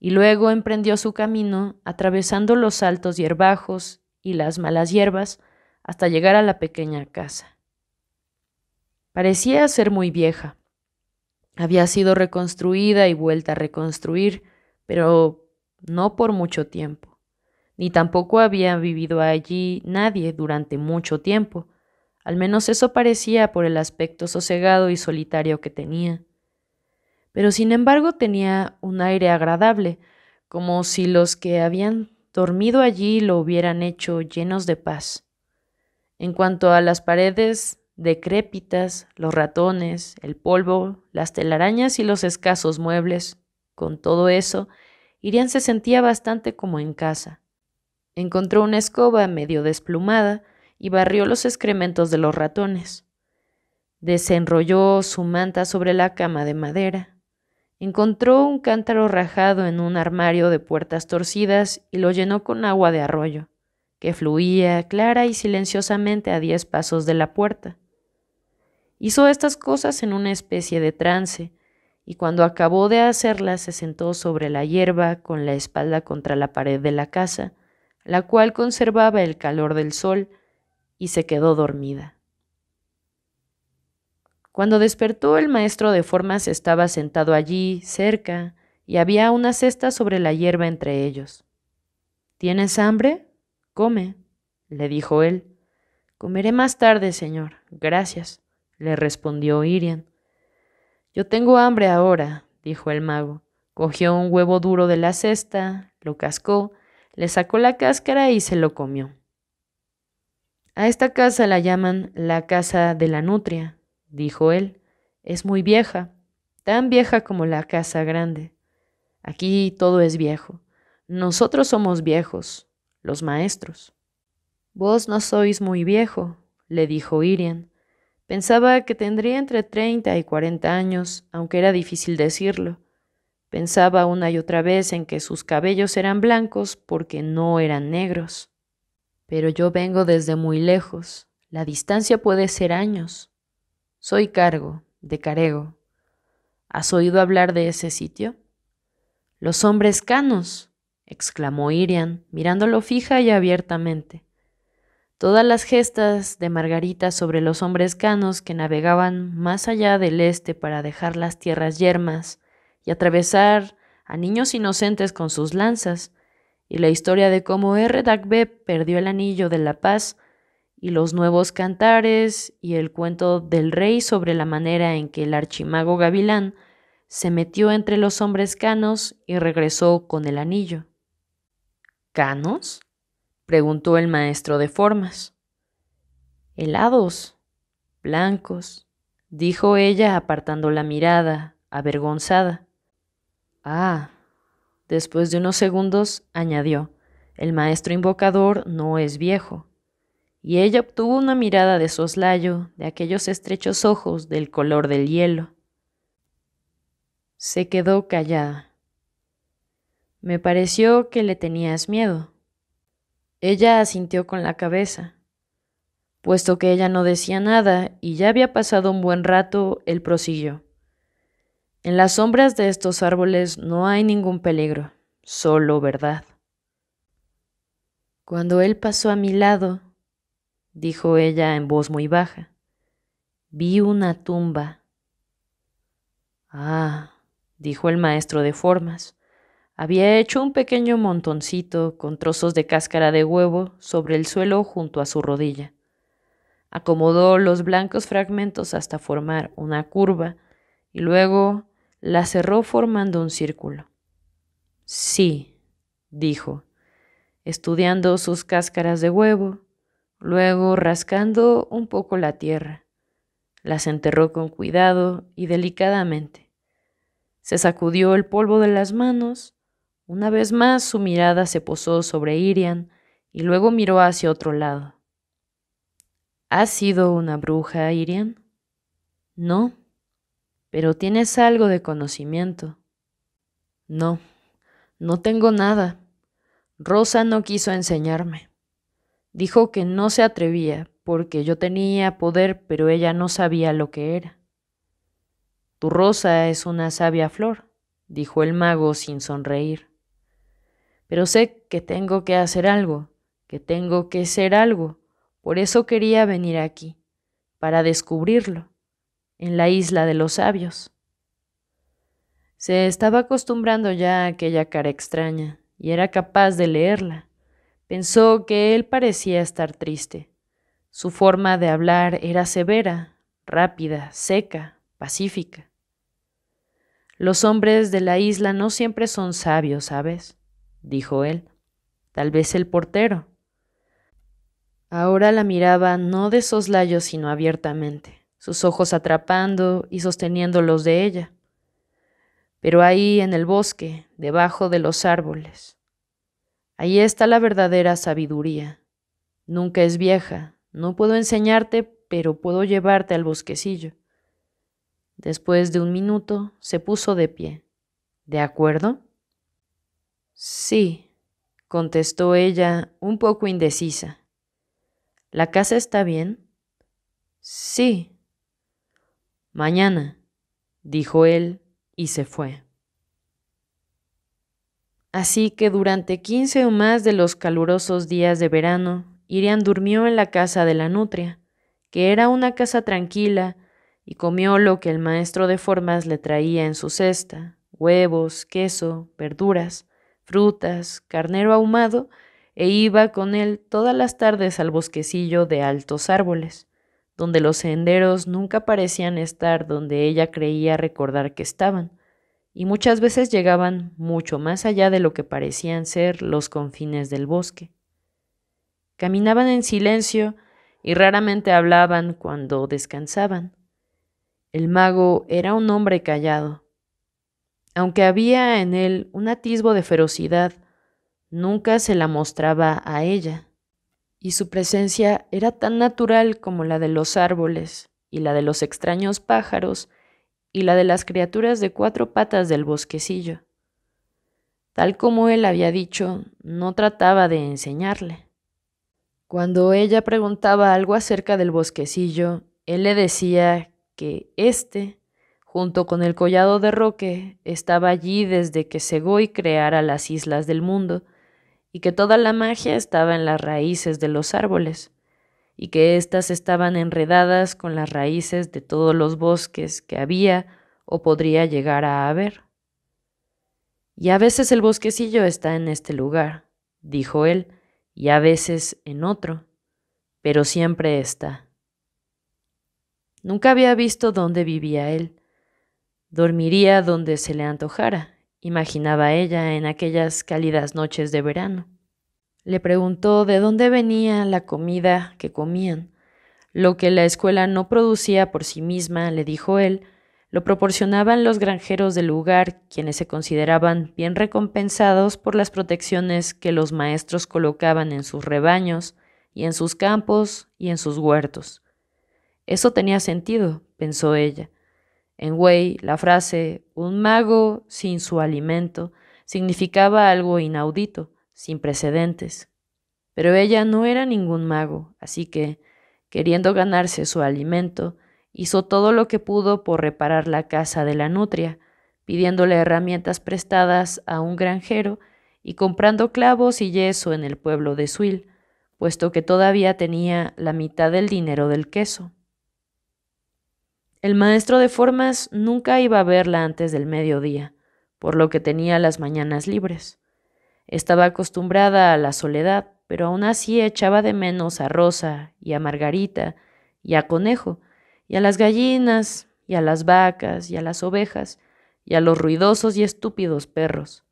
y luego emprendió su camino atravesando los altos hierbajos y las malas hierbas hasta llegar a la pequeña casa. Parecía ser muy vieja. Había sido reconstruida y vuelta a reconstruir, pero no por mucho tiempo ni tampoco había vivido allí nadie durante mucho tiempo. Al menos eso parecía por el aspecto sosegado y solitario que tenía. Pero sin embargo tenía un aire agradable, como si los que habían dormido allí lo hubieran hecho llenos de paz. En cuanto a las paredes decrépitas, los ratones, el polvo, las telarañas y los escasos muebles, con todo eso, Irian se sentía bastante como en casa. Encontró una escoba medio desplumada y barrió los excrementos de los ratones. Desenrolló su manta sobre la cama de madera. Encontró un cántaro rajado en un armario de puertas torcidas y lo llenó con agua de arroyo, que fluía clara y silenciosamente a diez pasos de la puerta. Hizo estas cosas en una especie de trance, y cuando acabó de hacerlas se sentó sobre la hierba con la espalda contra la pared de la casa, la cual conservaba el calor del sol, y se quedó dormida. Cuando despertó el maestro de formas estaba sentado allí, cerca, y había una cesta sobre la hierba entre ellos. ¿Tienes hambre? Come, le dijo él. Comeré más tarde, señor. Gracias, le respondió Irian. Yo tengo hambre ahora, dijo el mago. Cogió un huevo duro de la cesta, lo cascó le sacó la cáscara y se lo comió. A esta casa la llaman la casa de la nutria, dijo él. Es muy vieja, tan vieja como la casa grande. Aquí todo es viejo. Nosotros somos viejos, los maestros. Vos no sois muy viejo, le dijo Irian. Pensaba que tendría entre 30 y 40 años, aunque era difícil decirlo. Pensaba una y otra vez en que sus cabellos eran blancos porque no eran negros. Pero yo vengo desde muy lejos. La distancia puede ser años. Soy cargo, de carego. ¿Has oído hablar de ese sitio? Los hombres canos, exclamó Irian, mirándolo fija y abiertamente. Todas las gestas de Margarita sobre los hombres canos que navegaban más allá del este para dejar las tierras yermas y atravesar a niños inocentes con sus lanzas, y la historia de cómo R. Dagbe perdió el anillo de la paz, y los nuevos cantares, y el cuento del rey sobre la manera en que el archimago Gavilán se metió entre los hombres canos y regresó con el anillo. ¿Canos? preguntó el maestro de formas. Helados, blancos, dijo ella apartando la mirada, avergonzada. Ah. Después de unos segundos, añadió, el maestro invocador no es viejo. Y ella obtuvo una mirada de soslayo de aquellos estrechos ojos del color del hielo. Se quedó callada. Me pareció que le tenías miedo. Ella asintió con la cabeza. Puesto que ella no decía nada y ya había pasado un buen rato, él prosiguió. En las sombras de estos árboles no hay ningún peligro, solo verdad. Cuando él pasó a mi lado, dijo ella en voz muy baja, vi una tumba. Ah, dijo el maestro de formas. Había hecho un pequeño montoncito con trozos de cáscara de huevo sobre el suelo junto a su rodilla. Acomodó los blancos fragmentos hasta formar una curva y luego la cerró formando un círculo. Sí, dijo, estudiando sus cáscaras de huevo, luego rascando un poco la tierra. Las enterró con cuidado y delicadamente. Se sacudió el polvo de las manos. Una vez más su mirada se posó sobre Irian y luego miró hacia otro lado. ¿Has sido una bruja, Irian? No, pero ¿tienes algo de conocimiento? No, no tengo nada. Rosa no quiso enseñarme. Dijo que no se atrevía porque yo tenía poder, pero ella no sabía lo que era. Tu rosa es una sabia flor, dijo el mago sin sonreír. Pero sé que tengo que hacer algo, que tengo que ser algo, por eso quería venir aquí, para descubrirlo en la isla de los sabios. Se estaba acostumbrando ya a aquella cara extraña y era capaz de leerla. Pensó que él parecía estar triste. Su forma de hablar era severa, rápida, seca, pacífica. Los hombres de la isla no siempre son sabios, ¿sabes? dijo él. Tal vez el portero. Ahora la miraba no de soslayo, sino abiertamente sus ojos atrapando y sosteniendo los de ella. Pero ahí en el bosque, debajo de los árboles, ahí está la verdadera sabiduría. Nunca es vieja, no puedo enseñarte, pero puedo llevarte al bosquecillo. Después de un minuto se puso de pie. ¿De acuerdo? Sí, contestó ella, un poco indecisa. ¿La casa está bien? Sí, Mañana, dijo él y se fue. Así que durante quince o más de los calurosos días de verano, Irian durmió en la casa de la nutria, que era una casa tranquila, y comió lo que el maestro de formas le traía en su cesta, huevos, queso, verduras, frutas, carnero ahumado, e iba con él todas las tardes al bosquecillo de altos árboles donde los senderos nunca parecían estar donde ella creía recordar que estaban, y muchas veces llegaban mucho más allá de lo que parecían ser los confines del bosque. Caminaban en silencio y raramente hablaban cuando descansaban. El mago era un hombre callado. Aunque había en él un atisbo de ferocidad, nunca se la mostraba a ella y su presencia era tan natural como la de los árboles y la de los extraños pájaros y la de las criaturas de cuatro patas del bosquecillo. Tal como él había dicho, no trataba de enseñarle. Cuando ella preguntaba algo acerca del bosquecillo, él le decía que éste, junto con el collado de roque, estaba allí desde que Segoy creara las islas del mundo y que toda la magia estaba en las raíces de los árboles, y que éstas estaban enredadas con las raíces de todos los bosques que había o podría llegar a haber. Y a veces el bosquecillo está en este lugar, dijo él, y a veces en otro, pero siempre está. Nunca había visto dónde vivía él. Dormiría donde se le antojara, imaginaba ella en aquellas cálidas noches de verano. Le preguntó de dónde venía la comida que comían. Lo que la escuela no producía por sí misma, le dijo él, lo proporcionaban los granjeros del lugar, quienes se consideraban bien recompensados por las protecciones que los maestros colocaban en sus rebaños y en sus campos y en sus huertos. Eso tenía sentido, pensó ella. En Wei, la frase un mago sin su alimento significaba algo inaudito, sin precedentes. Pero ella no era ningún mago, así que, queriendo ganarse su alimento, hizo todo lo que pudo por reparar la casa de la nutria, pidiéndole herramientas prestadas a un granjero y comprando clavos y yeso en el pueblo de Suil, puesto que todavía tenía la mitad del dinero del queso. El maestro de formas nunca iba a verla antes del mediodía, por lo que tenía las mañanas libres. Estaba acostumbrada a la soledad, pero aún así echaba de menos a Rosa y a Margarita y a Conejo y a las gallinas y a las vacas y a las ovejas y a los ruidosos y estúpidos perros.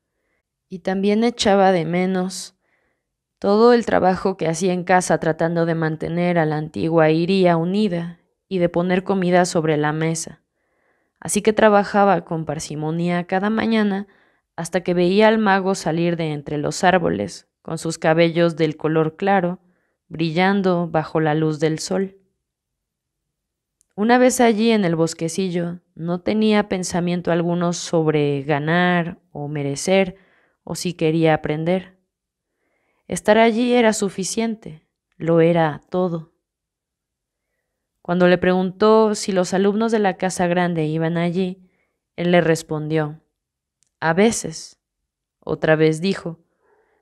Y también echaba de menos todo el trabajo que hacía en casa tratando de mantener a la antigua Iría unida y de poner comida sobre la mesa. Así que trabajaba con parsimonía cada mañana hasta que veía al mago salir de entre los árboles, con sus cabellos del color claro, brillando bajo la luz del sol. Una vez allí en el bosquecillo, no tenía pensamiento alguno sobre ganar o merecer o si quería aprender. Estar allí era suficiente, lo era todo. Cuando le preguntó si los alumnos de la Casa Grande iban allí, él le respondió, a veces. Otra vez dijo,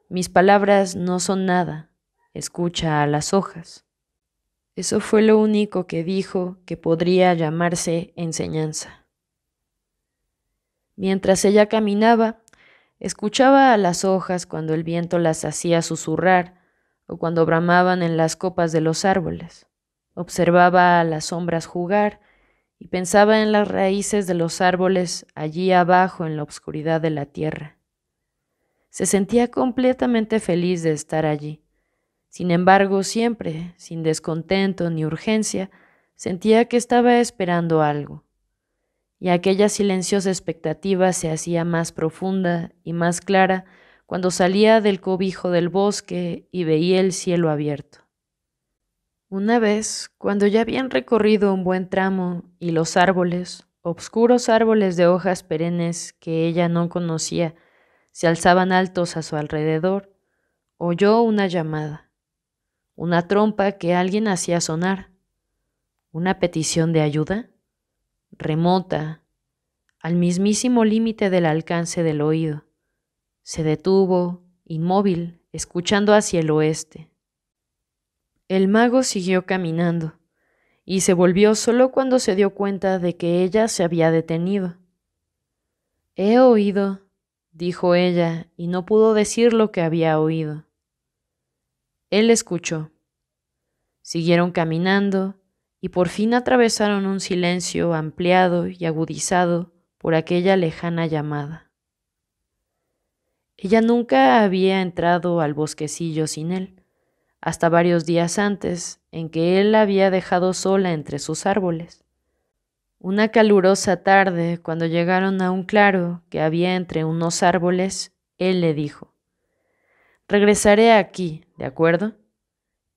mis palabras no son nada, escucha a las hojas. Eso fue lo único que dijo que podría llamarse enseñanza. Mientras ella caminaba, escuchaba a las hojas cuando el viento las hacía susurrar o cuando bramaban en las copas de los árboles. Observaba a las sombras jugar y pensaba en las raíces de los árboles allí abajo en la oscuridad de la tierra. Se sentía completamente feliz de estar allí. Sin embargo, siempre, sin descontento ni urgencia, sentía que estaba esperando algo. Y aquella silenciosa expectativa se hacía más profunda y más clara cuando salía del cobijo del bosque y veía el cielo abierto. Una vez, cuando ya habían recorrido un buen tramo y los árboles, obscuros árboles de hojas perennes que ella no conocía, se alzaban altos a su alrededor, oyó una llamada, una trompa que alguien hacía sonar, una petición de ayuda, remota, al mismísimo límite del alcance del oído. Se detuvo, inmóvil, escuchando hacia el oeste. El mago siguió caminando, y se volvió solo cuando se dio cuenta de que ella se había detenido. He oído, dijo ella, y no pudo decir lo que había oído. Él escuchó. Siguieron caminando, y por fin atravesaron un silencio ampliado y agudizado por aquella lejana llamada. Ella nunca había entrado al bosquecillo sin él hasta varios días antes, en que él la había dejado sola entre sus árboles. Una calurosa tarde, cuando llegaron a un claro que había entre unos árboles, él le dijo, Regresaré aquí, ¿de acuerdo?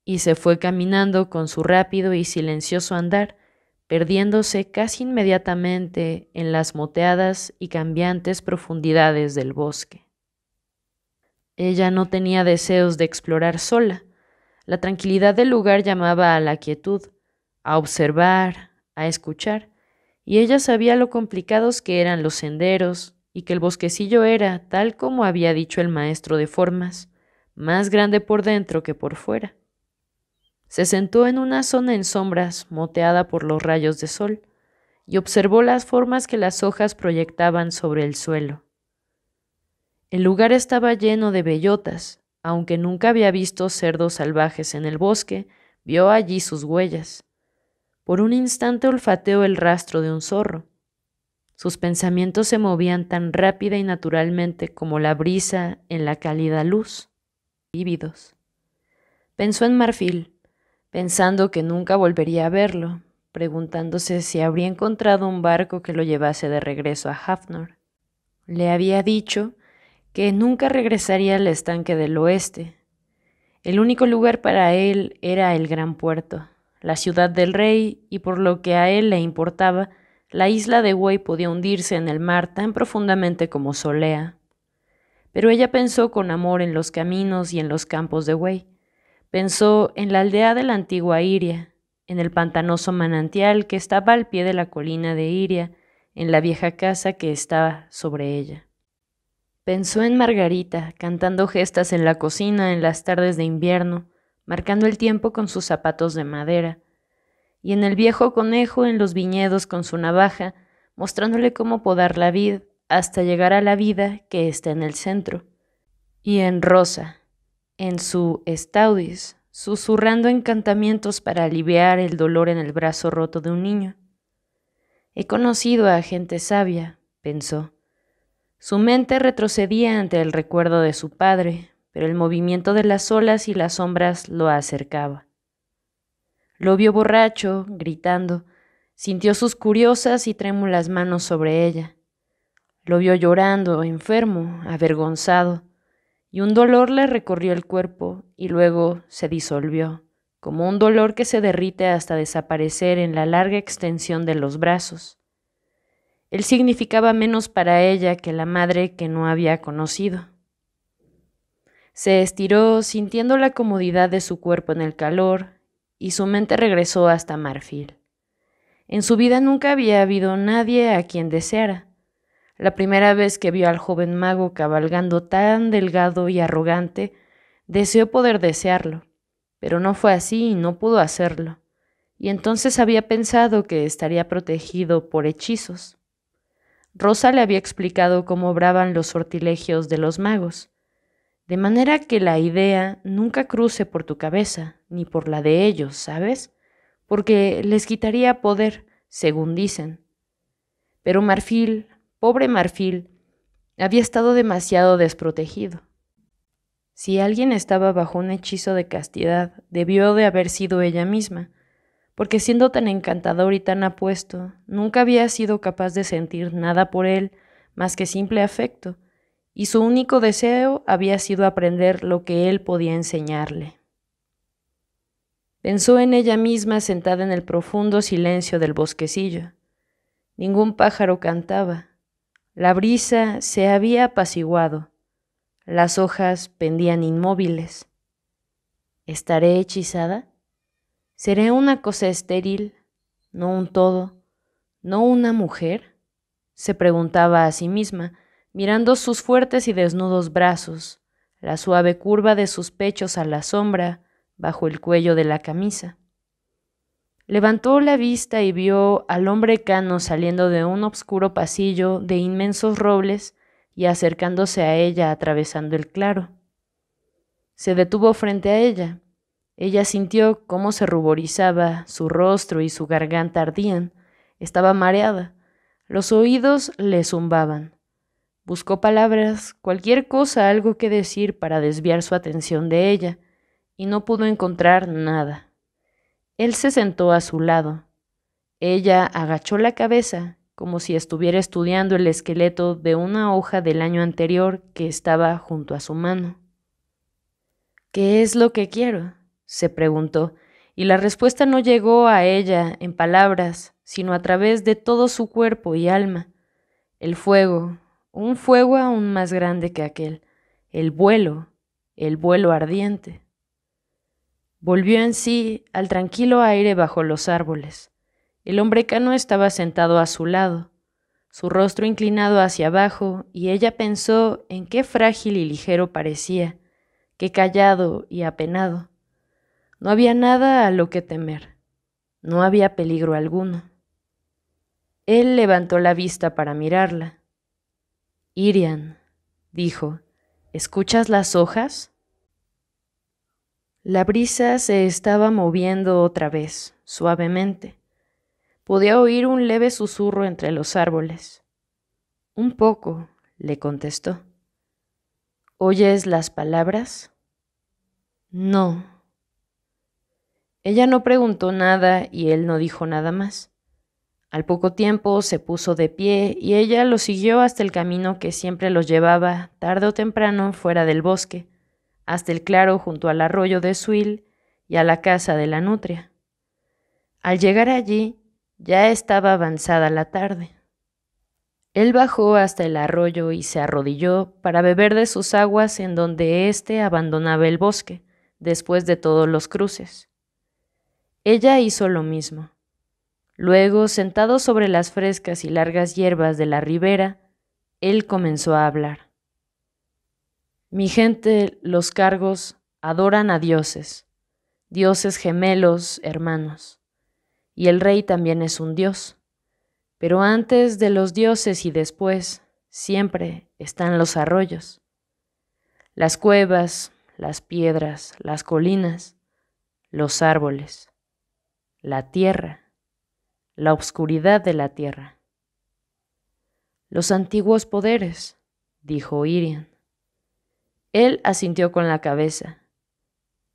Y se fue caminando con su rápido y silencioso andar, perdiéndose casi inmediatamente en las moteadas y cambiantes profundidades del bosque. Ella no tenía deseos de explorar sola, la tranquilidad del lugar llamaba a la quietud, a observar, a escuchar, y ella sabía lo complicados que eran los senderos y que el bosquecillo era, tal como había dicho el maestro de formas, más grande por dentro que por fuera. Se sentó en una zona en sombras, moteada por los rayos de sol, y observó las formas que las hojas proyectaban sobre el suelo. El lugar estaba lleno de bellotas, aunque nunca había visto cerdos salvajes en el bosque, vio allí sus huellas. Por un instante olfateó el rastro de un zorro. Sus pensamientos se movían tan rápida y naturalmente como la brisa en la cálida luz, vívidos. Pensó en Marfil, pensando que nunca volvería a verlo, preguntándose si habría encontrado un barco que lo llevase de regreso a Hafnor. Le había dicho nunca regresaría al estanque del oeste. El único lugar para él era el gran puerto, la ciudad del rey, y por lo que a él le importaba, la isla de Huey podía hundirse en el mar tan profundamente como solea. Pero ella pensó con amor en los caminos y en los campos de Huey. Pensó en la aldea de la antigua Iria, en el pantanoso manantial que estaba al pie de la colina de Iria, en la vieja casa que estaba sobre ella. Pensó en Margarita, cantando gestas en la cocina en las tardes de invierno, marcando el tiempo con sus zapatos de madera, y en el viejo conejo en los viñedos con su navaja, mostrándole cómo podar la vid hasta llegar a la vida que está en el centro, y en Rosa, en su estaudis, susurrando encantamientos para aliviar el dolor en el brazo roto de un niño. He conocido a gente sabia, pensó su mente retrocedía ante el recuerdo de su padre, pero el movimiento de las olas y las sombras lo acercaba. Lo vio borracho, gritando, sintió sus curiosas y trémulas manos sobre ella. Lo vio llorando, enfermo, avergonzado, y un dolor le recorrió el cuerpo y luego se disolvió, como un dolor que se derrite hasta desaparecer en la larga extensión de los brazos. Él significaba menos para ella que la madre que no había conocido. Se estiró sintiendo la comodidad de su cuerpo en el calor y su mente regresó hasta Marfil. En su vida nunca había habido nadie a quien deseara. La primera vez que vio al joven mago cabalgando tan delgado y arrogante, deseó poder desearlo, pero no fue así y no pudo hacerlo y entonces había pensado que estaría protegido por hechizos. Rosa le había explicado cómo obraban los sortilegios de los magos, de manera que la idea nunca cruce por tu cabeza, ni por la de ellos, ¿sabes? Porque les quitaría poder, según dicen. Pero Marfil, pobre Marfil, había estado demasiado desprotegido. Si alguien estaba bajo un hechizo de castidad, debió de haber sido ella misma, porque siendo tan encantador y tan apuesto, nunca había sido capaz de sentir nada por él más que simple afecto, y su único deseo había sido aprender lo que él podía enseñarle. Pensó en ella misma sentada en el profundo silencio del bosquecillo. Ningún pájaro cantaba. La brisa se había apaciguado. Las hojas pendían inmóviles. ¿Estaré hechizada? ¿Seré una cosa estéril? ¿No un todo? ¿No una mujer? se preguntaba a sí misma, mirando sus fuertes y desnudos brazos, la suave curva de sus pechos a la sombra, bajo el cuello de la camisa. Levantó la vista y vio al hombre cano saliendo de un oscuro pasillo de inmensos robles y acercándose a ella atravesando el claro. Se detuvo frente a ella, ella sintió cómo se ruborizaba su rostro y su garganta ardían. Estaba mareada. Los oídos le zumbaban. Buscó palabras, cualquier cosa, algo que decir para desviar su atención de ella, y no pudo encontrar nada. Él se sentó a su lado. Ella agachó la cabeza, como si estuviera estudiando el esqueleto de una hoja del año anterior que estaba junto a su mano. ¿Qué es lo que quiero? se preguntó, y la respuesta no llegó a ella en palabras, sino a través de todo su cuerpo y alma. El fuego, un fuego aún más grande que aquel, el vuelo, el vuelo ardiente. Volvió en sí al tranquilo aire bajo los árboles. El hombre cano estaba sentado a su lado, su rostro inclinado hacia abajo, y ella pensó en qué frágil y ligero parecía, qué callado y apenado. No había nada a lo que temer. No había peligro alguno. Él levantó la vista para mirarla. Irian, dijo, ¿escuchas las hojas? La brisa se estaba moviendo otra vez, suavemente. Podía oír un leve susurro entre los árboles. Un poco, le contestó. ¿Oyes las palabras? No, ella no preguntó nada y él no dijo nada más. Al poco tiempo se puso de pie y ella lo siguió hasta el camino que siempre los llevaba, tarde o temprano, fuera del bosque, hasta el claro junto al arroyo de Suil y a la casa de la nutria. Al llegar allí, ya estaba avanzada la tarde. Él bajó hasta el arroyo y se arrodilló para beber de sus aguas en donde éste abandonaba el bosque, después de todos los cruces. Ella hizo lo mismo. Luego, sentado sobre las frescas y largas hierbas de la ribera, él comenzó a hablar. Mi gente, los cargos, adoran a dioses, dioses gemelos, hermanos. Y el rey también es un dios. Pero antes de los dioses y después, siempre están los arroyos, las cuevas, las piedras, las colinas, los árboles la tierra, la oscuridad de la tierra. Los antiguos poderes, dijo Irian. Él asintió con la cabeza.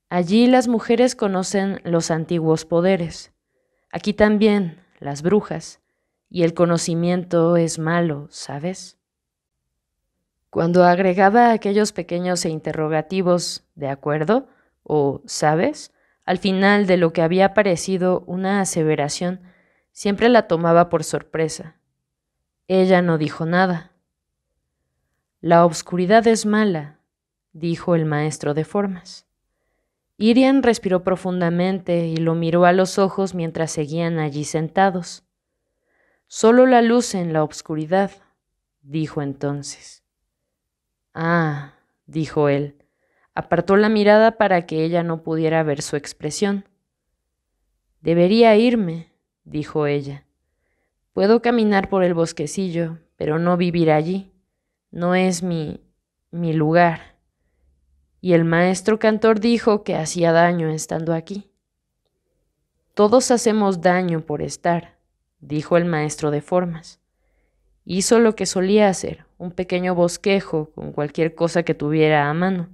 Allí las mujeres conocen los antiguos poderes. Aquí también, las brujas. Y el conocimiento es malo, ¿sabes? Cuando agregaba aquellos pequeños e interrogativos, ¿de acuerdo? o ¿sabes? Al final de lo que había parecido una aseveración, siempre la tomaba por sorpresa. Ella no dijo nada. La obscuridad es mala, dijo el maestro de formas. Irian respiró profundamente y lo miró a los ojos mientras seguían allí sentados. Solo la luz en la obscuridad, dijo entonces. Ah, dijo él, Apartó la mirada para que ella no pudiera ver su expresión. Debería irme, dijo ella. Puedo caminar por el bosquecillo, pero no vivir allí. No es mi mi lugar. Y el maestro cantor dijo que hacía daño estando aquí. Todos hacemos daño por estar, dijo el maestro de formas. Hizo lo que solía hacer, un pequeño bosquejo con cualquier cosa que tuviera a mano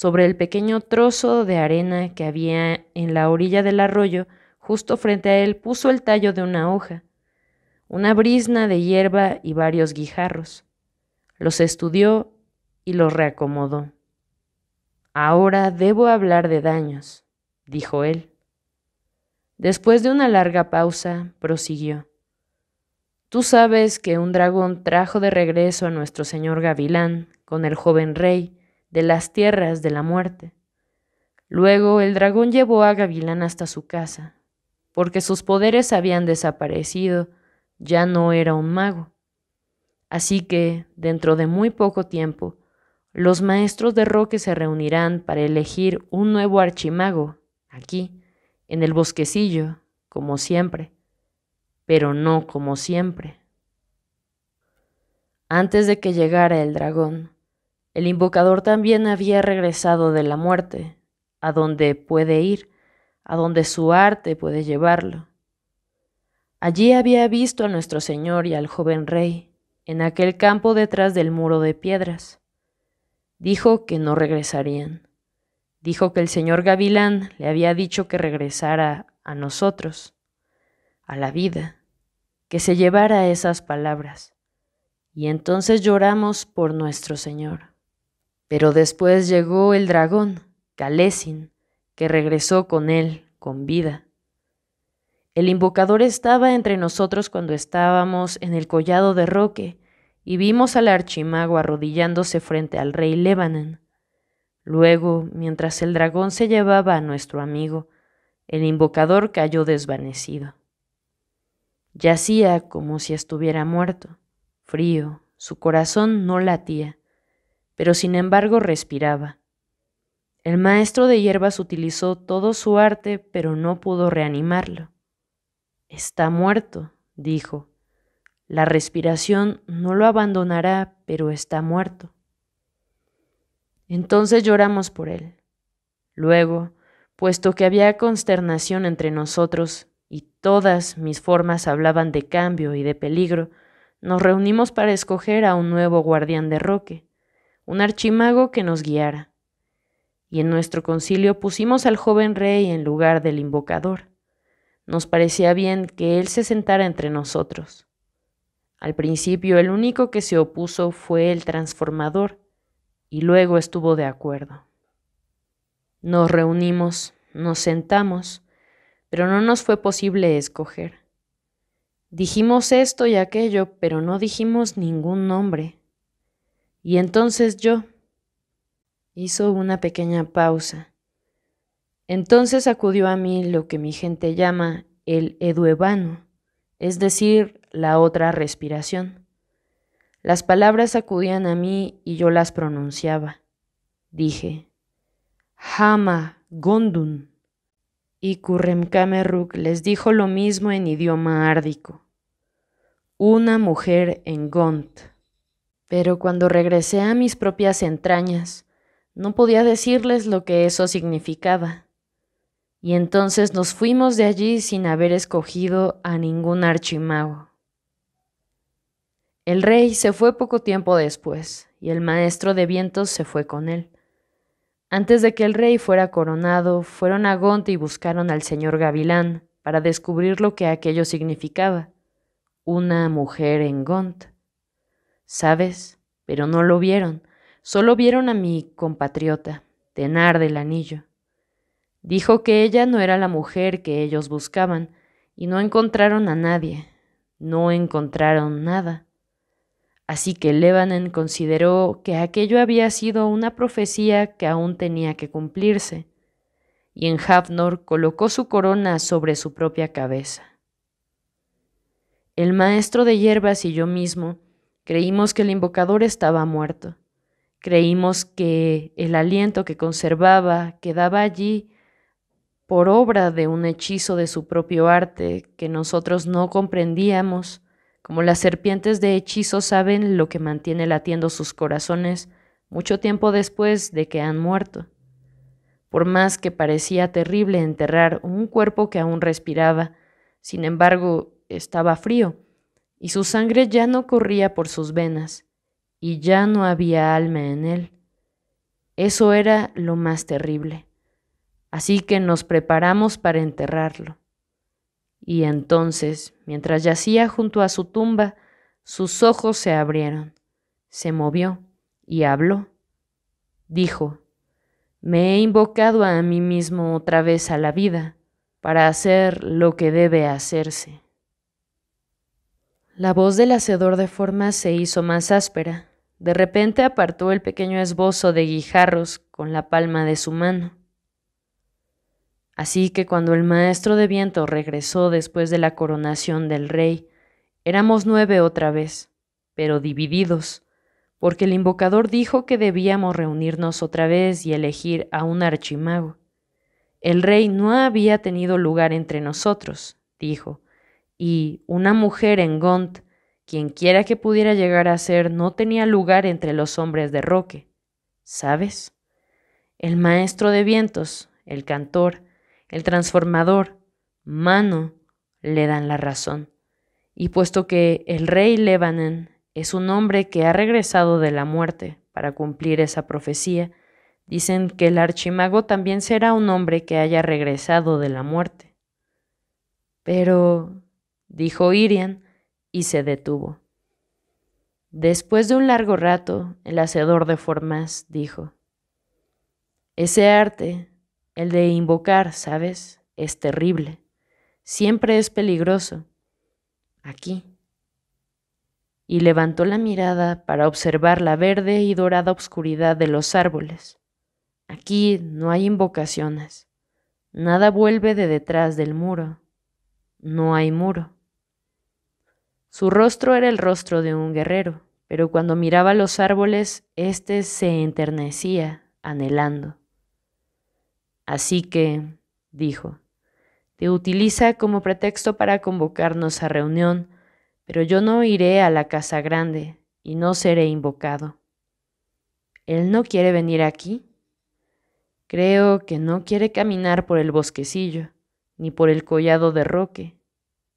sobre el pequeño trozo de arena que había en la orilla del arroyo, justo frente a él puso el tallo de una hoja, una brisna de hierba y varios guijarros. Los estudió y los reacomodó. Ahora debo hablar de daños, dijo él. Después de una larga pausa, prosiguió. Tú sabes que un dragón trajo de regreso a nuestro señor Gavilán con el joven rey, de las tierras de la muerte. Luego el dragón llevó a Gavilán hasta su casa, porque sus poderes habían desaparecido, ya no era un mago. Así que, dentro de muy poco tiempo, los maestros de Roque se reunirán para elegir un nuevo archimago, aquí, en el bosquecillo, como siempre, pero no como siempre. Antes de que llegara el dragón, el invocador también había regresado de la muerte, a donde puede ir, a donde su arte puede llevarlo. Allí había visto a nuestro Señor y al joven rey, en aquel campo detrás del muro de piedras. Dijo que no regresarían. Dijo que el señor Gavilán le había dicho que regresara a nosotros, a la vida, que se llevara esas palabras. Y entonces lloramos por nuestro Señor. Pero después llegó el dragón, Kalesin, que regresó con él, con vida. El invocador estaba entre nosotros cuando estábamos en el collado de Roque y vimos al archimago arrodillándose frente al rey Lebanon. Luego, mientras el dragón se llevaba a nuestro amigo, el invocador cayó desvanecido. Yacía como si estuviera muerto, frío, su corazón no latía pero sin embargo respiraba. El maestro de hierbas utilizó todo su arte, pero no pudo reanimarlo. Está muerto, dijo. La respiración no lo abandonará, pero está muerto. Entonces lloramos por él. Luego, puesto que había consternación entre nosotros y todas mis formas hablaban de cambio y de peligro, nos reunimos para escoger a un nuevo guardián de roque un archimago que nos guiara. Y en nuestro concilio pusimos al joven rey en lugar del invocador. Nos parecía bien que él se sentara entre nosotros. Al principio el único que se opuso fue el transformador, y luego estuvo de acuerdo. Nos reunimos, nos sentamos, pero no nos fue posible escoger. Dijimos esto y aquello, pero no dijimos ningún nombre. Y entonces yo... Hizo una pequeña pausa. Entonces acudió a mí lo que mi gente llama el eduevano, es decir, la otra respiración. Las palabras acudían a mí y yo las pronunciaba. Dije, Hama Gondun. Y Kurremkameruk les dijo lo mismo en idioma árdico. Una mujer en Gond. Pero cuando regresé a mis propias entrañas, no podía decirles lo que eso significaba. Y entonces nos fuimos de allí sin haber escogido a ningún archimago. El rey se fue poco tiempo después, y el maestro de vientos se fue con él. Antes de que el rey fuera coronado, fueron a Gont y buscaron al señor Gavilán para descubrir lo que aquello significaba. Una mujer en Gont. ¿sabes? Pero no lo vieron, solo vieron a mi compatriota, Tenar del Anillo. Dijo que ella no era la mujer que ellos buscaban, y no encontraron a nadie, no encontraron nada. Así que Lebanon consideró que aquello había sido una profecía que aún tenía que cumplirse, y en Hafnor colocó su corona sobre su propia cabeza. El maestro de hierbas y yo mismo Creímos que el invocador estaba muerto. Creímos que el aliento que conservaba quedaba allí por obra de un hechizo de su propio arte que nosotros no comprendíamos, como las serpientes de hechizo saben lo que mantiene latiendo sus corazones mucho tiempo después de que han muerto. Por más que parecía terrible enterrar un cuerpo que aún respiraba, sin embargo, estaba frío y su sangre ya no corría por sus venas, y ya no había alma en él. Eso era lo más terrible. Así que nos preparamos para enterrarlo. Y entonces, mientras yacía junto a su tumba, sus ojos se abrieron, se movió y habló. Dijo, me he invocado a mí mismo otra vez a la vida para hacer lo que debe hacerse. La voz del hacedor de formas se hizo más áspera. De repente apartó el pequeño esbozo de guijarros con la palma de su mano. Así que cuando el maestro de viento regresó después de la coronación del rey, éramos nueve otra vez, pero divididos, porque el invocador dijo que debíamos reunirnos otra vez y elegir a un archimago. El rey no había tenido lugar entre nosotros, dijo, y una mujer en Gont, quien quiera que pudiera llegar a ser, no tenía lugar entre los hombres de Roque. ¿Sabes? El maestro de vientos, el cantor, el transformador, mano, le dan la razón. Y puesto que el rey Lebanon es un hombre que ha regresado de la muerte para cumplir esa profecía, dicen que el archimago también será un hombre que haya regresado de la muerte. Pero, dijo Irian, y se detuvo. Después de un largo rato, el hacedor de formas dijo, Ese arte, el de invocar, ¿sabes? Es terrible. Siempre es peligroso. Aquí. Y levantó la mirada para observar la verde y dorada oscuridad de los árboles. Aquí no hay invocaciones. Nada vuelve de detrás del muro. No hay muro. Su rostro era el rostro de un guerrero, pero cuando miraba los árboles, éste se enternecía, anhelando. Así que, dijo, te utiliza como pretexto para convocarnos a reunión, pero yo no iré a la casa grande y no seré invocado. ¿Él no quiere venir aquí? Creo que no quiere caminar por el bosquecillo, ni por el collado de roque.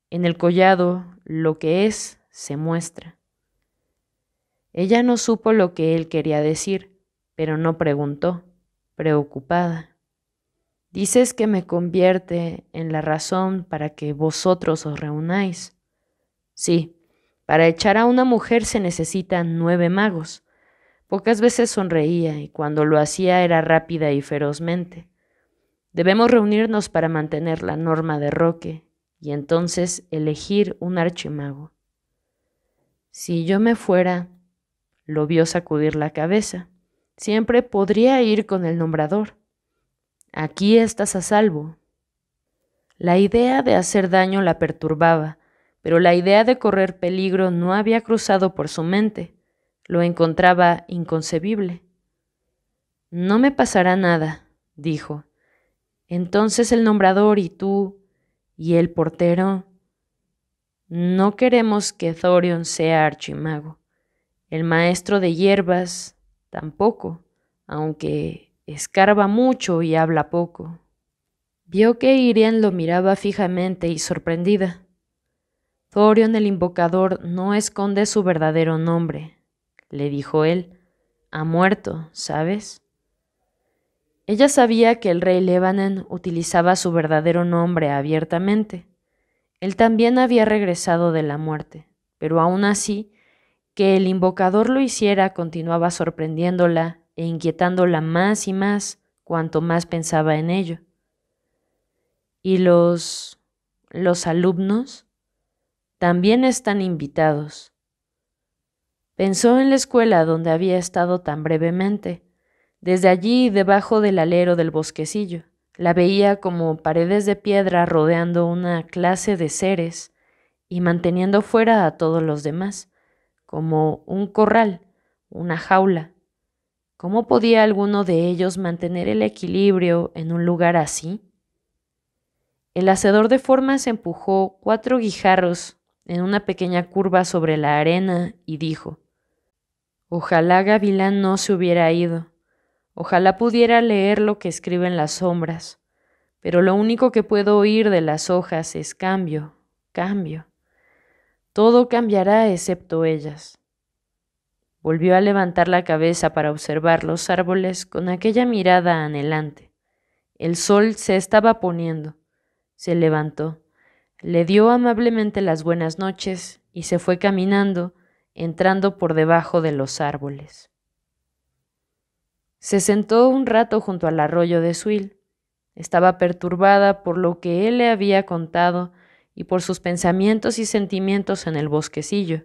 En el collado lo que es se muestra. Ella no supo lo que él quería decir, pero no preguntó, preocupada. Dices que me convierte en la razón para que vosotros os reunáis. Sí, para echar a una mujer se necesitan nueve magos. Pocas veces sonreía y cuando lo hacía era rápida y ferozmente. Debemos reunirnos para mantener la norma de Roque y entonces elegir un archimago. Si yo me fuera, lo vio sacudir la cabeza, siempre podría ir con el nombrador. Aquí estás a salvo. La idea de hacer daño la perturbaba, pero la idea de correr peligro no había cruzado por su mente. Lo encontraba inconcebible. No me pasará nada, dijo. Entonces el nombrador y tú y el portero. No queremos que Thorion sea archimago. El maestro de hierbas tampoco, aunque escarba mucho y habla poco. Vio que Irian lo miraba fijamente y sorprendida. Thorion el invocador no esconde su verdadero nombre, le dijo él. Ha muerto, ¿sabes? Ella sabía que el rey Lebanon utilizaba su verdadero nombre abiertamente. Él también había regresado de la muerte, pero aún así, que el invocador lo hiciera continuaba sorprendiéndola e inquietándola más y más cuanto más pensaba en ello. Y los... los alumnos también están invitados. Pensó en la escuela donde había estado tan brevemente, desde allí, debajo del alero del bosquecillo, la veía como paredes de piedra rodeando una clase de seres y manteniendo fuera a todos los demás, como un corral, una jaula. ¿Cómo podía alguno de ellos mantener el equilibrio en un lugar así? El hacedor de formas empujó cuatro guijarros en una pequeña curva sobre la arena y dijo, Ojalá Gavilán no se hubiera ido. Ojalá pudiera leer lo que escriben las sombras, pero lo único que puedo oír de las hojas es cambio, cambio. Todo cambiará excepto ellas. Volvió a levantar la cabeza para observar los árboles con aquella mirada anhelante. El sol se estaba poniendo. Se levantó, le dio amablemente las buenas noches y se fue caminando, entrando por debajo de los árboles. Se sentó un rato junto al arroyo de Suil. Estaba perturbada por lo que él le había contado y por sus pensamientos y sentimientos en el bosquecillo,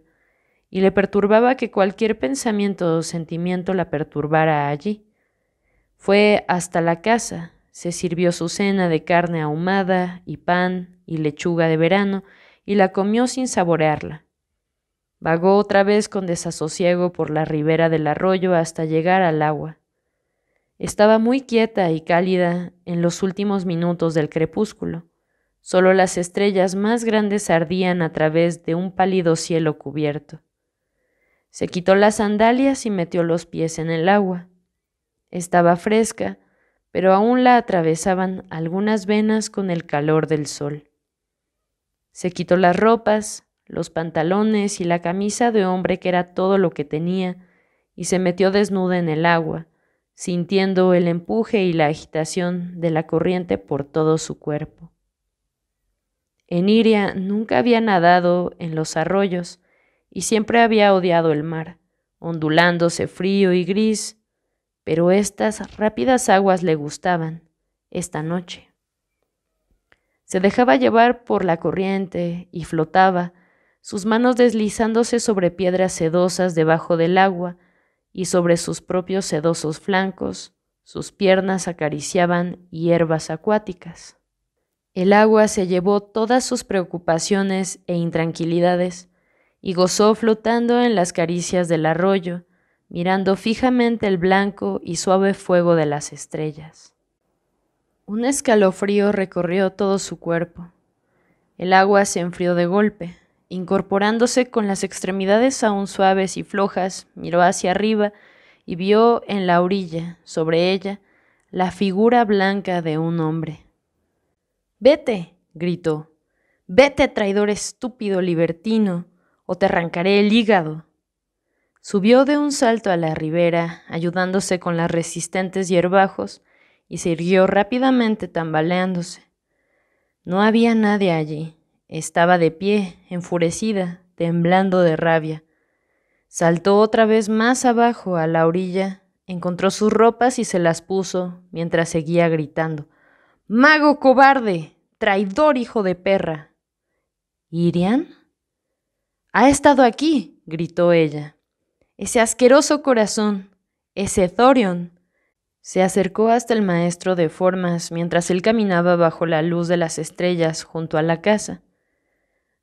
y le perturbaba que cualquier pensamiento o sentimiento la perturbara allí. Fue hasta la casa, se sirvió su cena de carne ahumada y pan y lechuga de verano, y la comió sin saborearla. Vagó otra vez con desasosiego por la ribera del arroyo hasta llegar al agua. Estaba muy quieta y cálida en los últimos minutos del crepúsculo. Solo las estrellas más grandes ardían a través de un pálido cielo cubierto. Se quitó las sandalias y metió los pies en el agua. Estaba fresca, pero aún la atravesaban algunas venas con el calor del sol. Se quitó las ropas, los pantalones y la camisa de hombre que era todo lo que tenía, y se metió desnuda en el agua, sintiendo el empuje y la agitación de la corriente por todo su cuerpo. Eniria nunca había nadado en los arroyos y siempre había odiado el mar, ondulándose frío y gris, pero estas rápidas aguas le gustaban esta noche. Se dejaba llevar por la corriente y flotaba, sus manos deslizándose sobre piedras sedosas debajo del agua, y sobre sus propios sedosos flancos sus piernas acariciaban hierbas acuáticas. El agua se llevó todas sus preocupaciones e intranquilidades y gozó flotando en las caricias del arroyo, mirando fijamente el blanco y suave fuego de las estrellas. Un escalofrío recorrió todo su cuerpo. El agua se enfrió de golpe. Incorporándose con las extremidades aún suaves y flojas, miró hacia arriba y vio en la orilla, sobre ella, la figura blanca de un hombre. Vete, gritó. Vete, traidor estúpido libertino, o te arrancaré el hígado. Subió de un salto a la ribera, ayudándose con las resistentes hierbajos, y se irguió rápidamente tambaleándose. No había nadie allí. Estaba de pie, enfurecida, temblando de rabia. Saltó otra vez más abajo a la orilla, encontró sus ropas y se las puso mientras seguía gritando. Mago cobarde, traidor hijo de perra. ¿Irian? Ha estado aquí, gritó ella. Ese asqueroso corazón, ese Thorion. Se acercó hasta el maestro de formas mientras él caminaba bajo la luz de las estrellas junto a la casa.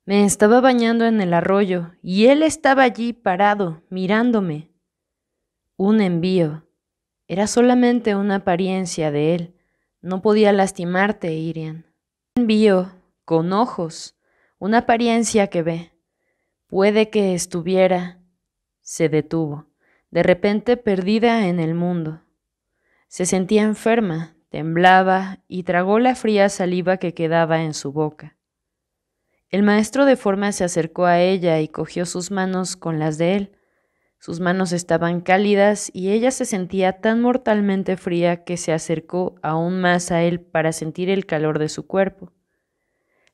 Me estaba bañando en el arroyo y él estaba allí parado, mirándome. Un envío. Era solamente una apariencia de él. No podía lastimarte, Irian. Un envío, con ojos, una apariencia que ve. Puede que estuviera. Se detuvo, de repente perdida en el mundo. Se sentía enferma, temblaba y tragó la fría saliva que quedaba en su boca. El maestro de forma se acercó a ella y cogió sus manos con las de él. Sus manos estaban cálidas y ella se sentía tan mortalmente fría que se acercó aún más a él para sentir el calor de su cuerpo.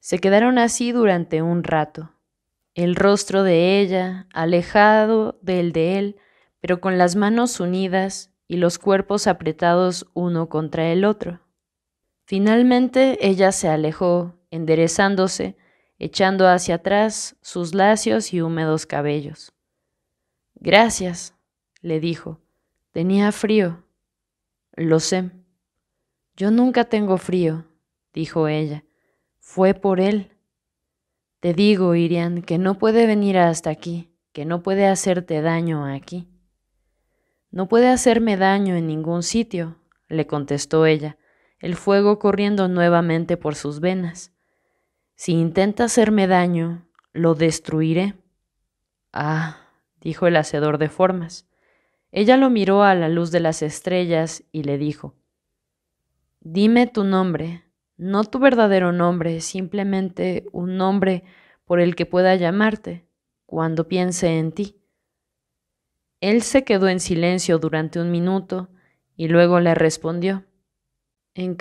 Se quedaron así durante un rato. El rostro de ella, alejado del de él, pero con las manos unidas y los cuerpos apretados uno contra el otro. Finalmente ella se alejó, enderezándose, echando hacia atrás sus lacios y húmedos cabellos. Gracias, le dijo. Tenía frío. Lo sé. Yo nunca tengo frío, dijo ella. Fue por él. Te digo, Irian, que no puede venir hasta aquí, que no puede hacerte daño aquí. No puede hacerme daño en ningún sitio, le contestó ella, el fuego corriendo nuevamente por sus venas. Si intenta hacerme daño, lo destruiré. Ah, dijo el hacedor de formas. Ella lo miró a la luz de las estrellas y le dijo, Dime tu nombre, no tu verdadero nombre, simplemente un nombre por el que pueda llamarte cuando piense en ti. Él se quedó en silencio durante un minuto y luego le respondió, En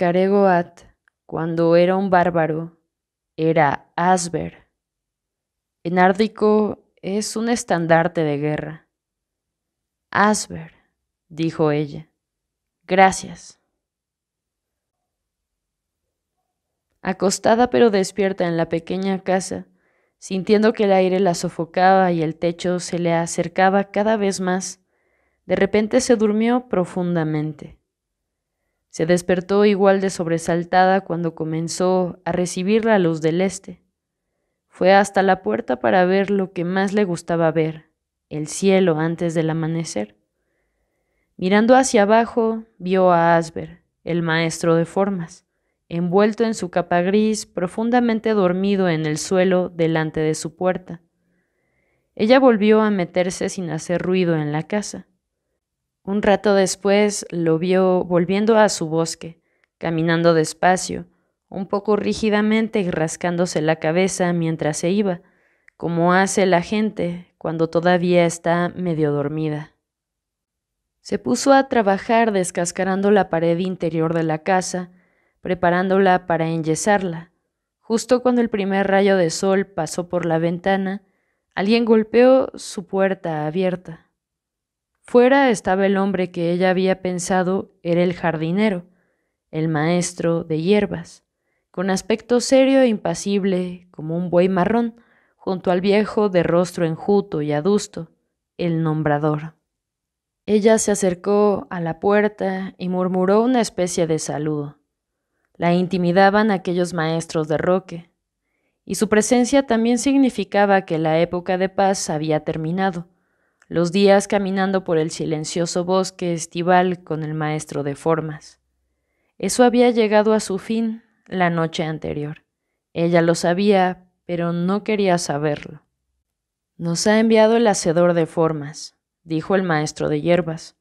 at cuando era un bárbaro, era Asber. En árdico es un estandarte de guerra. Asber, dijo ella. Gracias. Acostada pero despierta en la pequeña casa, sintiendo que el aire la sofocaba y el techo se le acercaba cada vez más, de repente se durmió profundamente. Se despertó igual de sobresaltada cuando comenzó a recibir la luz del este. Fue hasta la puerta para ver lo que más le gustaba ver, el cielo antes del amanecer. Mirando hacia abajo, vio a Asber, el maestro de formas, envuelto en su capa gris, profundamente dormido en el suelo delante de su puerta. Ella volvió a meterse sin hacer ruido en la casa. Un rato después lo vio volviendo a su bosque, caminando despacio, un poco rígidamente y rascándose la cabeza mientras se iba, como hace la gente cuando todavía está medio dormida. Se puso a trabajar descascarando la pared interior de la casa, preparándola para enyesarla. Justo cuando el primer rayo de sol pasó por la ventana, alguien golpeó su puerta abierta. Fuera estaba el hombre que ella había pensado era el jardinero, el maestro de hierbas, con aspecto serio e impasible, como un buey marrón, junto al viejo de rostro enjuto y adusto, el nombrador. Ella se acercó a la puerta y murmuró una especie de saludo. La intimidaban aquellos maestros de Roque, y su presencia también significaba que la época de paz había terminado los días caminando por el silencioso bosque estival con el maestro de formas. Eso había llegado a su fin la noche anterior. Ella lo sabía, pero no quería saberlo. Nos ha enviado el hacedor de formas, dijo el maestro de hierbas.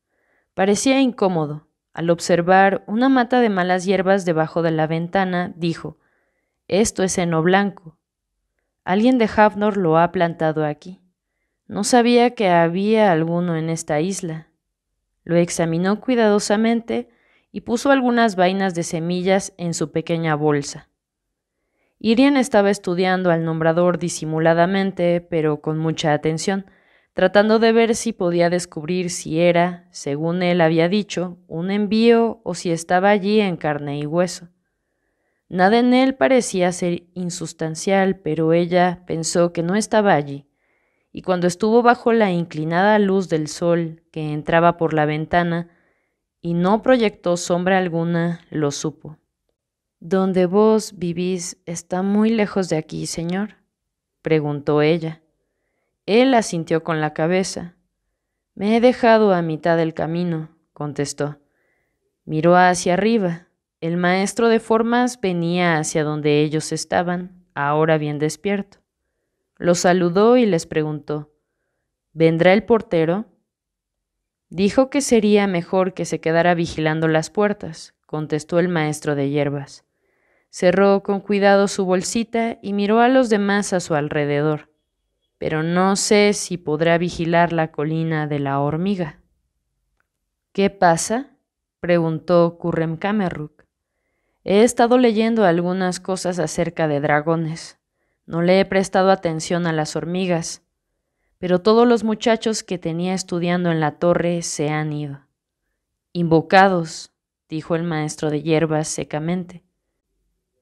Parecía incómodo. Al observar una mata de malas hierbas debajo de la ventana, dijo, Esto es heno blanco. Alguien de Hafnor lo ha plantado aquí. No sabía que había alguno en esta isla. Lo examinó cuidadosamente y puso algunas vainas de semillas en su pequeña bolsa. Irian estaba estudiando al nombrador disimuladamente, pero con mucha atención, tratando de ver si podía descubrir si era, según él había dicho, un envío o si estaba allí en carne y hueso. Nada en él parecía ser insustancial, pero ella pensó que no estaba allí y cuando estuvo bajo la inclinada luz del sol que entraba por la ventana y no proyectó sombra alguna, lo supo. Donde vos vivís está muy lejos de aquí, señor, preguntó ella. Él asintió con la cabeza. Me he dejado a mitad del camino, contestó. Miró hacia arriba. El maestro de formas venía hacia donde ellos estaban, ahora bien despierto. Lo saludó y les preguntó, ¿vendrá el portero? Dijo que sería mejor que se quedara vigilando las puertas, contestó el maestro de hierbas. Cerró con cuidado su bolsita y miró a los demás a su alrededor, pero no sé si podrá vigilar la colina de la hormiga. ¿Qué pasa? preguntó Currem Cameruk. He estado leyendo algunas cosas acerca de dragones, no le he prestado atención a las hormigas, pero todos los muchachos que tenía estudiando en la torre se han ido. Invocados, dijo el maestro de hierbas secamente.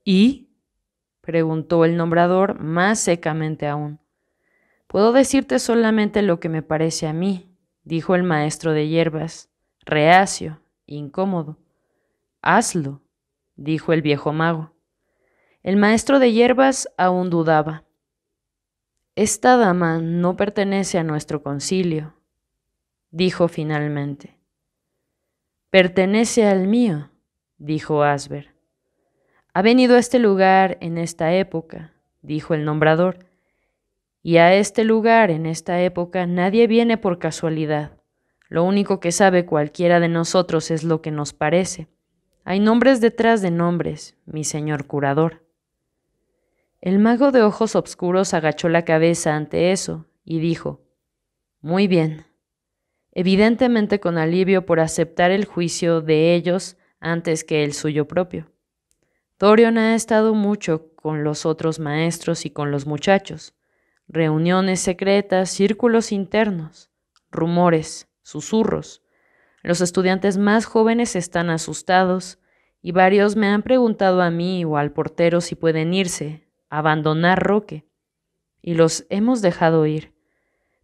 ¿Y? preguntó el nombrador más secamente aún. Puedo decirte solamente lo que me parece a mí, dijo el maestro de hierbas, reacio, incómodo. Hazlo, dijo el viejo mago. El maestro de hierbas aún dudaba. Esta dama no pertenece a nuestro concilio, dijo finalmente. Pertenece al mío, dijo Asber. Ha venido a este lugar en esta época, dijo el nombrador, y a este lugar en esta época nadie viene por casualidad. Lo único que sabe cualquiera de nosotros es lo que nos parece. Hay nombres detrás de nombres, mi señor curador. El mago de ojos oscuros agachó la cabeza ante eso y dijo, Muy bien, evidentemente con alivio por aceptar el juicio de ellos antes que el suyo propio. Dorion ha estado mucho con los otros maestros y con los muchachos, reuniones secretas, círculos internos, rumores, susurros. Los estudiantes más jóvenes están asustados y varios me han preguntado a mí o al portero si pueden irse, abandonar Roque, y los hemos dejado ir.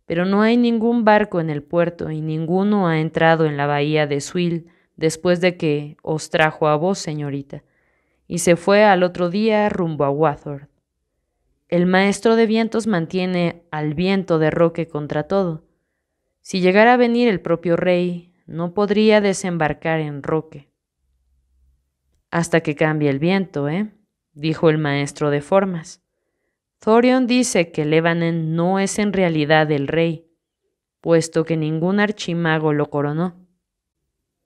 Pero no hay ningún barco en el puerto y ninguno ha entrado en la bahía de Suil después de que os trajo a vos, señorita, y se fue al otro día rumbo a Wathord. El maestro de vientos mantiene al viento de Roque contra todo. Si llegara a venir el propio rey, no podría desembarcar en Roque. Hasta que cambie el viento, ¿eh? dijo el maestro de formas. Thorion dice que Levanen no es en realidad el rey, puesto que ningún archimago lo coronó.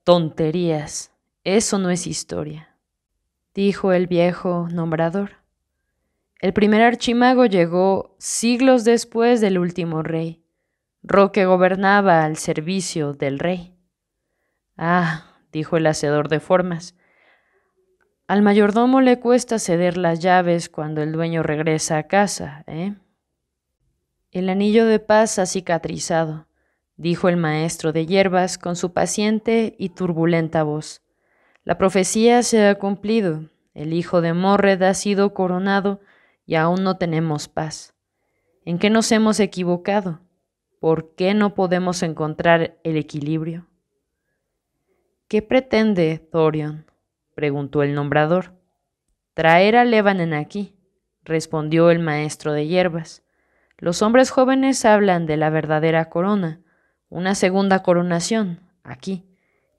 Tonterías, eso no es historia, dijo el viejo nombrador. El primer archimago llegó siglos después del último rey. Roque gobernaba al servicio del rey. Ah, dijo el hacedor de formas, al mayordomo le cuesta ceder las llaves cuando el dueño regresa a casa, ¿eh? El anillo de paz ha cicatrizado, dijo el maestro de hierbas con su paciente y turbulenta voz. La profecía se ha cumplido, el hijo de Morred ha sido coronado y aún no tenemos paz. ¿En qué nos hemos equivocado? ¿Por qué no podemos encontrar el equilibrio? ¿Qué pretende Thorion? preguntó el nombrador. Traer a Levanen aquí, respondió el maestro de hierbas. Los hombres jóvenes hablan de la verdadera corona, una segunda coronación, aquí,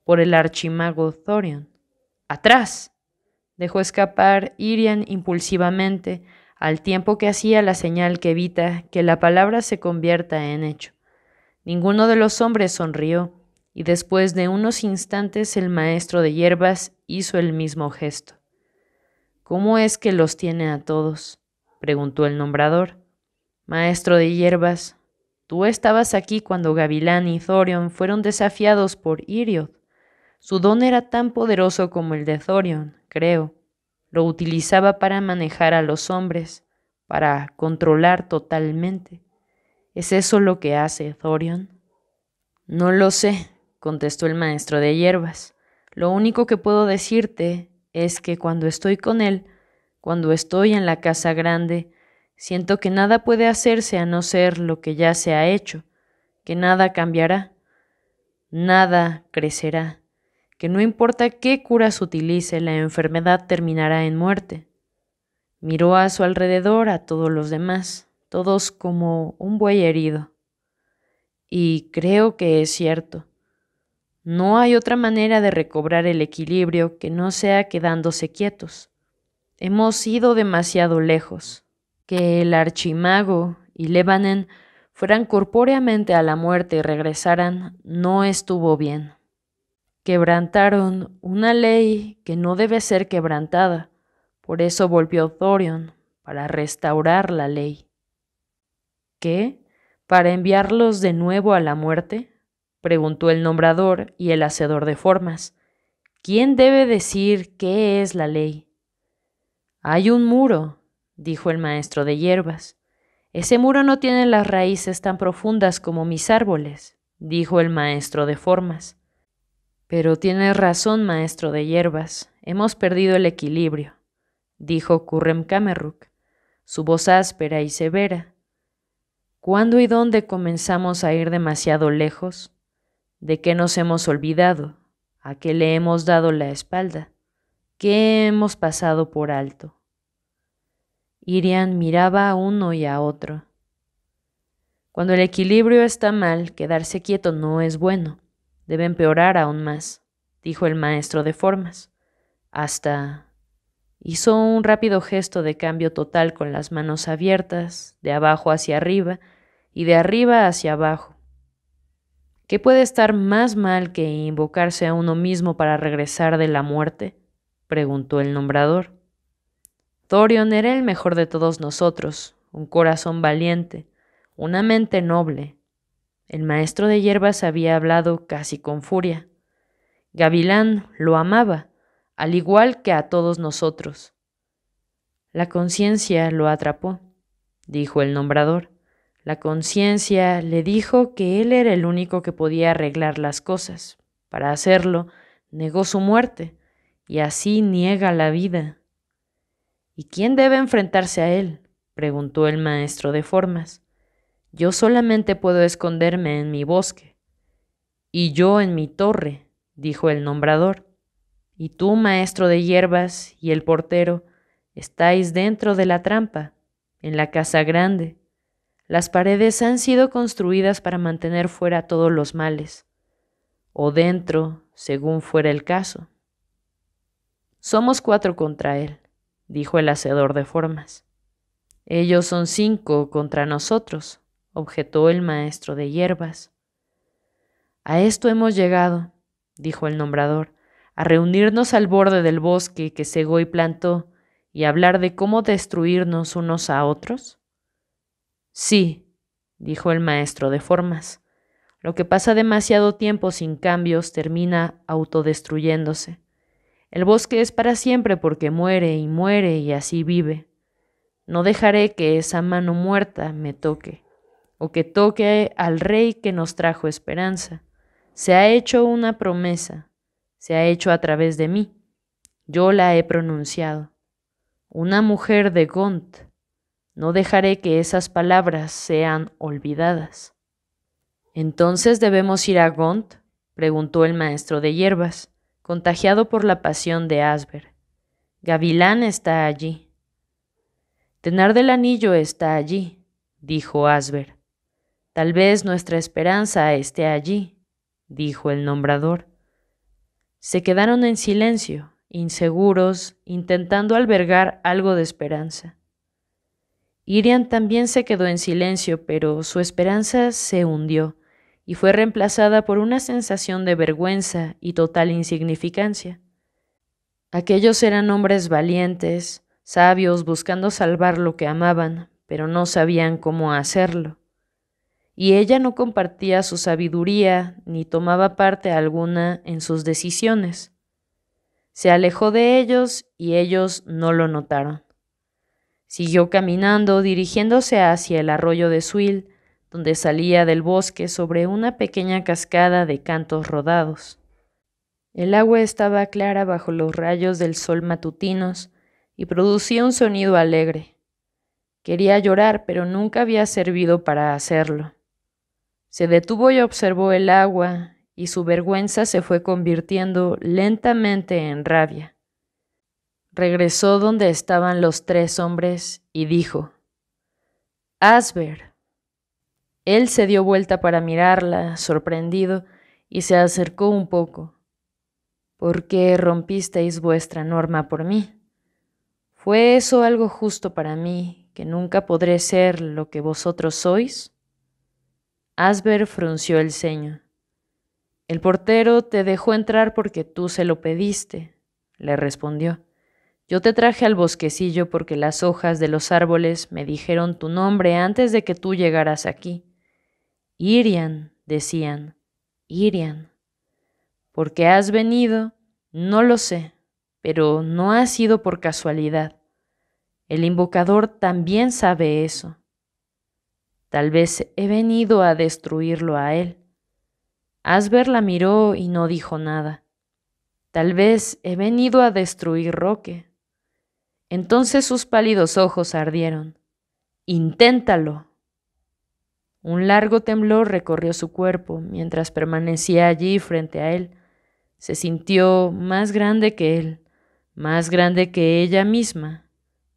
por el archimago Thorion. ¡Atrás! dejó escapar Irian impulsivamente, al tiempo que hacía la señal que evita que la palabra se convierta en hecho. Ninguno de los hombres sonrió, y después de unos instantes el maestro de hierbas hizo el mismo gesto. ¿Cómo es que los tiene a todos? preguntó el nombrador. Maestro de hierbas, tú estabas aquí cuando Gavilán y Thorion fueron desafiados por Iriot. Su don era tan poderoso como el de Thorion, creo. Lo utilizaba para manejar a los hombres, para controlar totalmente. ¿Es eso lo que hace Thorion? No lo sé, contestó el maestro de hierbas. Lo único que puedo decirte es que cuando estoy con él, cuando estoy en la casa grande, siento que nada puede hacerse a no ser lo que ya se ha hecho, que nada cambiará, nada crecerá, que no importa qué curas utilice, la enfermedad terminará en muerte. Miró a su alrededor a todos los demás, todos como un buey herido. Y creo que es cierto. No hay otra manera de recobrar el equilibrio que no sea quedándose quietos. Hemos ido demasiado lejos. Que el archimago y Lebanon fueran corpóreamente a la muerte y regresaran no estuvo bien. Quebrantaron una ley que no debe ser quebrantada. Por eso volvió Thorion, para restaurar la ley. ¿Qué? ¿Para enviarlos de nuevo a la muerte? preguntó el nombrador y el hacedor de formas. ¿Quién debe decir qué es la ley? Hay un muro, dijo el maestro de hierbas. Ese muro no tiene las raíces tan profundas como mis árboles, dijo el maestro de formas. Pero tienes razón, maestro de hierbas, hemos perdido el equilibrio, dijo Kurrem Kameruk, su voz áspera y severa. ¿Cuándo y dónde comenzamos a ir demasiado lejos? ¿De qué nos hemos olvidado? ¿A qué le hemos dado la espalda? ¿Qué hemos pasado por alto? Irian miraba a uno y a otro. Cuando el equilibrio está mal, quedarse quieto no es bueno. Debe empeorar aún más, dijo el maestro de formas. Hasta... Hizo un rápido gesto de cambio total con las manos abiertas, de abajo hacia arriba y de arriba hacia abajo. ¿Qué puede estar más mal que invocarse a uno mismo para regresar de la muerte? preguntó el nombrador. Thorion era el mejor de todos nosotros, un corazón valiente, una mente noble. El maestro de hierbas había hablado casi con furia. Gavilán lo amaba, al igual que a todos nosotros. La conciencia lo atrapó, dijo el nombrador. La conciencia le dijo que él era el único que podía arreglar las cosas. Para hacerlo, negó su muerte y así niega la vida. ¿Y quién debe enfrentarse a él? preguntó el maestro de formas. Yo solamente puedo esconderme en mi bosque. Y yo en mi torre, dijo el nombrador. Y tú, maestro de hierbas, y el portero, estáis dentro de la trampa, en la casa grande, las paredes han sido construidas para mantener fuera todos los males, o dentro, según fuera el caso. Somos cuatro contra él, dijo el hacedor de formas. Ellos son cinco contra nosotros, objetó el maestro de hierbas. A esto hemos llegado, dijo el nombrador, a reunirnos al borde del bosque que cegó y plantó, y hablar de cómo destruirnos unos a otros? Sí, dijo el maestro de formas. Lo que pasa demasiado tiempo sin cambios termina autodestruyéndose. El bosque es para siempre porque muere y muere y así vive. No dejaré que esa mano muerta me toque, o que toque al rey que nos trajo esperanza. Se ha hecho una promesa, se ha hecho a través de mí. Yo la he pronunciado. Una mujer de Gont no dejaré que esas palabras sean olvidadas. Entonces debemos ir a Gont, preguntó el maestro de hierbas, contagiado por la pasión de Asber. Gavilán está allí. Tenar del Anillo está allí, dijo Asber. Tal vez nuestra esperanza esté allí, dijo el nombrador. Se quedaron en silencio, inseguros, intentando albergar algo de esperanza. Irian también se quedó en silencio, pero su esperanza se hundió y fue reemplazada por una sensación de vergüenza y total insignificancia. Aquellos eran hombres valientes, sabios buscando salvar lo que amaban, pero no sabían cómo hacerlo. Y ella no compartía su sabiduría ni tomaba parte alguna en sus decisiones. Se alejó de ellos y ellos no lo notaron. Siguió caminando, dirigiéndose hacia el arroyo de Suil, donde salía del bosque sobre una pequeña cascada de cantos rodados. El agua estaba clara bajo los rayos del sol matutinos y producía un sonido alegre. Quería llorar, pero nunca había servido para hacerlo. Se detuvo y observó el agua, y su vergüenza se fue convirtiendo lentamente en rabia regresó donde estaban los tres hombres y dijo, Asber. Él se dio vuelta para mirarla, sorprendido, y se acercó un poco. ¿Por qué rompisteis vuestra norma por mí? ¿Fue eso algo justo para mí, que nunca podré ser lo que vosotros sois? Asber frunció el ceño. El portero te dejó entrar porque tú se lo pediste, le respondió. Yo te traje al bosquecillo porque las hojas de los árboles me dijeron tu nombre antes de que tú llegaras aquí. Irian, decían, Irian. Porque has venido, no lo sé, pero no ha sido por casualidad. El invocador también sabe eso. Tal vez he venido a destruirlo a él. Asber la miró y no dijo nada. Tal vez he venido a destruir Roque, entonces sus pálidos ojos ardieron. Inténtalo. Un largo temblor recorrió su cuerpo mientras permanecía allí frente a él. Se sintió más grande que él, más grande que ella misma,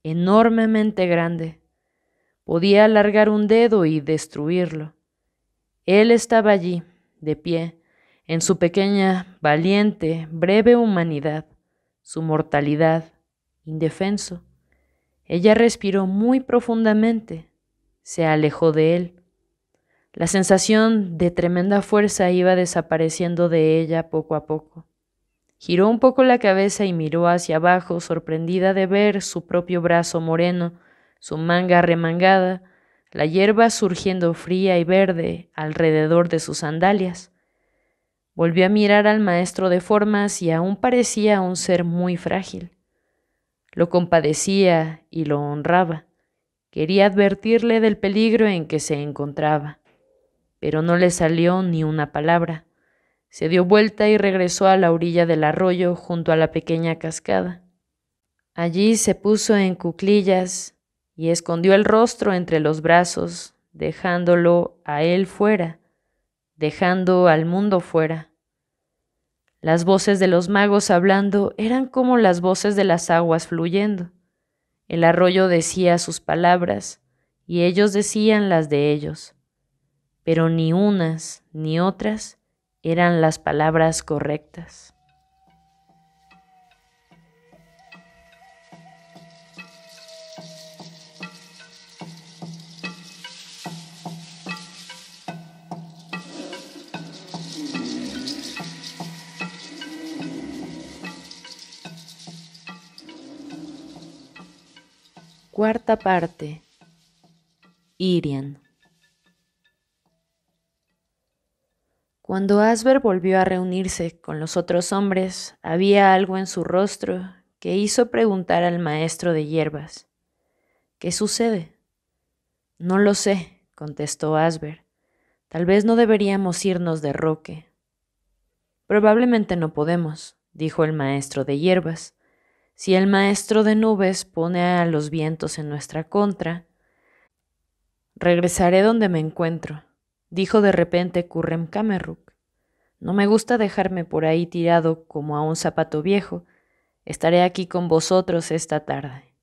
enormemente grande. Podía alargar un dedo y destruirlo. Él estaba allí, de pie, en su pequeña, valiente, breve humanidad, su mortalidad, indefenso. Ella respiró muy profundamente, se alejó de él. La sensación de tremenda fuerza iba desapareciendo de ella poco a poco. Giró un poco la cabeza y miró hacia abajo, sorprendida de ver su propio brazo moreno, su manga remangada, la hierba surgiendo fría y verde alrededor de sus sandalias. Volvió a mirar al maestro de formas y aún parecía un ser muy frágil. Lo compadecía y lo honraba. Quería advertirle del peligro en que se encontraba, pero no le salió ni una palabra. Se dio vuelta y regresó a la orilla del arroyo junto a la pequeña cascada. Allí se puso en cuclillas y escondió el rostro entre los brazos, dejándolo a él fuera, dejando al mundo fuera. Las voces de los magos hablando eran como las voces de las aguas fluyendo. El arroyo decía sus palabras y ellos decían las de ellos, pero ni unas ni otras eran las palabras correctas. Cuarta parte. Irian. Cuando Asber volvió a reunirse con los otros hombres, había algo en su rostro que hizo preguntar al maestro de hierbas. ¿Qué sucede? No lo sé, contestó Asber. Tal vez no deberíamos irnos de Roque. Probablemente no podemos, dijo el maestro de hierbas. Si el maestro de nubes pone a los vientos en nuestra contra, regresaré donde me encuentro, dijo de repente Currem Kameruk. No me gusta dejarme por ahí tirado como a un zapato viejo. Estaré aquí con vosotros esta tarde.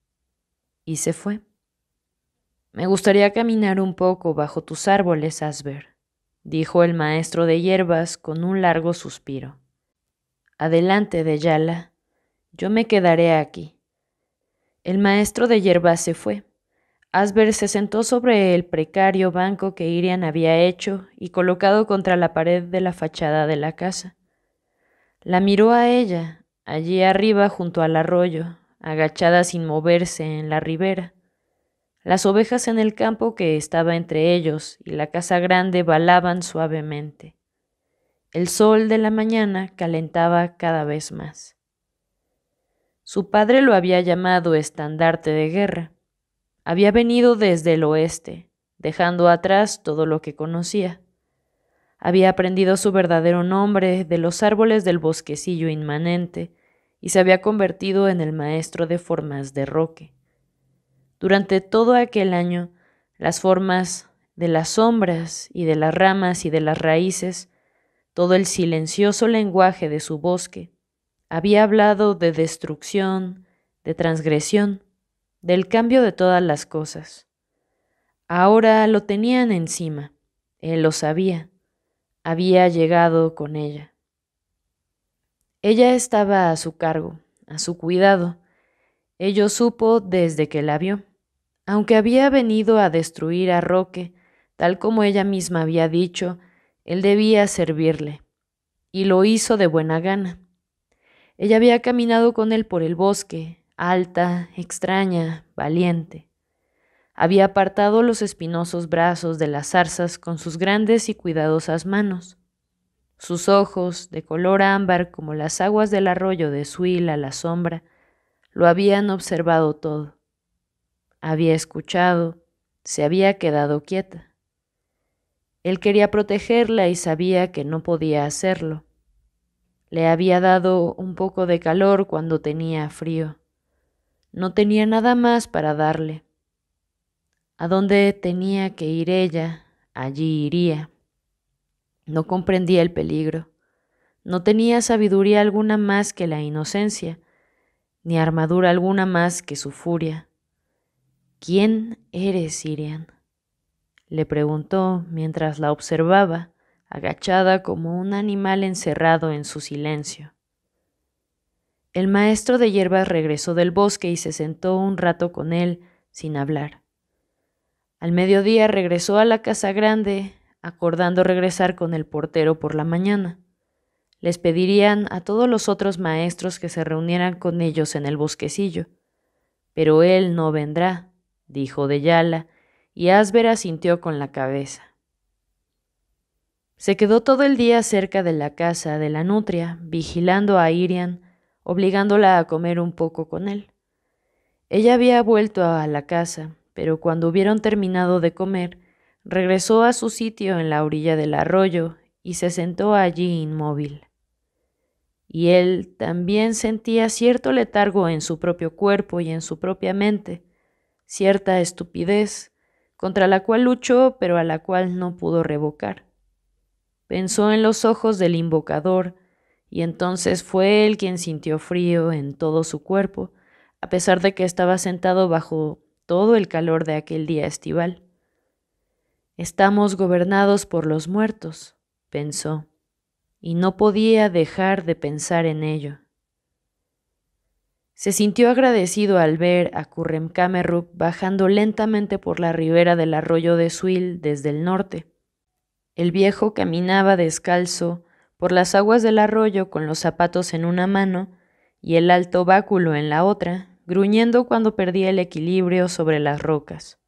Y se fue. Me gustaría caminar un poco bajo tus árboles, Asber, dijo el maestro de hierbas con un largo suspiro. Adelante, de Yala, yo me quedaré aquí. El maestro de hierba se fue. Asber se sentó sobre el precario banco que Irian había hecho y colocado contra la pared de la fachada de la casa. La miró a ella, allí arriba junto al arroyo, agachada sin moverse en la ribera. Las ovejas en el campo que estaba entre ellos y la casa grande balaban suavemente. El sol de la mañana calentaba cada vez más. Su padre lo había llamado estandarte de guerra. Había venido desde el oeste, dejando atrás todo lo que conocía. Había aprendido su verdadero nombre de los árboles del bosquecillo inmanente y se había convertido en el maestro de formas de roque. Durante todo aquel año, las formas de las sombras y de las ramas y de las raíces, todo el silencioso lenguaje de su bosque, había hablado de destrucción, de transgresión, del cambio de todas las cosas. Ahora lo tenían encima, él lo sabía, había llegado con ella. Ella estaba a su cargo, a su cuidado. Ello supo desde que la vio. Aunque había venido a destruir a Roque, tal como ella misma había dicho, él debía servirle, y lo hizo de buena gana. Ella había caminado con él por el bosque, alta, extraña, valiente. Había apartado los espinosos brazos de las zarzas con sus grandes y cuidadosas manos. Sus ojos, de color ámbar como las aguas del arroyo de Suil a la sombra, lo habían observado todo. Había escuchado, se había quedado quieta. Él quería protegerla y sabía que no podía hacerlo. Le había dado un poco de calor cuando tenía frío. No tenía nada más para darle. A dónde tenía que ir ella, allí iría. No comprendía el peligro. No tenía sabiduría alguna más que la inocencia, ni armadura alguna más que su furia. ¿Quién eres, Irian? le preguntó mientras la observaba agachada como un animal encerrado en su silencio. El maestro de hierbas regresó del bosque y se sentó un rato con él, sin hablar. Al mediodía regresó a la casa grande, acordando regresar con el portero por la mañana. Les pedirían a todos los otros maestros que se reunieran con ellos en el bosquecillo. Pero él no vendrá, dijo de Yala, y Asber asintió con la cabeza. Se quedó todo el día cerca de la casa de la nutria, vigilando a Irian, obligándola a comer un poco con él. Ella había vuelto a la casa, pero cuando hubieron terminado de comer, regresó a su sitio en la orilla del arroyo y se sentó allí inmóvil. Y él también sentía cierto letargo en su propio cuerpo y en su propia mente, cierta estupidez, contra la cual luchó pero a la cual no pudo revocar. Pensó en los ojos del invocador, y entonces fue él quien sintió frío en todo su cuerpo, a pesar de que estaba sentado bajo todo el calor de aquel día estival. Estamos gobernados por los muertos, pensó, y no podía dejar de pensar en ello. Se sintió agradecido al ver a Kurremkameruk bajando lentamente por la ribera del arroyo de Suil desde el norte el viejo caminaba descalzo por las aguas del arroyo con los zapatos en una mano y el alto báculo en la otra, gruñendo cuando perdía el equilibrio sobre las rocas.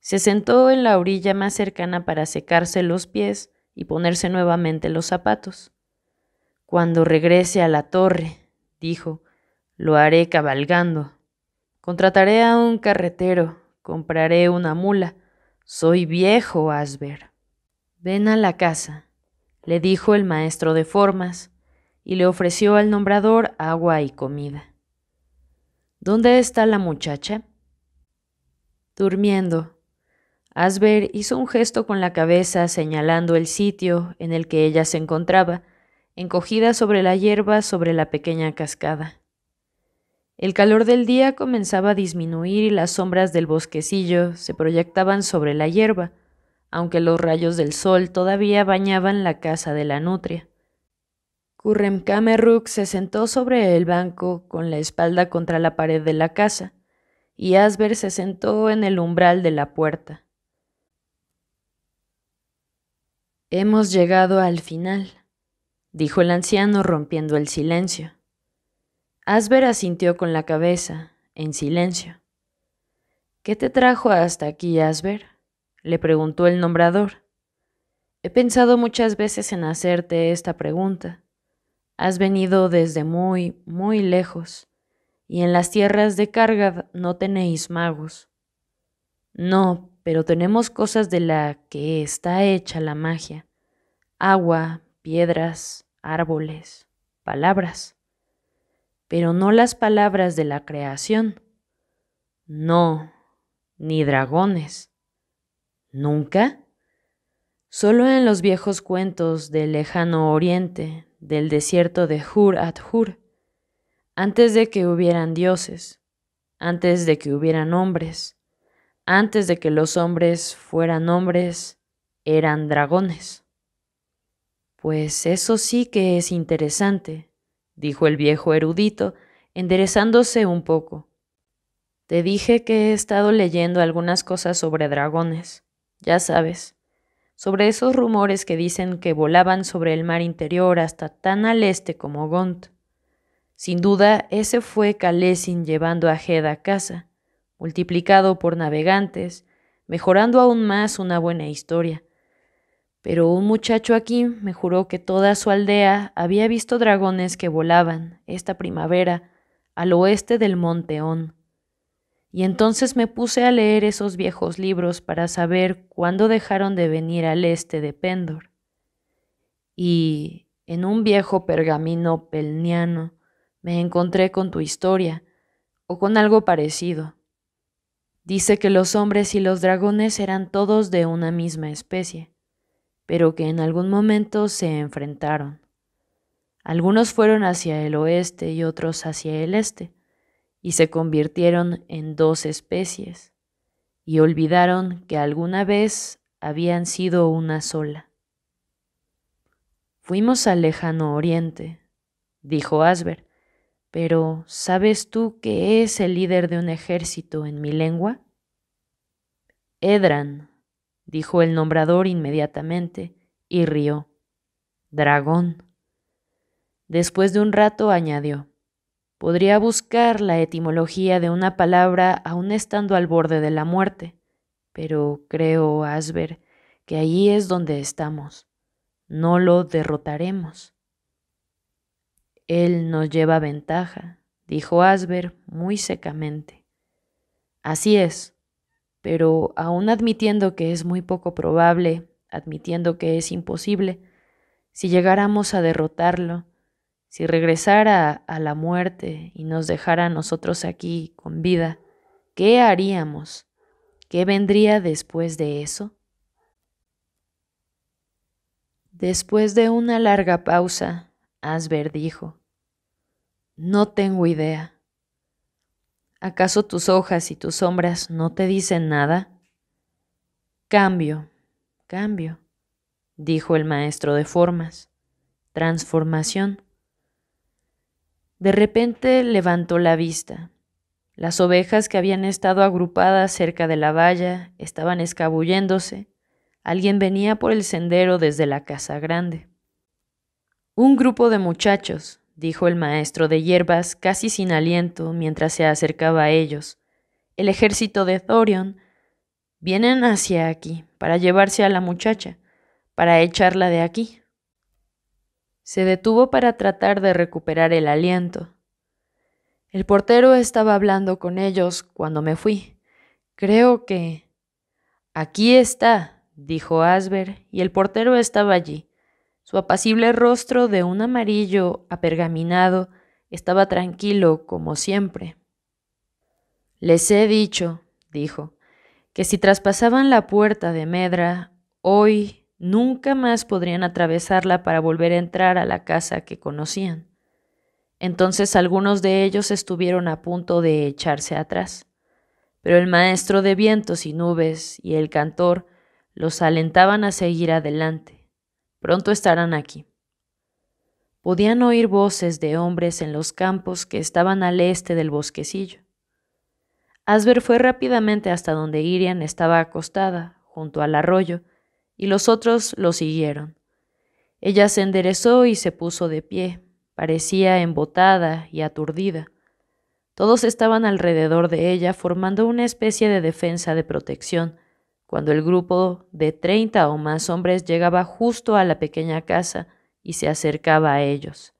Se sentó en la orilla más cercana para secarse los pies y ponerse nuevamente los zapatos. Cuando regrese a la torre, dijo, lo haré cabalgando. Contrataré a un carretero, compraré una mula. Soy viejo, Asber. Ven a la casa, le dijo el maestro de formas, y le ofreció al nombrador agua y comida. ¿Dónde está la muchacha? Durmiendo. Asber hizo un gesto con la cabeza señalando el sitio en el que ella se encontraba, encogida sobre la hierba sobre la pequeña cascada. El calor del día comenzaba a disminuir y las sombras del bosquecillo se proyectaban sobre la hierba, aunque los rayos del sol todavía bañaban la casa de la nutria. Kurremkameruk se sentó sobre el banco con la espalda contra la pared de la casa, y Asber se sentó en el umbral de la puerta. Hemos llegado al final, dijo el anciano rompiendo el silencio. Asber asintió con la cabeza, en silencio. ¿Qué te trajo hasta aquí, Asber? le preguntó el nombrador. He pensado muchas veces en hacerte esta pregunta. Has venido desde muy, muy lejos, y en las tierras de Carga no tenéis magos. No, pero tenemos cosas de la que está hecha la magia. Agua, piedras, árboles, palabras. Pero no las palabras de la creación. No, ni dragones ¿Nunca? Solo en los viejos cuentos del lejano oriente, del desierto de Hur at Hur, antes de que hubieran dioses, antes de que hubieran hombres, antes de que los hombres fueran hombres, eran dragones. Pues eso sí que es interesante, dijo el viejo erudito, enderezándose un poco. Te dije que he estado leyendo algunas cosas sobre dragones ya sabes, sobre esos rumores que dicen que volaban sobre el mar interior hasta tan al este como Gont. Sin duda, ese fue Kalesin llevando a Heda a casa, multiplicado por navegantes, mejorando aún más una buena historia. Pero un muchacho aquí me juró que toda su aldea había visto dragones que volaban, esta primavera, al oeste del monte On. Y entonces me puse a leer esos viejos libros para saber cuándo dejaron de venir al este de Pendor. Y en un viejo pergamino pelniano me encontré con tu historia, o con algo parecido. Dice que los hombres y los dragones eran todos de una misma especie, pero que en algún momento se enfrentaron. Algunos fueron hacia el oeste y otros hacia el este y se convirtieron en dos especies, y olvidaron que alguna vez habían sido una sola. Fuimos al lejano oriente, dijo Asber, pero ¿sabes tú qué es el líder de un ejército en mi lengua? Edran, dijo el nombrador inmediatamente, y rió. Dragón. Después de un rato añadió, Podría buscar la etimología de una palabra aún estando al borde de la muerte, pero creo, Asber, que ahí es donde estamos. No lo derrotaremos. Él nos lleva ventaja, dijo Asber muy secamente. Así es, pero aún admitiendo que es muy poco probable, admitiendo que es imposible, si llegáramos a derrotarlo, si regresara a la muerte y nos dejara a nosotros aquí con vida, ¿qué haríamos? ¿Qué vendría después de eso? Después de una larga pausa, Asber dijo, No tengo idea. ¿Acaso tus hojas y tus sombras no te dicen nada? Cambio, cambio, dijo el maestro de formas, transformación. De repente levantó la vista. Las ovejas que habían estado agrupadas cerca de la valla estaban escabulléndose. Alguien venía por el sendero desde la casa grande. Un grupo de muchachos, dijo el maestro de hierbas casi sin aliento mientras se acercaba a ellos. El ejército de Thorion vienen hacia aquí para llevarse a la muchacha, para echarla de aquí. Se detuvo para tratar de recuperar el aliento. El portero estaba hablando con ellos cuando me fui. Creo que... Aquí está, dijo Asber, y el portero estaba allí. Su apacible rostro de un amarillo apergaminado estaba tranquilo como siempre. Les he dicho, dijo, que si traspasaban la puerta de Medra, hoy Nunca más podrían atravesarla para volver a entrar a la casa que conocían. Entonces algunos de ellos estuvieron a punto de echarse atrás, pero el maestro de vientos y nubes y el cantor los alentaban a seguir adelante. Pronto estarán aquí. Podían oír voces de hombres en los campos que estaban al este del bosquecillo. Asber fue rápidamente hasta donde Irian estaba acostada, junto al arroyo, y los otros lo siguieron. Ella se enderezó y se puso de pie, parecía embotada y aturdida. Todos estaban alrededor de ella formando una especie de defensa de protección, cuando el grupo de treinta o más hombres llegaba justo a la pequeña casa y se acercaba a ellos.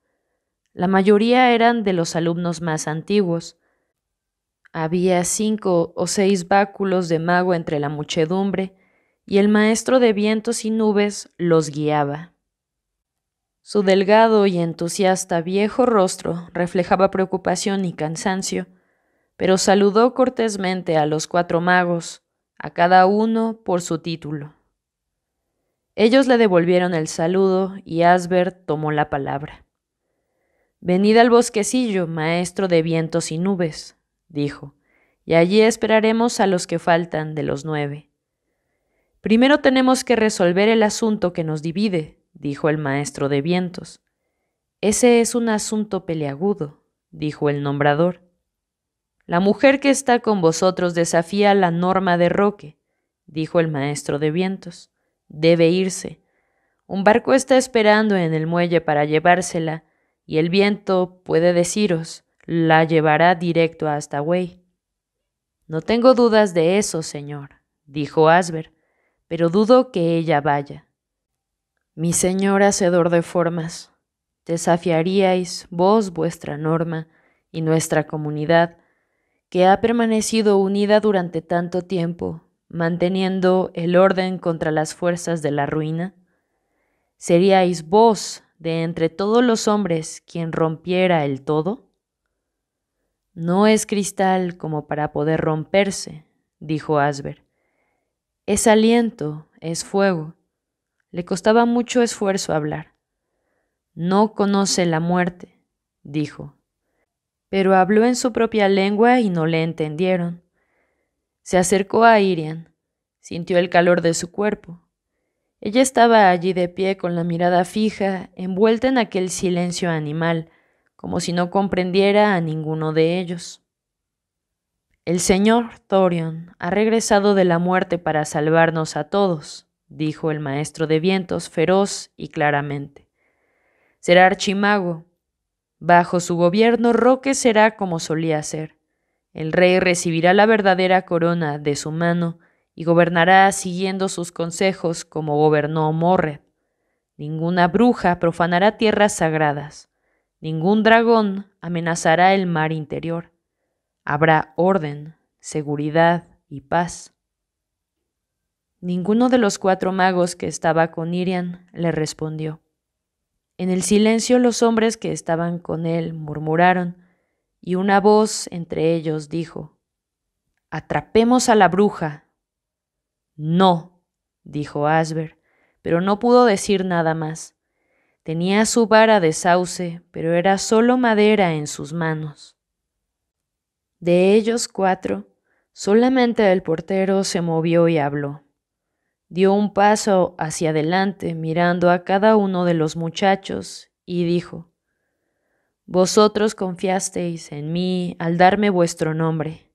La mayoría eran de los alumnos más antiguos. Había cinco o seis báculos de mago entre la muchedumbre y el maestro de vientos y nubes los guiaba. Su delgado y entusiasta viejo rostro reflejaba preocupación y cansancio, pero saludó cortésmente a los cuatro magos, a cada uno por su título. Ellos le devolvieron el saludo y Asbert tomó la palabra. Venid al bosquecillo, maestro de vientos y nubes, dijo, y allí esperaremos a los que faltan de los nueve. Primero tenemos que resolver el asunto que nos divide, dijo el maestro de vientos. Ese es un asunto peleagudo, dijo el nombrador. La mujer que está con vosotros desafía la norma de Roque, dijo el maestro de vientos. Debe irse. Un barco está esperando en el muelle para llevársela, y el viento, puede deciros, la llevará directo hasta Wey. No tengo dudas de eso, señor, dijo Asber pero dudo que ella vaya. Mi señor hacedor de formas, desafiaríais vos vuestra norma y nuestra comunidad, que ha permanecido unida durante tanto tiempo, manteniendo el orden contra las fuerzas de la ruina? ¿Seríais vos de entre todos los hombres quien rompiera el todo? No es cristal como para poder romperse, dijo Asber. Es aliento, es fuego. Le costaba mucho esfuerzo hablar. No conoce la muerte, dijo. Pero habló en su propia lengua y no le entendieron. Se acercó a Irian. Sintió el calor de su cuerpo. Ella estaba allí de pie con la mirada fija, envuelta en aquel silencio animal, como si no comprendiera a ninguno de ellos. El señor Thorion ha regresado de la muerte para salvarnos a todos, dijo el maestro de vientos feroz y claramente. Será archimago. Bajo su gobierno Roque será como solía ser. El rey recibirá la verdadera corona de su mano y gobernará siguiendo sus consejos como gobernó Morred. Ninguna bruja profanará tierras sagradas. Ningún dragón amenazará el mar interior. Habrá orden, seguridad y paz. Ninguno de los cuatro magos que estaba con Irian le respondió. En el silencio los hombres que estaban con él murmuraron, y una voz entre ellos dijo, Atrapemos a la bruja. No, dijo Asber, pero no pudo decir nada más. Tenía su vara de sauce, pero era solo madera en sus manos. De ellos cuatro, solamente el portero se movió y habló. Dio un paso hacia adelante mirando a cada uno de los muchachos y dijo, Vosotros confiasteis en mí al darme vuestro nombre.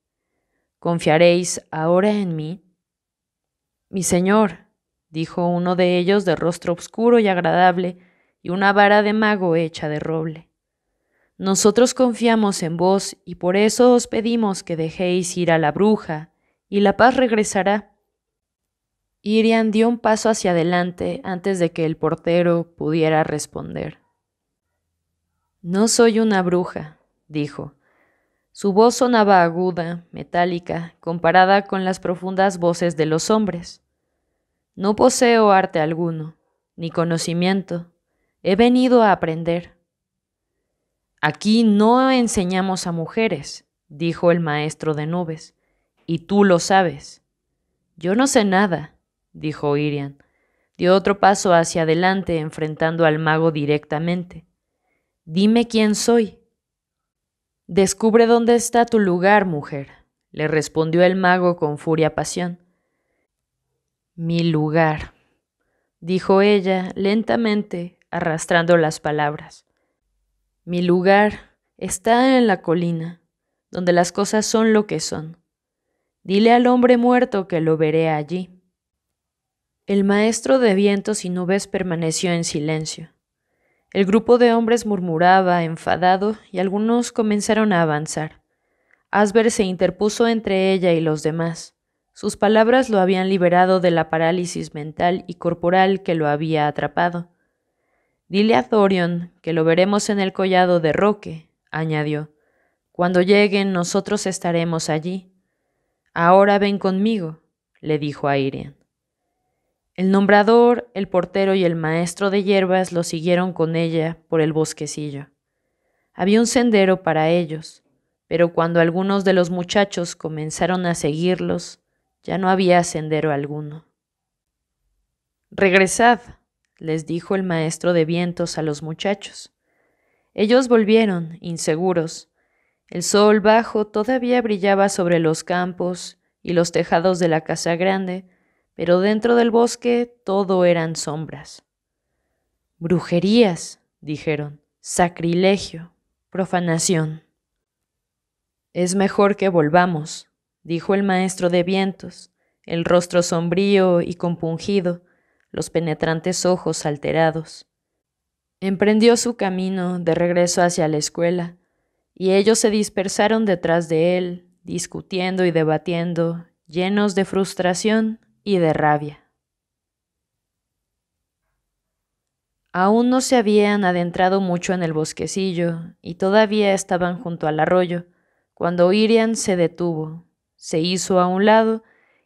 ¿Confiaréis ahora en mí? Mi señor, dijo uno de ellos de rostro oscuro y agradable y una vara de mago hecha de roble. Nosotros confiamos en vos y por eso os pedimos que dejéis ir a la bruja, y la paz regresará. Irian dio un paso hacia adelante antes de que el portero pudiera responder. No soy una bruja, dijo. Su voz sonaba aguda, metálica, comparada con las profundas voces de los hombres. No poseo arte alguno, ni conocimiento. He venido a aprender. Aquí no enseñamos a mujeres, dijo el maestro de nubes, y tú lo sabes. Yo no sé nada, dijo Irian. Dio otro paso hacia adelante, enfrentando al mago directamente. Dime quién soy. Descubre dónde está tu lugar, mujer, le respondió el mago con furia pasión. Mi lugar, dijo ella lentamente, arrastrando las palabras. Mi lugar está en la colina, donde las cosas son lo que son. Dile al hombre muerto que lo veré allí. El maestro de vientos y nubes permaneció en silencio. El grupo de hombres murmuraba, enfadado, y algunos comenzaron a avanzar. Asber se interpuso entre ella y los demás. Sus palabras lo habían liberado de la parálisis mental y corporal que lo había atrapado. Dile a Thorion que lo veremos en el collado de Roque, añadió. Cuando lleguen nosotros estaremos allí. Ahora ven conmigo, le dijo a Irian. El nombrador, el portero y el maestro de hierbas lo siguieron con ella por el bosquecillo. Había un sendero para ellos, pero cuando algunos de los muchachos comenzaron a seguirlos, ya no había sendero alguno. Regresad, les dijo el maestro de vientos a los muchachos. Ellos volvieron, inseguros. El sol bajo todavía brillaba sobre los campos y los tejados de la casa grande, pero dentro del bosque todo eran sombras. Brujerías, dijeron, sacrilegio, profanación. Es mejor que volvamos, dijo el maestro de vientos, el rostro sombrío y compungido, los penetrantes ojos alterados. Emprendió su camino de regreso hacia la escuela, y ellos se dispersaron detrás de él, discutiendo y debatiendo, llenos de frustración y de rabia. Aún no se habían adentrado mucho en el bosquecillo y todavía estaban junto al arroyo, cuando Irian se detuvo, se hizo a un lado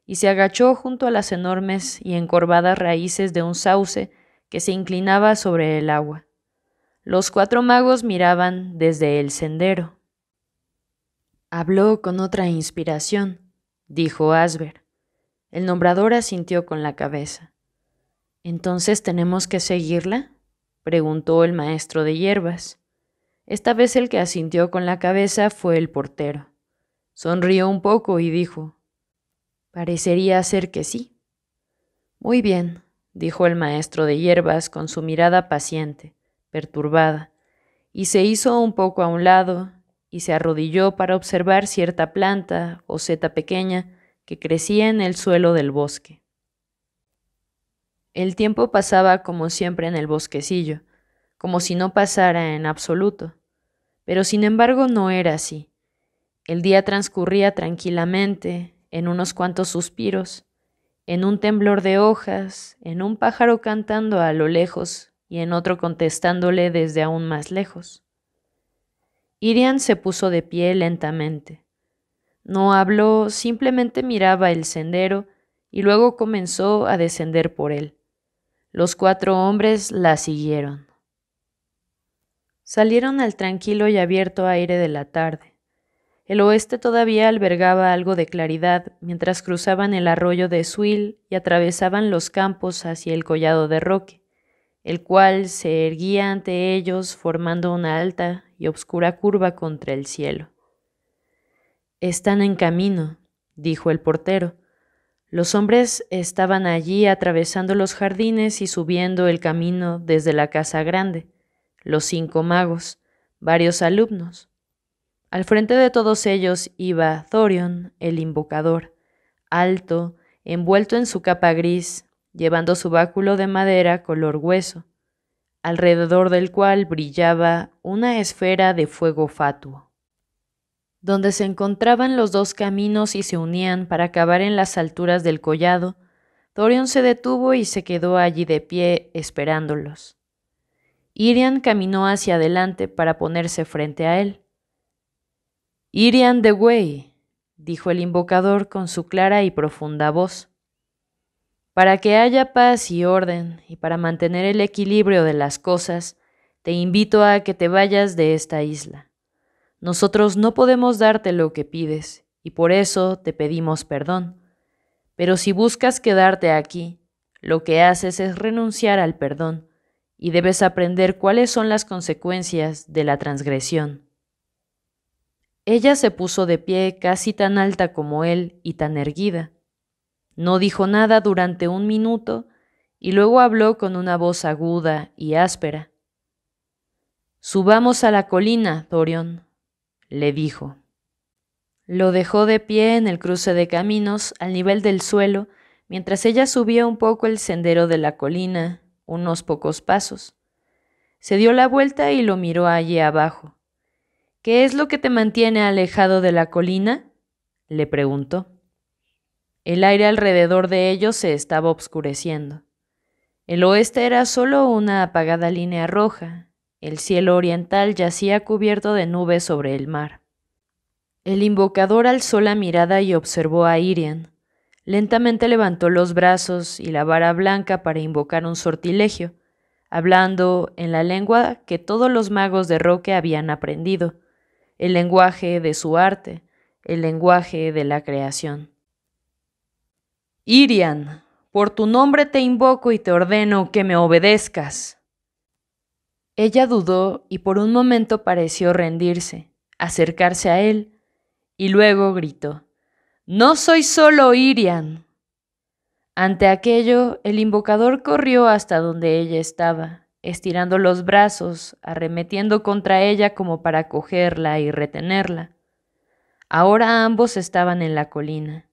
y se agachó junto a las enormes y encorvadas raíces de un sauce que se inclinaba sobre el agua. Los cuatro magos miraban desde el sendero. Habló con otra inspiración, dijo Asber. El nombrador asintió con la cabeza. ¿Entonces tenemos que seguirla? preguntó el maestro de hierbas. Esta vez el que asintió con la cabeza fue el portero. Sonrió un poco y dijo, Parecería ser que sí. Muy bien, dijo el maestro de hierbas con su mirada paciente, perturbada, y se hizo un poco a un lado y se arrodilló para observar cierta planta o seta pequeña que crecía en el suelo del bosque. El tiempo pasaba como siempre en el bosquecillo, como si no pasara en absoluto, pero sin embargo no era así. El día transcurría tranquilamente, en unos cuantos suspiros, en un temblor de hojas, en un pájaro cantando a lo lejos y en otro contestándole desde aún más lejos. Irian se puso de pie lentamente. No habló, simplemente miraba el sendero y luego comenzó a descender por él. Los cuatro hombres la siguieron. Salieron al tranquilo y abierto aire de la tarde. El oeste todavía albergaba algo de claridad mientras cruzaban el arroyo de Suil y atravesaban los campos hacia el collado de Roque, el cual se erguía ante ellos formando una alta y obscura curva contra el cielo. Están en camino, dijo el portero. Los hombres estaban allí atravesando los jardines y subiendo el camino desde la casa grande, los cinco magos, varios alumnos, al frente de todos ellos iba Thorion, el invocador, alto, envuelto en su capa gris, llevando su báculo de madera color hueso, alrededor del cual brillaba una esfera de fuego fatuo, donde se encontraban los dos caminos y se unían para acabar en las alturas del collado. Thorion se detuvo y se quedó allí de pie esperándolos. Irian caminó hacia adelante para ponerse frente a él. Irian de way, dijo el invocador con su clara y profunda voz. Para que haya paz y orden y para mantener el equilibrio de las cosas, te invito a que te vayas de esta isla. Nosotros no podemos darte lo que pides y por eso te pedimos perdón. Pero si buscas quedarte aquí, lo que haces es renunciar al perdón y debes aprender cuáles son las consecuencias de la transgresión. Ella se puso de pie casi tan alta como él y tan erguida. No dijo nada durante un minuto y luego habló con una voz aguda y áspera. Subamos a la colina, Dorión, le dijo. Lo dejó de pie en el cruce de caminos al nivel del suelo mientras ella subía un poco el sendero de la colina, unos pocos pasos. Se dio la vuelta y lo miró allí abajo. ¿Qué es lo que te mantiene alejado de la colina? le preguntó. El aire alrededor de ellos se estaba obscureciendo. El oeste era solo una apagada línea roja. El cielo oriental yacía cubierto de nubes sobre el mar. El invocador alzó la mirada y observó a Irian. Lentamente levantó los brazos y la vara blanca para invocar un sortilegio, hablando en la lengua que todos los magos de Roque habían aprendido el lenguaje de su arte, el lenguaje de la creación. Irian, por tu nombre te invoco y te ordeno que me obedezcas. Ella dudó y por un momento pareció rendirse, acercarse a él, y luego gritó, No soy solo Irian. Ante aquello, el invocador corrió hasta donde ella estaba, estirando los brazos, arremetiendo contra ella como para cogerla y retenerla. Ahora ambos estaban en la colina.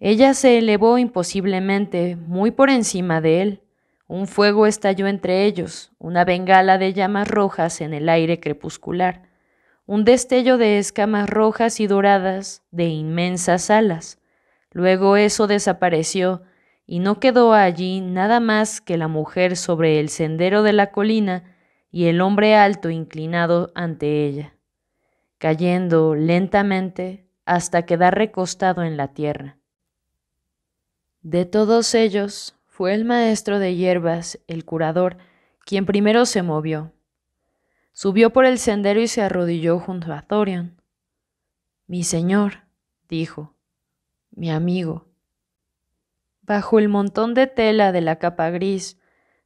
Ella se elevó imposiblemente, muy por encima de él. Un fuego estalló entre ellos, una bengala de llamas rojas en el aire crepuscular, un destello de escamas rojas y doradas de inmensas alas. Luego eso desapareció y no quedó allí nada más que la mujer sobre el sendero de la colina y el hombre alto inclinado ante ella, cayendo lentamente hasta quedar recostado en la tierra. De todos ellos fue el maestro de hierbas, el curador, quien primero se movió. Subió por el sendero y se arrodilló junto a Thorion. Mi señor, dijo, mi amigo, Bajo el montón de tela de la capa gris,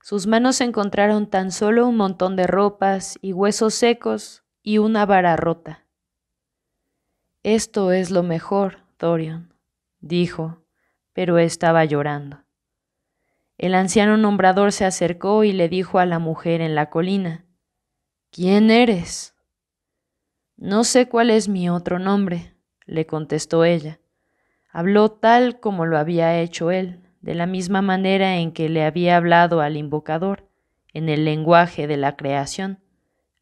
sus manos encontraron tan solo un montón de ropas y huesos secos y una vara rota. Esto es lo mejor, Dorian, dijo, pero estaba llorando. El anciano nombrador se acercó y le dijo a la mujer en la colina, ¿Quién eres? No sé cuál es mi otro nombre, le contestó ella, Habló tal como lo había hecho él, de la misma manera en que le había hablado al invocador, en el lenguaje de la creación,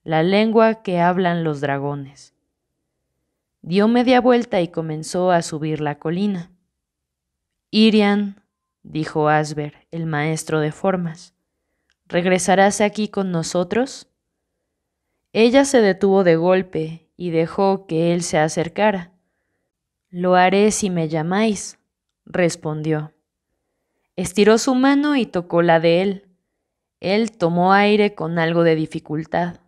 la lengua que hablan los dragones. Dio media vuelta y comenzó a subir la colina. Irian, dijo Asber, el maestro de formas, ¿regresarás aquí con nosotros? Ella se detuvo de golpe y dejó que él se acercara. Lo haré si me llamáis, respondió. Estiró su mano y tocó la de él. Él tomó aire con algo de dificultad.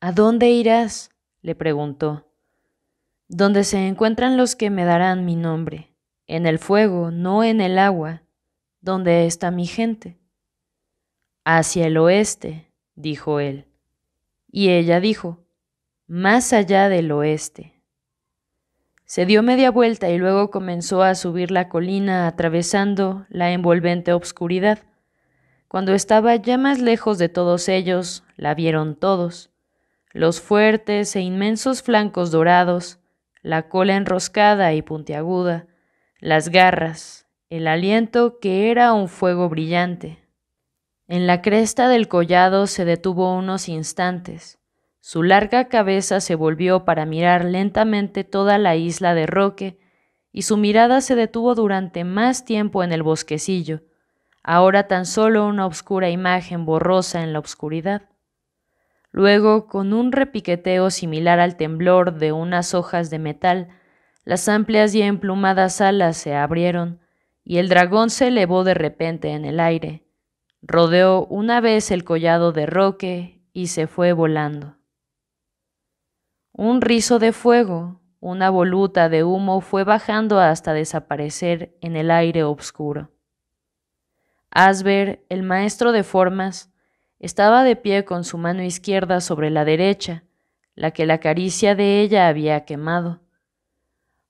¿A dónde irás? le preguntó. ¿Dónde se encuentran los que me darán mi nombre, en el fuego, no en el agua, donde está mi gente. Hacia el oeste, dijo él. Y ella dijo, más allá del oeste. Se dio media vuelta y luego comenzó a subir la colina atravesando la envolvente obscuridad. Cuando estaba ya más lejos de todos ellos, la vieron todos. Los fuertes e inmensos flancos dorados, la cola enroscada y puntiaguda, las garras, el aliento que era un fuego brillante. En la cresta del collado se detuvo unos instantes, su larga cabeza se volvió para mirar lentamente toda la isla de Roque, y su mirada se detuvo durante más tiempo en el bosquecillo, ahora tan solo una oscura imagen borrosa en la oscuridad. Luego, con un repiqueteo similar al temblor de unas hojas de metal, las amplias y emplumadas alas se abrieron, y el dragón se elevó de repente en el aire, rodeó una vez el collado de Roque y se fue volando. Un rizo de fuego, una voluta de humo fue bajando hasta desaparecer en el aire oscuro. Asber, el maestro de formas, estaba de pie con su mano izquierda sobre la derecha, la que la caricia de ella había quemado.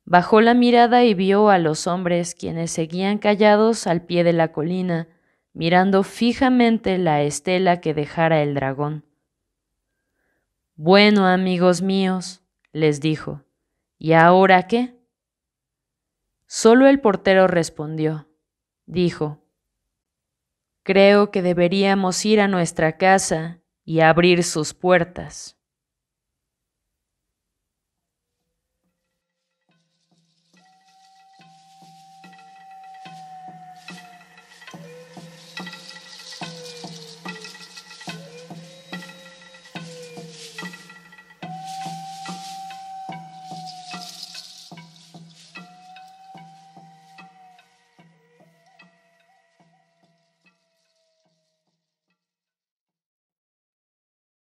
Bajó la mirada y vio a los hombres quienes seguían callados al pie de la colina, mirando fijamente la estela que dejara el dragón. Bueno, amigos míos, les dijo, ¿y ahora qué? Solo el portero respondió. Dijo, Creo que deberíamos ir a nuestra casa y abrir sus puertas.